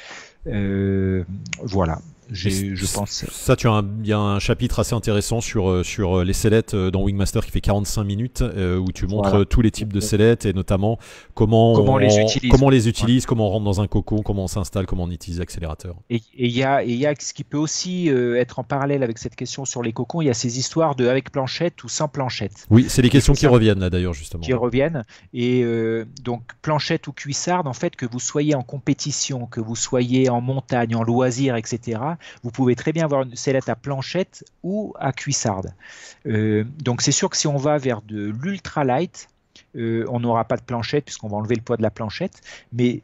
Euh, voilà je pense. Ça, tu as un, y a un chapitre assez intéressant sur, euh, sur euh, les sellettes euh, dans Wingmaster qui fait 45 minutes où tu montres tous les types de sellettes et notamment comment, comment on, les utilise, comment on les comment rentre dans un cocon, comment on s'installe, comment on utilise l'accélérateur. Et il y, y, a ce qui peut aussi être en parallèle avec cette question sur les cocons, il y a ces histoires de avec planchette ou sans planchette. Oui, c'est les questions qui reviennent là d'ailleurs justement. Qui reviennent et donc planchette ou cuissarde en fait que vous soyez en compétition, que vous soyez en montagne, en loisir, etc vous pouvez très bien avoir une sellette à planchette ou à cuissarde. Euh, donc c'est sûr que si on va vers de l'ultra light, euh, on n'aura pas de planchette puisqu'on va enlever le poids de la planchette, mais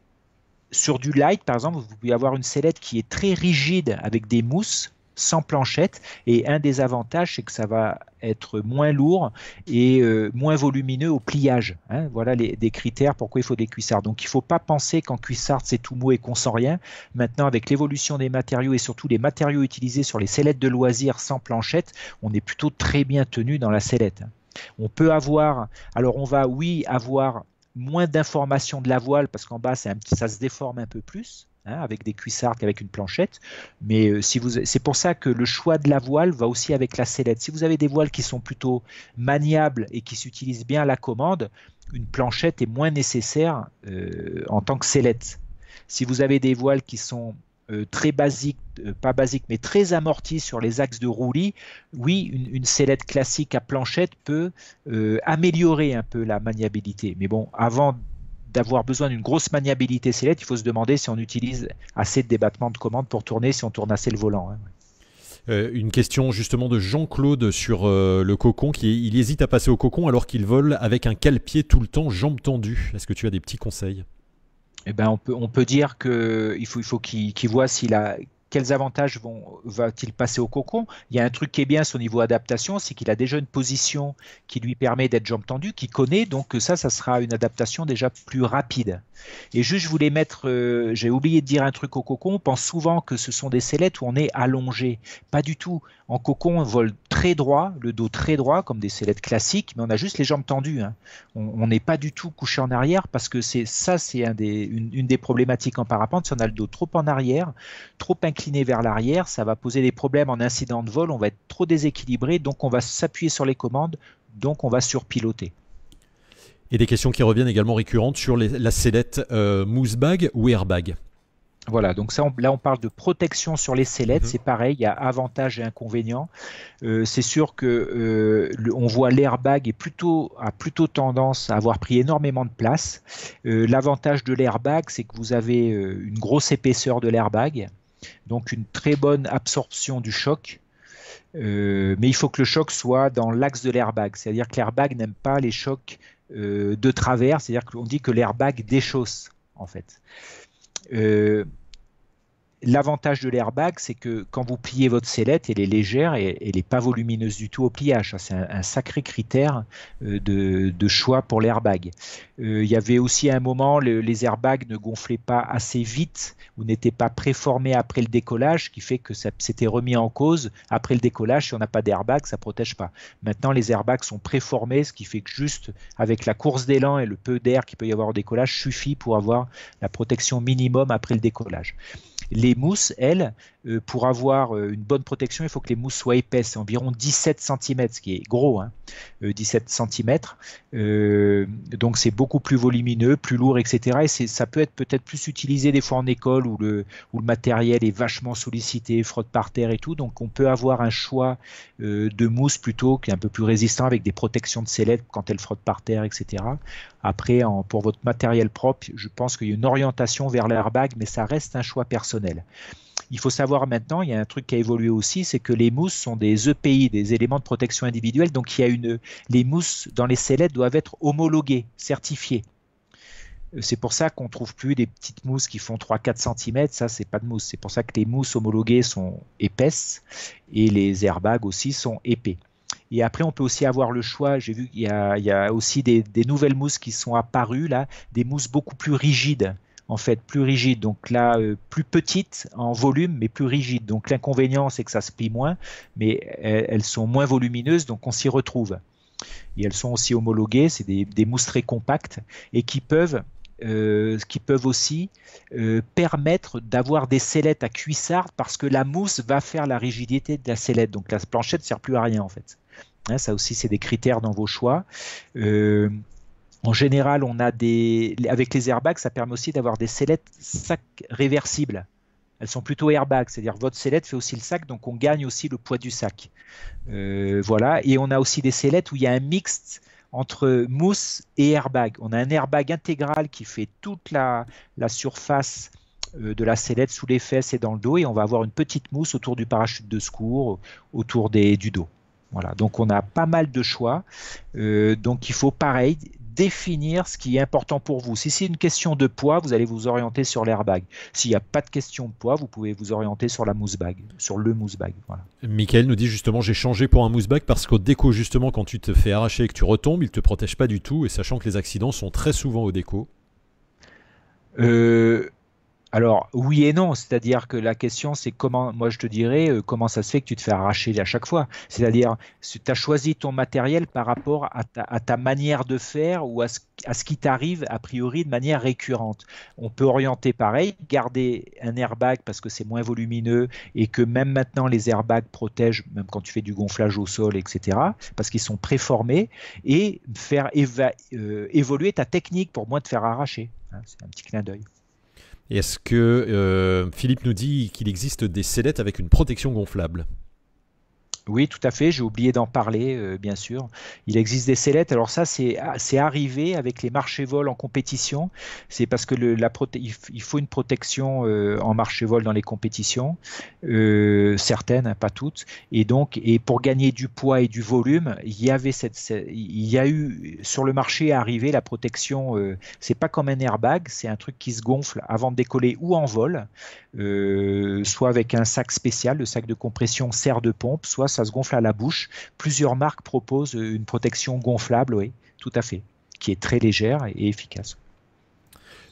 sur du light, par exemple, vous pouvez avoir une sellette qui est très rigide avec des mousses sans planchette. Et un des avantages, c'est que ça va être moins lourd et euh, moins volumineux au pliage. Hein. Voilà les, des critères pourquoi il faut des cuissards. Donc il ne faut pas penser qu'en cuissard c'est tout mou et qu'on sent rien. Maintenant avec l'évolution des matériaux et surtout les matériaux utilisés sur les sellettes de loisirs sans planchette, on est plutôt très bien tenu dans la sellette. Hein. On peut avoir, alors on va oui avoir moins d'informations de la voile parce qu'en bas petit, ça se déforme un peu plus Hein, avec des cuissardes qu'avec une planchette. Mais euh, si vous, c'est pour ça que le choix de la voile va aussi avec la sellette. Si vous avez des voiles qui sont plutôt maniables et qui s'utilisent bien à la commande, une planchette est moins nécessaire euh, en tant que sellette. Si vous avez des voiles qui sont euh, très basiques, pas basiques, mais très amorties sur les axes de roulis, oui, une, sellette classique à planchette peut améliorer un peu la maniabilité. Mais bon, avant d'avoir besoin d'une grosse maniabilité scellette, il faut se demander si on utilise assez de débattement de commande pour tourner, si on tourne assez le volant. Hein. Euh, une question justement de Jean-Claude sur euh, le cocon, qui il hésite à passer au cocon alors qu'il vole avec un pied tout le temps, jambe tendue. Est-ce que tu as des petits conseils eh ben on peut, dire qu'il faut, il faut qu'il voit s'il a quels avantages vont, va-t-il passer au cocon Il y a un truc qui est bien son niveau adaptation, c'est qu'il a déjà une position qui lui permet d'être jambes tendues, qu'il connaît, donc ça, ça sera une adaptation déjà plus rapide. Et juste, je voulais mettre, euh, j'ai oublié de dire un truc au cocon, on pense souvent que ce sont des sellettes où on est allongé. Pas du tout. En cocon, on vole très droit, le dos très droit, comme des sellettes classiques, mais on a juste les jambes tendues. Hein. On n'est pas du tout couché en arrière, parce que c'est ça, c'est une, des problématiques en parapente, si on a le dos trop en arrière, trop inquiétant, vers l'arrière, ça va poser des problèmes en incident de vol, on va être trop déséquilibré, donc on va s'appuyer sur les commandes, donc on va surpiloter. Et des questions qui reviennent également récurrentes sur la sellette euh, mousse bag ou airbag. Voilà, donc ça, là on parle de protection sur les sellettes, mhm. c'est pareil, il y a avantages et inconvénients. Euh, c'est sûr que euh, on voit l'airbag est plutôt a plutôt tendance à avoir pris énormément de place. L'avantage de l'airbag, c'est que vous avez une grosse épaisseur de l'airbag, donc une très bonne absorption du choc. Euh, mais il faut que le choc soit dans l'axe de l'airbag, c'est-à-dire que l'airbag n'aime pas les chocs euh, de travers, c'est-à-dire qu'on dit que l'airbag déchausse en fait. Euh, L'avantage de l'airbag, c'est que quand vous pliez votre sellette, elle est légère et elle n'est pas volumineuse du tout au pliage. C'est un, sacré critère euh, de, choix pour l'airbag. Euh, il y avait aussi à un moment, où les airbags ne gonflaient pas assez vite ou n'étaient pas préformés après le décollage, ce qui fait que ça s'était remis en cause. Après le décollage, si on n'a pas d'airbag, ça ne protège pas. Maintenant, les airbags sont préformés, ce qui fait que juste avec la course d'élan et le peu d'air qu'il peut y avoir au décollage, suffit pour avoir la protection minimum après le décollage. Les mousses, elles, euh, pour avoir euh, une bonne protection, il faut que les mousses soient épaisses, environ 17 cm, ce qui est gros, 17 hein. euh, cm. donc c'est beaucoup plus volumineux, plus lourd, etc. Et ça peut être peut-être plus utilisé des fois en école où le, matériel est vachement sollicité, frotte par terre et tout. Donc on peut avoir un choix de mousse plutôt qui est un peu plus résistant avec des protections de célèbres quand elle frotte par terre, etc. Après, pour votre matériel propre, je pense qu'il y a une orientation vers l'airbag, mais ça reste un choix personnel il faut savoir maintenant, il y a un truc qui a évolué aussi, c'est que les mousses sont des EPI, des éléments de protection individuelle. Donc il y a une, les mousses dans les sellettes doivent être homologuées, certifiées. Euh, c'est pour ça qu'on trouve plus des petites mousses qui font 3-4 cm, ça c'est pas de mousse. C'est pour ça que les mousses homologuées sont épaisses et les airbags aussi sont épais. Et après, on peut aussi avoir le choix. J'ai vu qu'il y, a aussi des, des, nouvelles mousses qui sont apparues là, des mousses beaucoup plus rigides en fait plus rigide, donc là euh, plus petite en volume, mais plus rigide. Donc l'inconvénient, c'est que ça se plie moins, mais elles, sont moins volumineuses, donc on s'y retrouve. Et elles sont aussi homologuées, c'est des, des mousses très compactes et qui peuvent euh, qui peuvent aussi euh, permettre d'avoir des sellettes à cuissard parce que la mousse va faire la rigidité de la sellette. Donc la planchette sert plus à rien en fait. Hein, ça aussi, c'est des critères dans vos choix. Euh, en général, on a des, avec les airbags, ça permet aussi d'avoir des sellettes sacs réversibles. Elles sont plutôt airbags, c'est-à-dire votre sellette fait aussi le sac, donc on gagne aussi le poids du sac. Euh, voilà. Et on a aussi des sellettes où il y a un mixte entre mousse et airbag. On a un airbag intégral qui fait toute la, la surface euh, de la sellette sous les fesses et dans le dos, et on va avoir une petite mousse autour du parachute de secours, autour des, du dos. Voilà, donc on a pas mal de choix. Euh, donc il faut pareil définir ce qui est important pour vous. Si c'est une question de poids, vous allez vous orienter sur l'airbag. S'il n'y a pas de question de poids, vous pouvez vous orienter sur la mousse bag, sur le mousse bag. Michael nous dit justement j'ai changé pour un mousse bag parce qu'au déco justement quand tu te fais arracher et que tu retombes, il ne te protège pas du tout et sachant que les accidents sont très souvent au déco. Euh, alors oui et non, c'est-à-dire que la question c'est comment, moi je te dirais, euh, comment ça se fait que tu te fais arracher à chaque fois C'est-à-dire, tu as choisi ton matériel par rapport à ta, manière de faire ou à ce, qui t'arrive a priori de manière récurrente. On peut orienter pareil, garder un airbag parce que c'est moins volumineux et que même maintenant les airbags protègent, même quand tu fais du gonflage au sol, etc., parce qu'ils sont préformés, et faire euh, évoluer ta technique pour moins te faire arracher. Hein, c'est un petit clin d'œil. Est-ce que euh, Philippe nous dit qu'il existe des sellettes avec une protection gonflable oui, tout à fait. J'ai oublié d'en parler, euh, bien sûr. Il existe des sellettes. Alors ça, c'est ah, arrivé avec les marchés-vols en compétition. C'est parce que il faut une protection euh, en marché-vol dans les compétitions, euh, certaines, pas toutes. Et donc, et pour gagner du poids et du volume, il y avait cette, il y a eu sur le marché arrivé la protection. c'est pas comme un airbag, c'est un truc qui se gonfle avant de décoller ou en vol, soit avec un sac spécial, le sac de compression sert de pompe, soit ça se gonfle à la bouche. Plusieurs marques proposent une protection gonflable, oui, tout à fait, qui est très légère et efficace.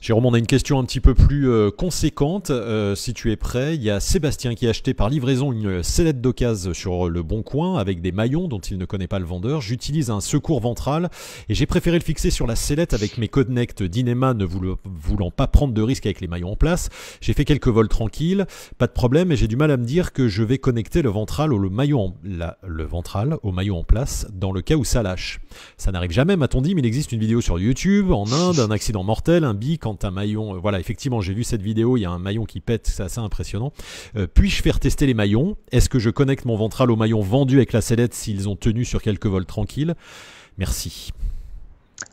Jérôme, on a une question un petit peu plus euh, conséquente. Euh, si tu es prêt, il y a Sébastien qui a acheté par livraison une sellette d'occasion sur le Bon Coin avec des maillons dont il ne connaît pas le vendeur. J'utilise un secours ventral et j'ai préféré le fixer sur la sellette avec mes connect Dinema ne voulant pas prendre de risque avec les maillons en place. J'ai fait quelques vols tranquilles, pas de problème mais j'ai du mal à me dire que je vais connecter le ventral ou maillot le ventral au maillot en place dans le cas où ça lâche. Ça n'arrive jamais, m'a-t-on dit, mais il existe une vidéo sur YouTube en Inde, un accident mortel, un bic un maillon, euh, voilà, effectivement, j'ai vu cette vidéo, il y a un maillon qui pète, c'est assez impressionnant. Euh, puis-je faire tester les maillons Est-ce que je connecte mon ventral au maillon vendu avec la sellette s'ils ont tenu sur quelques vols tranquilles Merci.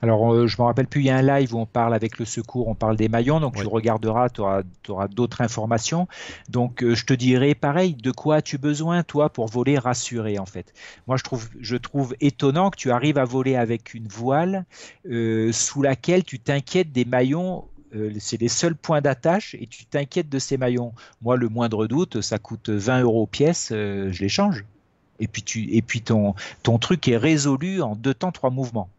Alors, euh, je me rappelle plus, il y a un live où on parle avec le secours, on parle des maillons, donc tu regarderas, tu auras, d'autres informations. Donc, euh, je te dirai, pareil, de quoi as-tu besoin, toi, pour voler rassuré, en fait Moi, je trouve, je trouve étonnant que tu arrives à voler avec une voile euh, sous laquelle tu t'inquiètes des maillons c'est les seuls points d'attache et tu t'inquiètes de ces maillons. Moi, le moindre doute, ça coûte 20 euros pièce, je les change. Et puis, tu, ton, ton truc est résolu en deux temps, trois mouvements.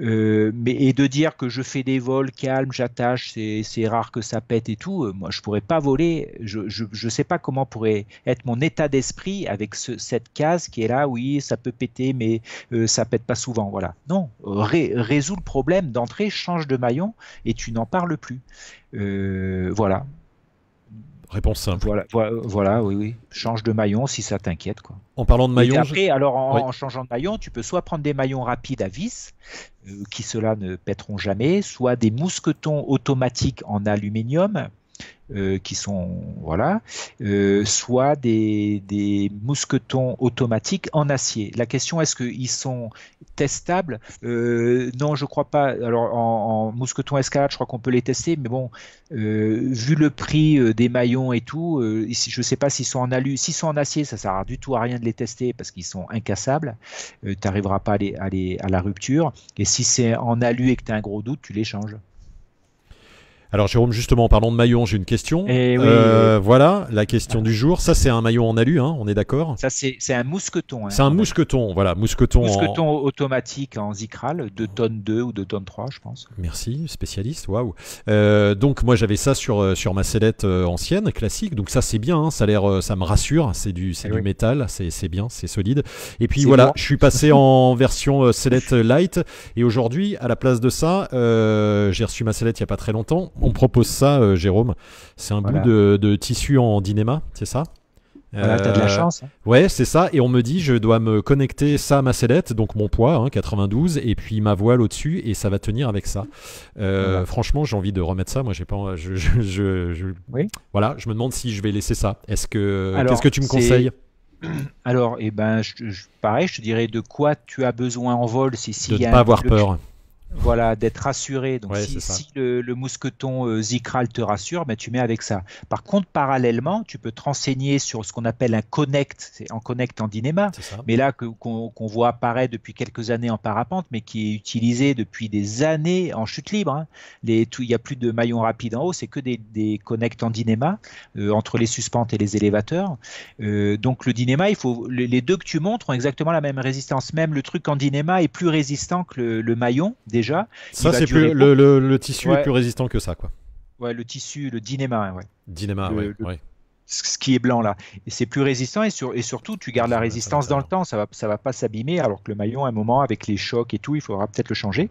Euh, mais, et de dire que je fais des vols calmes, j'attache, c'est rare que ça pète et tout, euh, moi je pourrais pas voler, je ne sais pas comment pourrait être mon état d'esprit avec cette case qui est là, oui, ça peut péter, mais euh, ça pète pas souvent. Voilà. Non, résous le problème d'entrée, change de maillon et tu n'en parles plus. voilà. Réponse simple. Voilà, oui, oui. Change de maillon si ça t'inquiète. Quoi. En parlant de maillon. après, alors en, changeant de maillon, tu peux soit prendre des maillons rapides à vis, euh, qui cela ne pèteront jamais, soit des mousquetons automatiques en aluminium. Euh, qui sont voilà, euh, soit des, des, mousquetons automatiques en acier. La question est-ce qu'ils sont testables. Euh, non, je crois pas. Alors en, mousqueton escalade, je crois qu'on peut les tester, mais bon, euh, vu le prix euh, des maillons et tout, je ne sais pas s'ils sont en alu, s'ils sont en acier, ça sert du tout à rien de les tester parce qu'ils sont incassables. tu n'arriveras pas à, les, à, à la rupture. Et si c'est en alu et que tu as un gros doute, tu les changes. Alors Jérôme, justement, en parlant de maillons, j'ai une question. Eh euh, voilà, la question du jour. Ça, c'est un maillon en alu, hein, on est d'accord Ça, c'est un mousqueton. Hein, c'est un mousqueton, voilà, mousqueton. Mousqueton automatique en Zikral, de tonne 2 ou de tonne 3, je pense. Merci, spécialiste, waouh. Euh, donc moi, j'avais ça sur, euh, sur ma sellette ancienne, classique. Donc ça, c'est bien, hein, ça, l'air, ça me rassure, c'est du, eh du métal, c'est bien, c'est solide. Et puis voilà, je suis passé en version sellette light. Et aujourd'hui, à la place de ça, euh, j'ai reçu ma sellette il n'y a pas très longtemps on propose ça, euh, Jérôme. C'est un bout de, tissu en dinéma, c'est ça voilà, t'as de la euh, chance. Hein. Ouais, c'est ça. Et on me dit, je dois me connecter ça à ma sellette, donc mon poids, 92, hein, et puis ma voile au-dessus, et ça va tenir avec ça. Euh, franchement, j'ai envie de remettre ça. Moi, j'ai pas. Je, Voilà, je me demande si je vais laisser ça. Est-ce que qu'est-ce que tu me conseilles Alors, eh ben, je, pareil, je te dirais de quoi tu as besoin en vol. Si, si de ne pas avoir peur. Voilà, d'être rassuré. Donc si, le, mousqueton euh, Zikral te rassure, ben, tu mets avec ça. Par contre, parallèlement, tu peux te renseigner sur ce qu'on appelle un connect, c'est en connect en Dinema, mais là qu'on voit apparaître depuis quelques années en parapente, mais qui est utilisé depuis des années en chute libre. Hein. Les, il n'y a plus de maillons rapide en haut, c'est que des, des connects en Dinema, euh, entre les suspentes et les élévateurs. Euh, donc le Dinema, il faut, les deux que tu montres ont exactement la même résistance. Même le truc en Dinema est plus résistant que le, maillon déjà. Ça, c'est plus le, tissu est plus résistant que ça, quoi. Ouais, le tissu, le dynéma, ouais. ouais, ce qui est blanc là. c'est plus résistant et, et surtout tu gardes ah, la résistance dans le temps, ça va, ça va pas s'abîmer alors que le maillon à un moment avec les chocs et tout, il faudra peut-être le changer.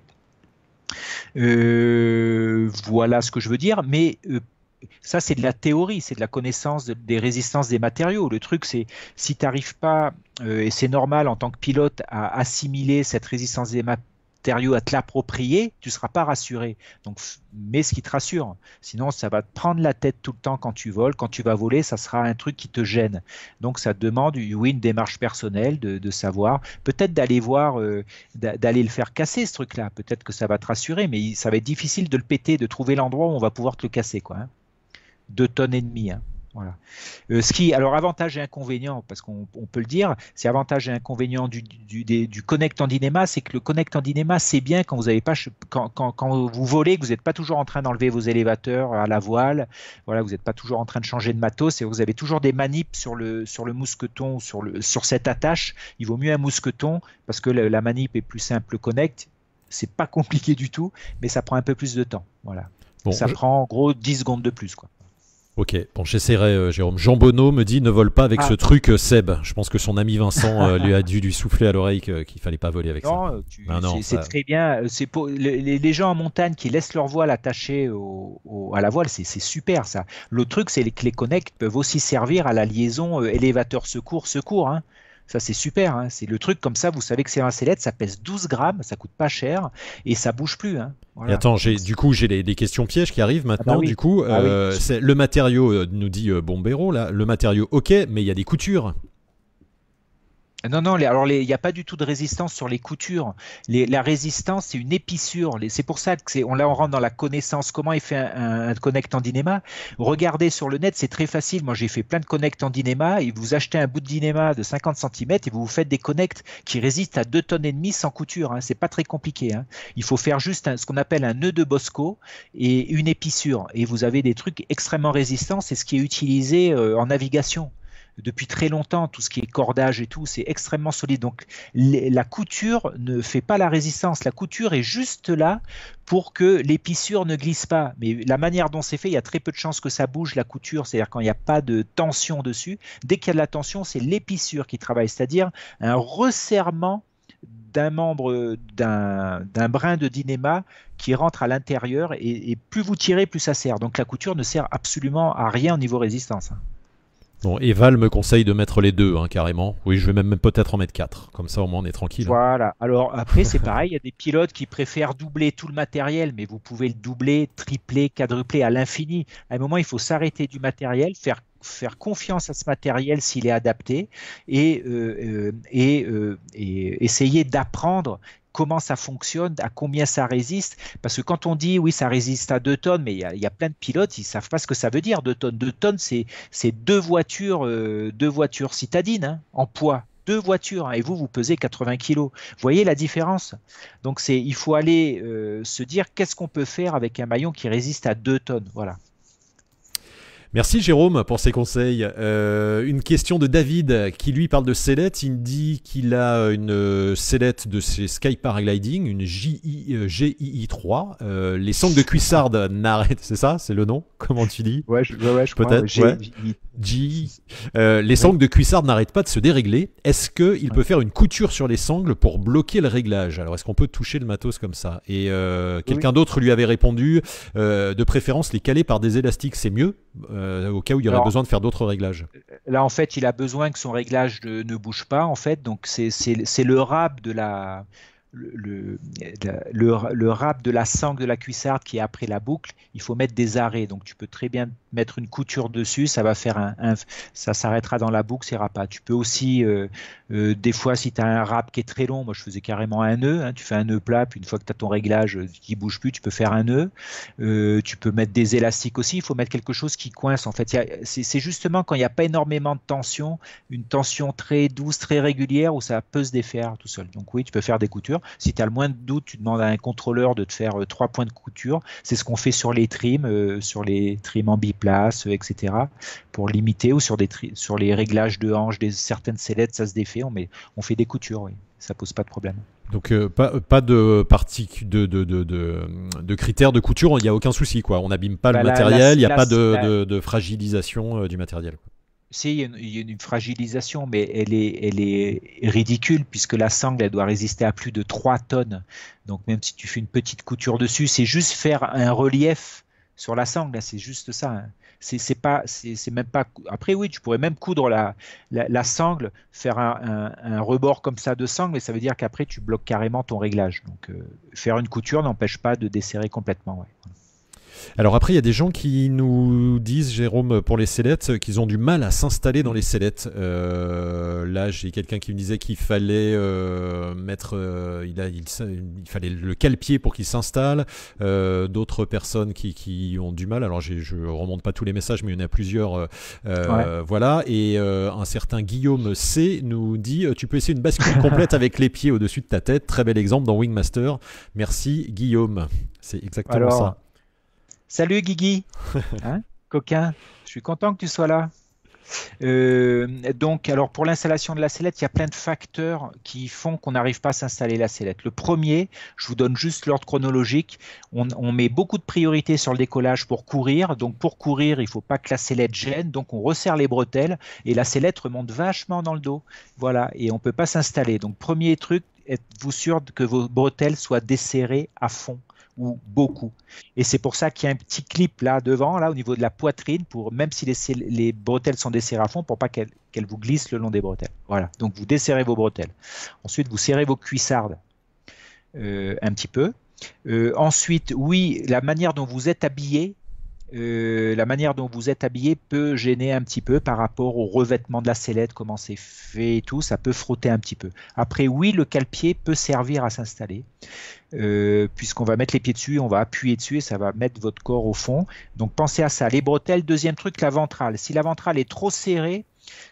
Euh, voilà ce que je veux dire, mais euh, ça c'est de la théorie, c'est de la connaissance des résistances des matériaux. Le truc c'est si tu n'arrives pas, euh, et c'est normal en tant que pilote, à assimiler cette résistance des, matériaux à te l'approprier, tu ne seras pas rassuré. Donc mets ce qui te rassure. Sinon, ça va te prendre la tête tout le temps quand tu voles. Quand tu vas voler, ça sera un truc qui te gêne. Donc ça demande une démarche personnelle de, savoir, peut-être d'aller voir, euh, d'aller le faire casser ce truc-là. Peut-être que ça va te rassurer, mais ça va être difficile de le péter, de trouver l'endroit où on va pouvoir te le casser. Quoi, hein. Deux tonnes et demie. Hein. Euh, ce qui, alors avantage et inconvénient, parce qu'on peut le dire, c'est avantage et inconvénient du, connect en Dynéma, c'est que le connect en Dynéma, c'est bien quand vous avez pas, quand, vous volez, que vous n'êtes pas toujours en train d'enlever vos élévateurs à la voile, voilà, vous n'êtes pas toujours en train de changer de matos, et vous avez toujours des manips sur le, sur le mousqueton, sur, le, sur cette attache. Il vaut mieux un mousqueton parce que la, manip est plus simple connect. C'est pas compliqué du tout, mais ça prend un peu plus de temps. Voilà. ça prend en gros 10 secondes de plus. Quoi. Ok, bon, j'essaierai, euh, Jérôme. Jean Bonneau me dit ne vole pas avec ce ah. truc, euh, Seb. Je pense que son ami Vincent euh, lui a dû lui souffler à l'oreille qu'il fallait pas voler avec ça. Ben c'est très bien. les, gens en montagne qui laissent leur voile attachée à la voile, c'est super ça. Le truc, c'est que les connects peuvent aussi servir à la liaison élévateur secours secours. Hein. Ça, c'est super. Hein. C'est le truc comme ça, vous savez que c'est un sellette, ça pèse 12 grammes, ça coûte pas cher et ça bouge plus. Hein. attends, du coup, j'ai des questions pièges qui arrivent ah bah maintenant. Du coup, ah euh, le matériau, euh, nous dit euh, Bombero, là, le matériau, ok, mais il y a des coutures. Non, non, alors il n'y a pas du tout de résistance sur les coutures. la résistance, c'est une épissure. C'est pour ça que on, là, on rentre dans la connaissance. Comment il fait un, connect en dinéma Regardez sur le net, c'est très facile. Moi, j'ai fait plein de connects en dinéma et vous achetez un bout de dinéma de 50 cm et vous vous faites des connects qui résistent à deux tonnes et demi sans couture. Hein. C'est pas très compliqué. Hein. Il faut faire juste ce qu'on appelle un nœud de Bosco et une épissure. Et vous avez des trucs extrêmement résistants. C'est ce qui est utilisé euh, en navigation depuis très longtemps, tout ce qui est cordage et tout, c'est extrêmement solide. Donc la couture ne fait pas la résistance. La couture est juste là pour que l'épissure ne glisse pas. Mais la manière dont c'est fait, il y a très peu de chances que ça bouge la couture, c'est-à-dire quand il n'y a pas de tension dessus. Dès qu'il y a de la tension, c'est l'épissure qui travaille, c'est-à-dire un resserrement d'un membre d'un brin de dynéma qui rentre à l'intérieur et, et plus vous tirez, plus ça sert. Donc la couture ne sert absolument à rien au niveau résistance. Bon, Eval me conseille de mettre les deux, hein, carrément. Oui, je vais même, peut-être en mettre quatre. Comme ça, au moins, on est tranquille. Hein. Voilà. Alors, après, c'est pareil. Il y a des pilotes qui préfèrent doubler tout le matériel, mais vous pouvez le doubler, tripler, quadrupler à l'infini. À un moment, il faut s'arrêter du matériel, faire faire confiance à ce matériel s'il est adapté et, euh, euh, et, euh, et essayer d'apprendre comment ça fonctionne, à combien ça résiste. Parce que quand on dit oui, ça résiste à 2 tonnes, mais il y, a, plein de pilotes, ils ne savent pas ce que ça veut dire 2 tonnes. 2 tonnes, c'est deux voitures, euh, deux voitures citadines hein, en poids. Deux voitures hein, et vous vous pesez 80 kg. Vous voyez la différence. Donc c'est il faut aller euh, se dire qu'est-ce qu'on peut faire avec un maillon qui résiste à 2 tonnes. Voilà. Merci Jérôme pour ces conseils. Euh, une question de David qui lui parle de sellette. Il dit qu'il a une euh, sellette de ses Sky Paragliding, une euh, GII3. les sangles de cuissard n'arrêtent, c'est ça C'est le nom Comment tu dis Ouais, les sangles de cuissard n'arrêtent pas de se dérégler. Est-ce qu'il peut faire une couture sur les sangles pour bloquer le réglage Alors, est-ce qu'on peut toucher le matos comme ça Et quelqu'un d'autre lui avait répondu de préférence les caler par des élastiques, c'est mieux euh, au cas où il y aurait besoin de faire d'autres réglages Là, en fait, il a besoin que son réglage ne bouge pas, en fait. Donc, c'est le rap de la. Le, le, rap de la sangle de la cuissarde qui est après la boucle, il faut mettre des arrêts. Donc tu peux très bien mettre une couture dessus, ça va faire un, ça s'arrêtera dans la boucle, ça ira pas. Tu peux aussi, euh, euh, des fois, si tu as un rap qui est très long, moi je faisais carrément un nœud, hein. tu fais un nœud plat, puis une fois que tu as ton réglage euh, qui bouge plus, tu peux faire un nœud. tu peux mettre des élastiques aussi, il faut mettre quelque chose qui coince en fait. C'est justement quand il n'y a pas énormément de tension, une tension très douce, très régulière, où ça peut se défaire tout seul. Donc oui, tu peux faire des coutures. Si tu as le moins de doute, tu demandes à un contrôleur de te faire trois points de couture. C'est ce qu'on fait sur les trims, sur les trims en bip place, etc. pour limiter ou sur, des sur les réglages de hanches des certaines sellettes, ça se défait. On, on fait des coutures, oui. Ça pose pas de problème. Donc euh, pas, pas, de, de, de, de, de critères de couture, il n'y a aucun souci. quoi. On n'abîme pas le bah, matériel, il n'y a pas de, fragilisation euh, du matériel. Si, il y, a une, fragilisation, mais elle est, elle est ridicule puisque la sangle, elle doit résister à plus de 3 tonnes. Donc même si tu fais une petite couture dessus, c'est juste faire un relief sur la sangle, hein, c'est juste ça. Hein. C'est pas, c'est même pas. Après, oui, tu pourrais même coudre la, sangle, faire un, rebord comme ça de sangle, mais ça veut dire qu'après tu bloques carrément ton réglage. Donc, euh, faire une couture n'empêche pas de desserrer complètement. Alors après, il y a des gens qui nous disent, Jérôme, pour les sellettes, qu'ils ont du mal à s'installer dans les sellettes. Euh, là, j'ai quelqu'un qui me disait qu'il fallait euh, mettre, euh, il, fallait le calpier pour qu'il s'installe. Euh, d'autres personnes qui, qui, ont du mal. Alors, je remonte pas tous les messages, mais il y en a plusieurs. Voilà. Et un certain Guillaume C nous dit, tu peux essayer une bascule complète avec les pieds au-dessus de ta tête. Très bel exemple dans Wingmaster. Merci Guillaume. C'est exactement ça. Salut Guigui hein, Coquin, je suis content que tu sois là. Euh, donc, alors pour l'installation de la sellette, il y a plein de facteurs qui font qu'on n'arrive pas à s'installer la sellette. Le premier, je vous donne juste l'ordre chronologique. On, met beaucoup de priorité sur le décollage pour courir. Donc, pour courir, il faut pas que la sellette gêne. Donc, on resserre les bretelles et la sellette remonte vachement dans le dos. Voilà, et on peut pas s'installer. Donc, premier truc, êtes-vous sûr que vos bretelles soient desserrées à fond beaucoup. Et c'est pour ça qu'il y a un petit clip là devant, là au niveau de la poitrine, pour même si les, les bretelles sont desserrées à fond, pour pas qu'elles vous glissent le long des bretelles. Voilà. Donc vous desserrez vos bretelles. Ensuite, vous serrez vos cuissardes euh, un petit peu. Euh, ensuite, oui, la manière dont vous êtes habillé, euh, la manière dont vous êtes habillé peut gêner un petit peu par rapport au revêtement de la sellette, comment c'est fait et tout, ça peut frotter un petit peu. Après, oui, le calpier peut servir à s'installer, euh, puisqu'on va mettre les pieds dessus, on va appuyer dessus et ça va mettre votre corps au fond. Donc pensez à ça. Les bretelles, deuxième truc, la ventrale. Si la ventrale est trop serrée,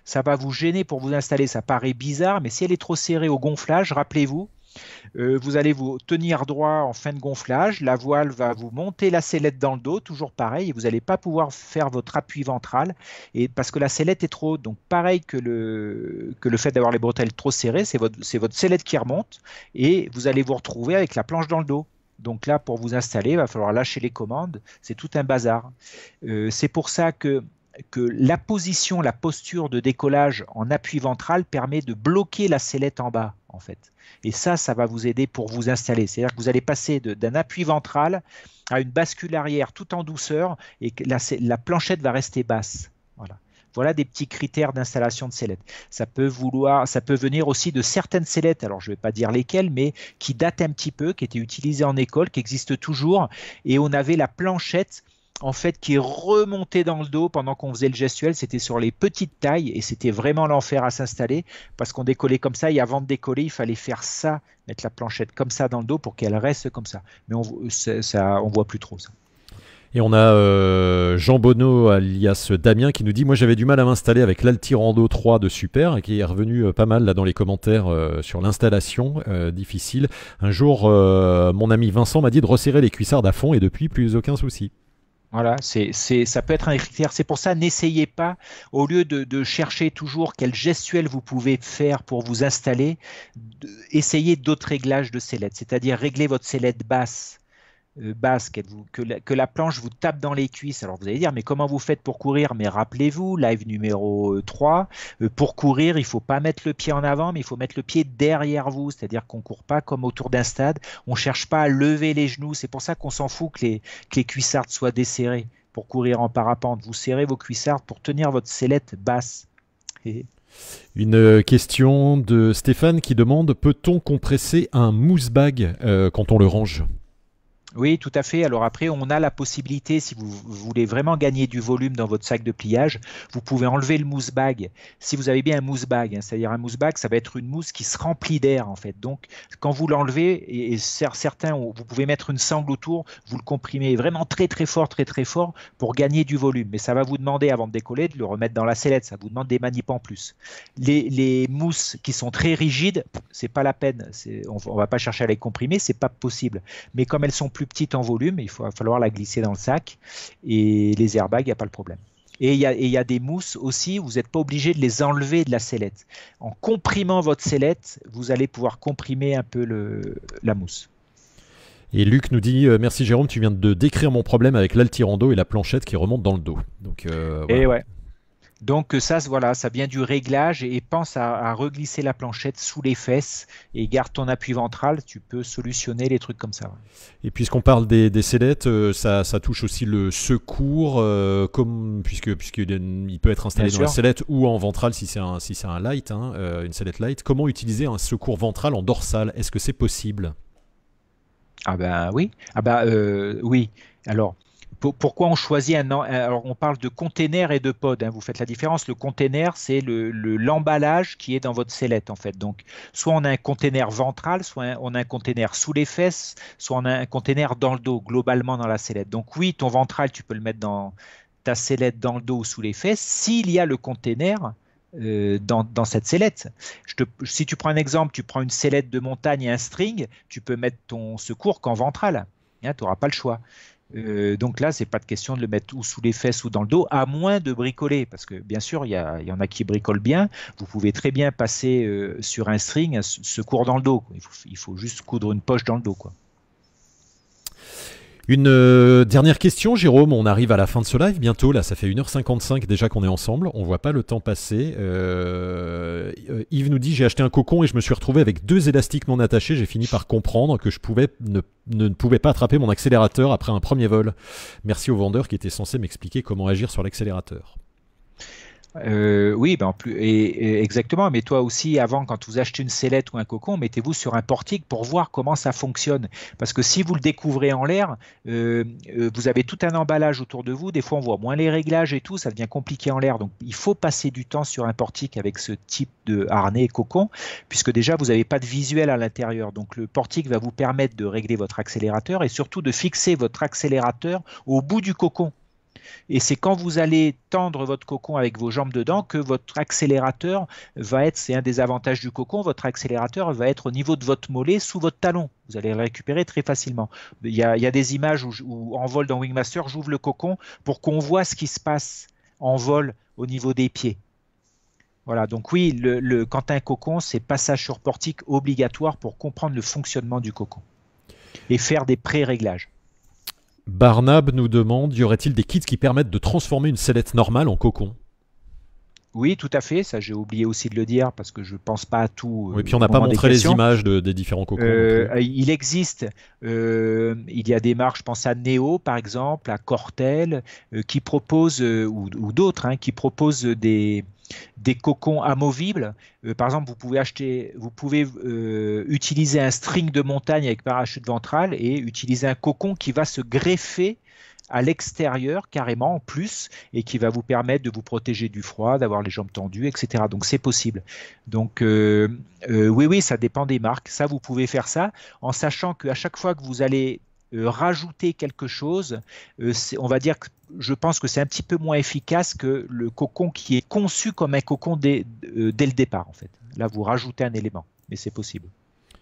ça va vous gêner pour vous installer, ça paraît bizarre, mais si elle est trop serrée au gonflage, rappelez-vous, euh, vous allez vous tenir droit en fin de gonflage. La voile va vous monter la sellette dans le dos, toujours pareil. vous n'allez pas pouvoir faire votre appui ventral parce que la sellette est trop haute. Donc pareil que le, fait d'avoir les bretelles trop serrées, c'est votre, votre sellette qui remonte et vous allez vous retrouver avec la planche dans le dos. Donc là, pour vous installer, il va falloir lâcher les commandes. C'est tout un bazar. Euh, c'est pour ça que que la position, la posture de décollage en appui ventral permet de bloquer la sellette en bas, en fait. Et ça, ça va vous aider pour vous installer. C'est-à-dire que vous allez passer d'un appui ventral à une bascule arrière tout en douceur et la, la planchette va rester basse. Voilà. des petits critères d'installation de sellettes. Ça peut vouloir, ça peut venir aussi de certaines sellettes, alors je ne vais pas dire lesquelles, mais qui datent un petit peu, qui étaient utilisées en école, qui existent toujours, et on avait la planchette en fait, qui est remonté dans le dos pendant qu'on faisait le gestuel. C'était sur les petites tailles et c'était vraiment l'enfer à s'installer parce qu'on décollait comme ça et avant de décoller, il fallait faire ça, mettre la planchette comme ça dans le dos pour qu'elle reste comme ça. Mais on ça, voit plus trop ça. Et on a euh, Jean Bonneau alias Damien qui nous dit Moi j'avais du mal à m'installer avec l'Altirando 3 de Super et qui est revenu euh, pas mal là dans les commentaires euh, sur l'installation difficile. Un jour, mon ami Vincent m'a dit de resserrer les cuissards à fond et depuis plus aucun souci. Voilà, c'est, c'est, ça peut être un critère. C'est pour ça, n'essayez pas, au lieu de, chercher toujours quel gestuel vous pouvez faire pour vous installer, essayez d'autres réglages de sellette, c'est-à-dire régler votre sellette basse euh, basse, que, la, planche vous tape dans les cuisses. Alors vous allez dire, mais comment vous faites pour courir Mais rappelez-vous, live numéro 3, euh, euh, pour courir, il faut pas mettre le pied en avant, mais il faut mettre le pied derrière vous, c'est-à-dire qu'on court pas comme autour d'un stade, on cherche pas à lever les genoux, c'est pour ça qu'on s'en fout que les, que cuissardes soient desserrées pour courir en parapente. Vous serrez vos cuissardes pour tenir votre sellette basse. Une question de Stéphane qui demande peut-on compresser un mousse bag quand on le range oui, tout à fait. Alors après, on a la possibilité, si vous voulez vraiment gagner du volume dans votre sac de pliage, vous pouvez enlever le mousse bag. Si vous avez bien un mousse bag, hein, c'est-à-dire un mousse bag, ça va être une mousse qui se remplit d'air en fait. Donc quand vous l'enlevez, et, certains, vous pouvez mettre une sangle autour, vous le comprimez vraiment très très fort, très très fort pour gagner du volume. Mais ça va vous demander avant de décoller de le remettre dans la sellette. Ça vous demande des manips en plus. Les, mousses qui sont très rigides, c'est pas la peine. On, on va pas chercher à les comprimer, c'est pas possible. Mais comme elles sont plus petite en volume, il faut falloir la glisser dans le sac. Et les airbags, il n'y a pas le problème. Et il y, a des mousses aussi, vous n'êtes pas obligé de les enlever de la sellette. En comprimant votre sellette, vous allez pouvoir comprimer un peu le, la mousse. Et Luc nous dit euh, Merci Jérôme, tu viens de décrire mon problème avec l'altirando et la planchette qui remonte dans le dos. Donc, euh, Et ouais. Donc euh, ça, voilà, ça vient du réglage et pense à, à, reglisser la planchette sous les fesses et garde ton appui ventral, tu peux solutionner les trucs comme ça. Et puisqu'on parle des, des sellettes, euh, ça, touche aussi le secours, euh, comme, puisque, il peut être installé dans la sellette ou en ventral si c'est un, light, hein, une sellette light. Comment utiliser un secours ventral en dorsale Est-ce que c'est possible ah ben oui, ah ben oui. Alors, pourquoi on choisit un, Alors, on parle de container et de pod. Hein, vous faites la différence. Le container, c'est l'emballage le, l'emballage qui est dans votre sellette, en fait. Donc, soit on a un container ventral, soit on a un container sous les fesses, soit on a un container dans le dos, globalement dans la sellette. Donc, oui, ton ventral, tu peux le mettre dans ta sellette dans le dos ou sous les fesses. S'il y a le container, euh, dans, cette sellette. si tu prends un exemple, tu prends une sellette de montagne et un string, tu peux mettre ton secours qu'en ventral. Hein, tu n'auras pas le choix. Euh, donc là, c'est pas de question de le mettre ou sous les fesses ou dans le dos, à moins de bricoler, parce que bien sûr, il y, en a qui bricolent bien. Vous pouvez très bien passer euh, sur un string, se secours dans le dos. Il, faut, il faut, juste coudre une poche dans le dos, quoi. Une euh, dernière question, Jérôme. On arrive à la fin de ce live bientôt. Là, ça fait 1h55 déjà qu'on est ensemble. On voit pas le temps passer. Euh, euh, Yves nous dit J'ai acheté un cocon et je me suis retrouvé avec deux élastiques non attachés. J'ai fini par comprendre que je pouvais ne, ne, ne, pouvais pas attraper mon accélérateur après un premier vol. Merci au vendeur qui était censé m'expliquer comment agir sur l'accélérateur. Euh, oui, ben, plus, et, exactement. Mais toi aussi, avant, quand vous achetez une sellette ou un cocon, mettez-vous sur un portique pour voir comment ça fonctionne. Parce que si vous le découvrez en l'air, euh, euh, vous avez tout un emballage autour de vous. Des fois, on voit moins les réglages et tout. Ça devient compliqué en l'air. Donc, il faut passer du temps sur un portique avec ce type de harnais et cocon, puisque déjà, vous n'avez pas de visuel à l'intérieur. Donc, le portique va vous permettre de régler votre accélérateur et surtout de fixer votre accélérateur au bout du cocon. Et c'est quand vous allez tendre votre cocon avec vos jambes dedans que votre accélérateur va être, c'est un des avantages du cocon, votre accélérateur va être au niveau de votre mollet sous votre talon. Vous allez le récupérer très facilement. Il y a, des images où, en vol dans Wingmaster, j'ouvre le cocon pour qu'on voit ce qui se passe en vol au niveau des pieds. Voilà, donc oui, le, le quand un cocon, c'est passage sur portique obligatoire pour comprendre le fonctionnement du cocon et faire des pré-réglages. Barnab nous demande y aurait-il des kits qui permettent de transformer une sellette normale en cocon oui, tout à fait. Ça, j'ai oublié aussi de le dire parce que je pense pas à tout. et euh, puis on n'a pas montré les images des différents cocons. Euh, euh. il existe. il y a des marques, je pense à Neo par exemple, à Cortel, qui propose ou, d'autres, hein, qui proposent des des cocons amovibles. par exemple, vous pouvez acheter, vous pouvez utiliser un string de montagne avec parachute ventral et utiliser un cocon qui va se greffer à l'extérieur carrément en plus et qui va vous permettre de vous protéger du froid, d'avoir les jambes tendues, etc. Donc c'est possible. Donc euh, euh, oui, oui, ça dépend des marques. Ça, vous pouvez faire ça en sachant qu'à chaque fois que vous allez euh, rajouter quelque chose, on va dire que je pense que c'est un petit peu moins efficace que le cocon qui est conçu comme un cocon dès, dès le départ. En fait, là, vous rajoutez un élément, mais c'est possible.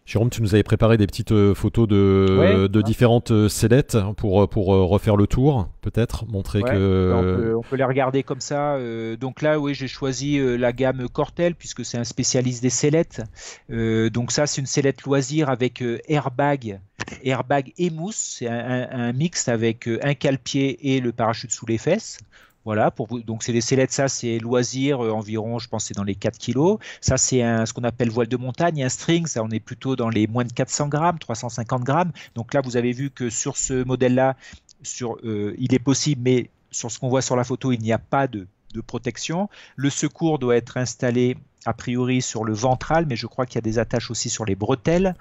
Jérôme, tu nous avais préparé des petites euh, photos de, hein. différentes euh, sellettes hein, pour, euh, pour refaire le tour, peut-être, montrer que... Bah, on peut, les regarder comme ça. donc là, oui, j'ai choisi la gamme Cortel, puisque c'est un spécialiste des sellettes. donc ça, c'est une sellette loisir avec airbag, airbag et mousse. C'est un, mix avec un calepied et le parachute sous les fesses. Voilà, pour vous, donc c'est des sellettes, ça c'est loisir, euh, environ, je pense c'est dans les 4 kilos. Ça c'est ce qu'on appelle voile de montagne, un string, ça on est plutôt dans les moins de 400 grammes, 350 grammes. Donc là vous avez vu que sur ce modèle-là, sur, euh, il est possible, mais sur ce qu'on voit sur la photo, il n'y a pas de protection. Le secours doit être installé a priori sur le ventral, mais je crois qu'il y a des attaches aussi sur les bretelles.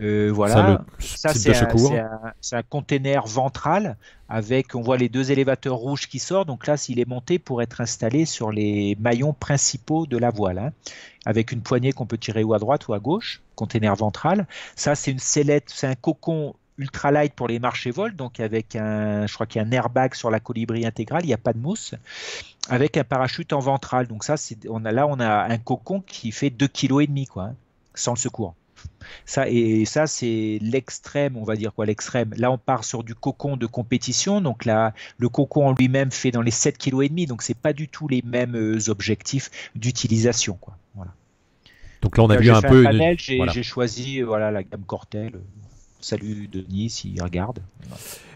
Euh, voilà. Ça, c'est un, container ventral avec, on voit les deux élévateurs rouges qui sortent. Donc là, s'il est monté pour être installé sur les maillons principaux de la voile, hein, avec une poignée qu'on peut tirer ou à droite ou à gauche, container ventral. Ça, c'est une sellette, c'est un cocon ultra light pour les marchés et vols, donc avec un, je crois qu'il y a un airbag sur la colibri intégrale, il n'y a pas de mousse, avec un parachute en ventral. Donc ça, c'est, on a là, on a un cocon qui fait 2,5 kg et demi, quoi, sans le secours. Ça et, ça c'est l'extrême, on va dire quoi, l'extrême. Là on part sur du cocon de compétition, donc là le cocon en lui-même fait dans les 7 kg et demi, donc c'est pas du tout les mêmes euh, objectifs d'utilisation, quoi. Voilà. Donc là on a vu un peu. j'ai, choisi euh, voilà la gamme Cortel. Salut Denis, s'il regarde.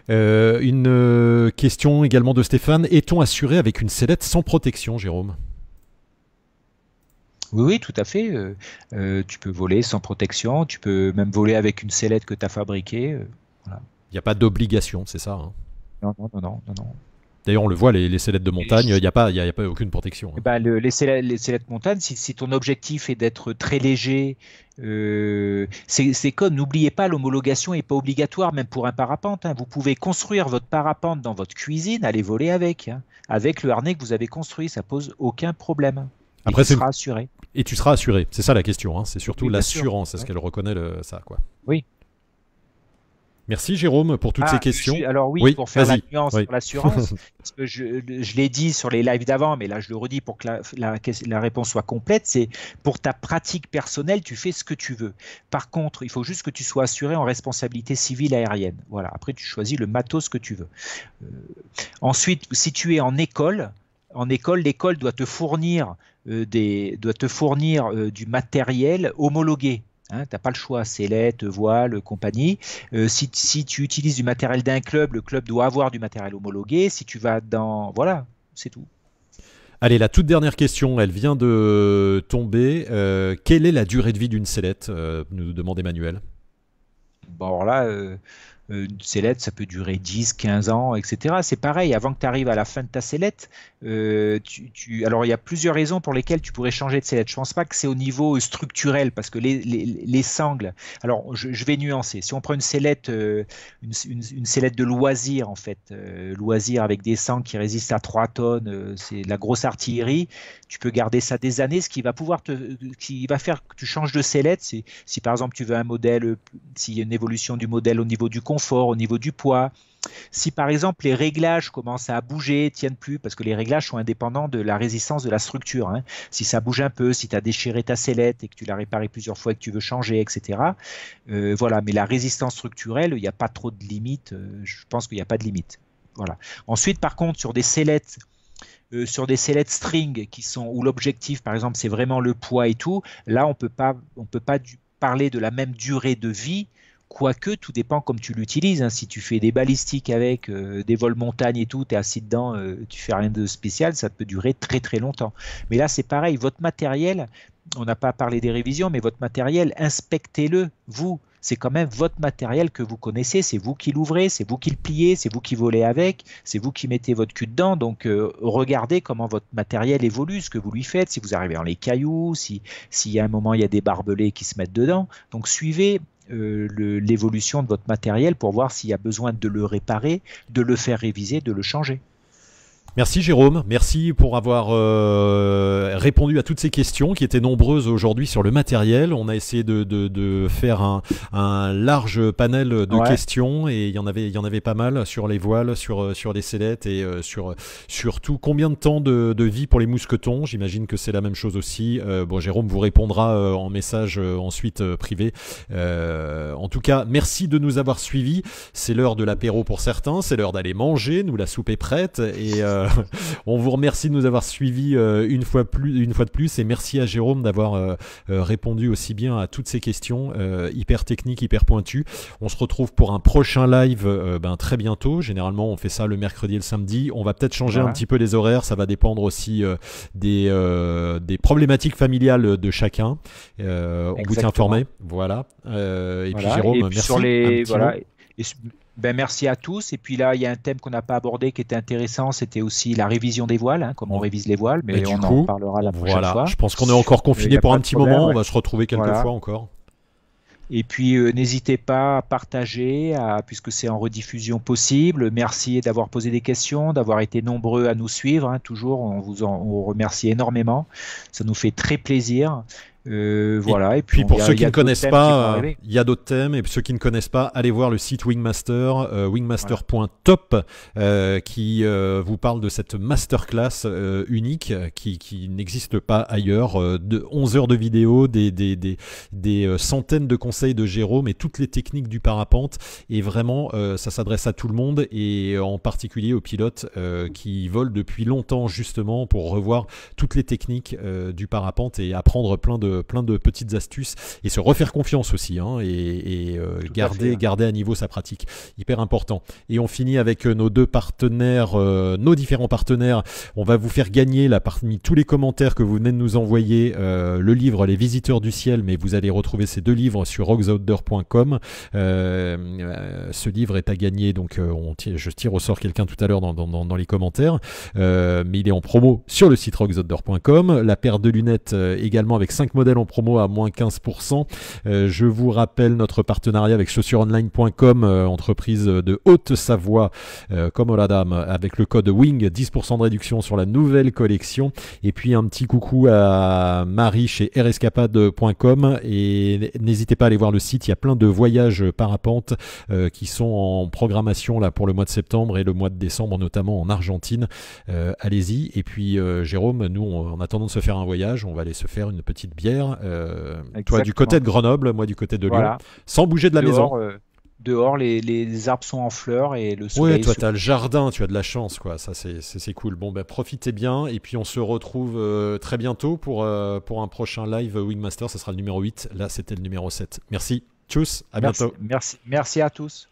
Euh, une euh, question également de Stéphane. Est-on assuré avec une sellette sans protection, Jérôme oui, oui, tout à fait. Euh, tu peux voler sans protection, tu peux même voler avec une sellette que tu as fabriquée. Il n'y a pas d'obligation, c'est ça hein non, non, non, non. D'ailleurs, on le voit, les, les sellettes de montagne, il n'y a, pas, a pas aucune protection. Hein. Bah, les, sellettes, de montagne, si, ton objectif est d'être très léger, euh, c'est comme, n'oubliez pas, l'homologation n'est pas obligatoire, même pour un parapente. Hein. Vous pouvez construire votre parapente dans votre cuisine, aller voler avec. Hein. Avec le harnais que vous avez construit, ça pose aucun problème. Et tu seras assuré. Et tu seras assuré. C'est ça la question. C'est surtout l'assurance. Est-ce qu'elle reconnaît ça quoi. Oui, Merci Jérôme pour toutes ah, ces questions. alors oui, pour faire la nuance sur l'assurance, parce que je, l'ai dit sur les lives d'avant, mais là je le redis pour que la, réponse soit complète, c'est pour ta pratique personnelle, tu fais ce que tu veux. Par contre, il faut juste que tu sois assuré en responsabilité civile aérienne. Voilà, après tu choisis le matos que tu veux. Euh, ensuite, si tu es en école, en école, l'école doit te fournir, euh, des, doit te fournir euh, du matériel homologué. Hein, tu n'as pas le choix, sellette, voile, compagnie. Euh, si, tu utilises du matériel d'un club, le club doit avoir du matériel homologué. Si tu vas dans... Voilà, c'est tout. Allez, la toute dernière question, elle vient de tomber. Euh, quelle est la durée de vie d'une sellette euh, nous demande Emmanuel. Bon, alors là, une euh, sellette, ça peut durer 10, 15 ans, etc. C'est pareil, avant que tu arrives à la fin de ta sellette, euh, tu, alors il y a plusieurs raisons pour lesquelles tu pourrais changer de sellette. Je pense pas que c'est au niveau euh, structurel, parce que les, les, sangles, alors je, vais nuancer. Si on prend une sellette, une, une, sellette de loisir, en fait, loisir avec des sangles qui résistent à 3 tonnes, c'est de la grosse artillerie, tu peux garder ça des années, ce qui va pouvoir te, qui va faire que tu changes de sellette. Si, si par exemple tu veux un modèle, s'il y a une évolution du modèle au niveau du compte, fort au niveau du poids. Si par exemple les réglages commencent à bouger, tiennent plus, parce que les réglages sont indépendants de la résistance de la structure. Hein. Si ça bouge un peu, si tu as déchiré ta sellette et que tu l'as réparé plusieurs fois et que tu veux changer, etc. Euh, voilà, mais la résistance structurelle, il n'y a pas trop de limites euh, je pense qu'il n'y a pas de limite. Voilà. Ensuite, par contre, sur des sellettes euh, sur des sellettes string qui sont où l'objectif par exemple c'est vraiment le poids et tout là on peut pas on peut pas parler de la même durée de vie Quoique, tout dépend comme tu l'utilises. Hein. Si tu fais des balistiques avec euh, des vols montagne et tout, tu es assis dedans, euh, tu fais rien de spécial, ça peut durer très très longtemps. Mais là, c'est pareil. Votre matériel, on n'a pas parlé des révisions, mais votre matériel, inspectez-le, vous. C'est quand même votre matériel que vous connaissez, c'est vous qui l'ouvrez, c'est vous qui le pliez, c'est vous qui volez avec, c'est vous qui mettez votre cul dedans. Donc euh, regardez comment votre matériel évolue, ce que vous lui faites, si vous arrivez dans les cailloux, si, si à un moment il y a des barbelés qui se mettent dedans. Donc suivez euh, l'évolution de votre matériel pour voir s'il y a besoin de le réparer, de le faire réviser, de le changer. Merci Jérôme, merci pour avoir euh, répondu à toutes ces questions qui étaient nombreuses aujourd'hui sur le matériel. On a essayé de, de, de faire un, large panel de questions et il y en avait il y en avait pas mal sur les voiles, sur euh, sur les sellettes et euh, sur surtout combien de temps de, vie pour les mousquetons. J'imagine que c'est la même chose aussi. bon Jérôme vous répondra en message ensuite privé. en tout cas, merci de nous avoir suivis. C'est l'heure de l'apéro pour certains, c'est l'heure d'aller manger. Nous la soupe est prête et euh, on vous remercie de nous avoir suivis euh, une, fois de plus et merci à Jérôme d'avoir euh, répondu aussi bien à toutes ces questions hyper techniques, hyper pointues. On se retrouve pour un prochain live ben, très bientôt. Généralement, on fait ça le mercredi et le samedi. On va peut-être changer un petit peu les horaires. Ça va dépendre aussi des, problématiques familiales de chacun. on vous tient informé. Voilà. et puis Jérôme, merci. Sur ben, merci à tous. Et puis là, il y a un thème qu'on n'a pas abordé qui était intéressant, c'était aussi la révision des voiles, hein, comment on révise les voiles, mais, on en parlera la prochaine fois. Je pense qu'on est encore confiné pour un petit moment, on va se retrouver quelques fois encore. Et puis euh, n'hésitez pas à partager, à, puisque c'est en rediffusion possible. Merci d'avoir posé des questions, d'avoir été nombreux à nous suivre. Hein. toujours, on vous remercie énormément. Ça nous fait très plaisir. Euh, voilà. Et, puis pour ceux qui ne connaissent pas, il y a d'autres thèmes. Et pour ceux qui ne connaissent pas, allez voir le site Wingmaster, euh, wingmaster.top, euh, qui vous parle de cette masterclass unique qui, n'existe pas ailleurs. de 11 heures de vidéo, des, des, des, centaines de conseils de Jérôme et toutes les techniques du parapente. Et vraiment, ça s'adresse à tout le monde et en particulier aux pilotes qui volent depuis longtemps justement pour revoir toutes les techniques du parapente et apprendre plein de plein de petites astuces et se refaire confiance aussi hein, et, euh, garder, garder à niveau sa pratique. Hyper important. Et on finit avec euh, nos deux partenaires, euh, nos différents partenaires. On va vous faire gagner la partie tous les commentaires que vous venez de nous envoyer le livre Les Visiteurs du Ciel, mais vous allez retrouver ces deux livres sur rocksoutdoor.com. ce livre est à gagner, donc on tire, je tire au sort quelqu'un tout à l'heure dans, dans, dans, les commentaires, mais il est en promo sur le site rocksoutdoor.com. La paire de lunettes également avec 5 modèles en promo à moins 15%. Euh, je vous rappelle notre partenariat avec chaussuresonline.com, euh, entreprise de Haute-Savoie, euh, comme la dame, avec le code WING, 10% de réduction sur la nouvelle collection. Et puis un petit coucou à Marie chez rscapade.com et n'hésitez pas à aller voir le site, il y a plein de voyages parapente qui sont en programmation là pour le mois de septembre et le mois de décembre, notamment en Argentine. Allez-y. Et puis Jérôme, nous, en attendant de se faire un voyage, on va aller se faire une petite bière euh, toi du côté de Grenoble, moi du côté de Lyon, sans bouger de la maison euh, dehors, les, arbres sont en fleurs et le soleil. toi, tu as le jardin, tu as de la chance, quoi. Ça, c'est cool. Bon, ben, profitez bien. Et puis, on se retrouve euh, très bientôt pour, pour un prochain live Wingmaster. ça sera le numéro 8. Là, c'était le numéro 7. Merci. Tchuss. À bientôt. Merci, merci à tous.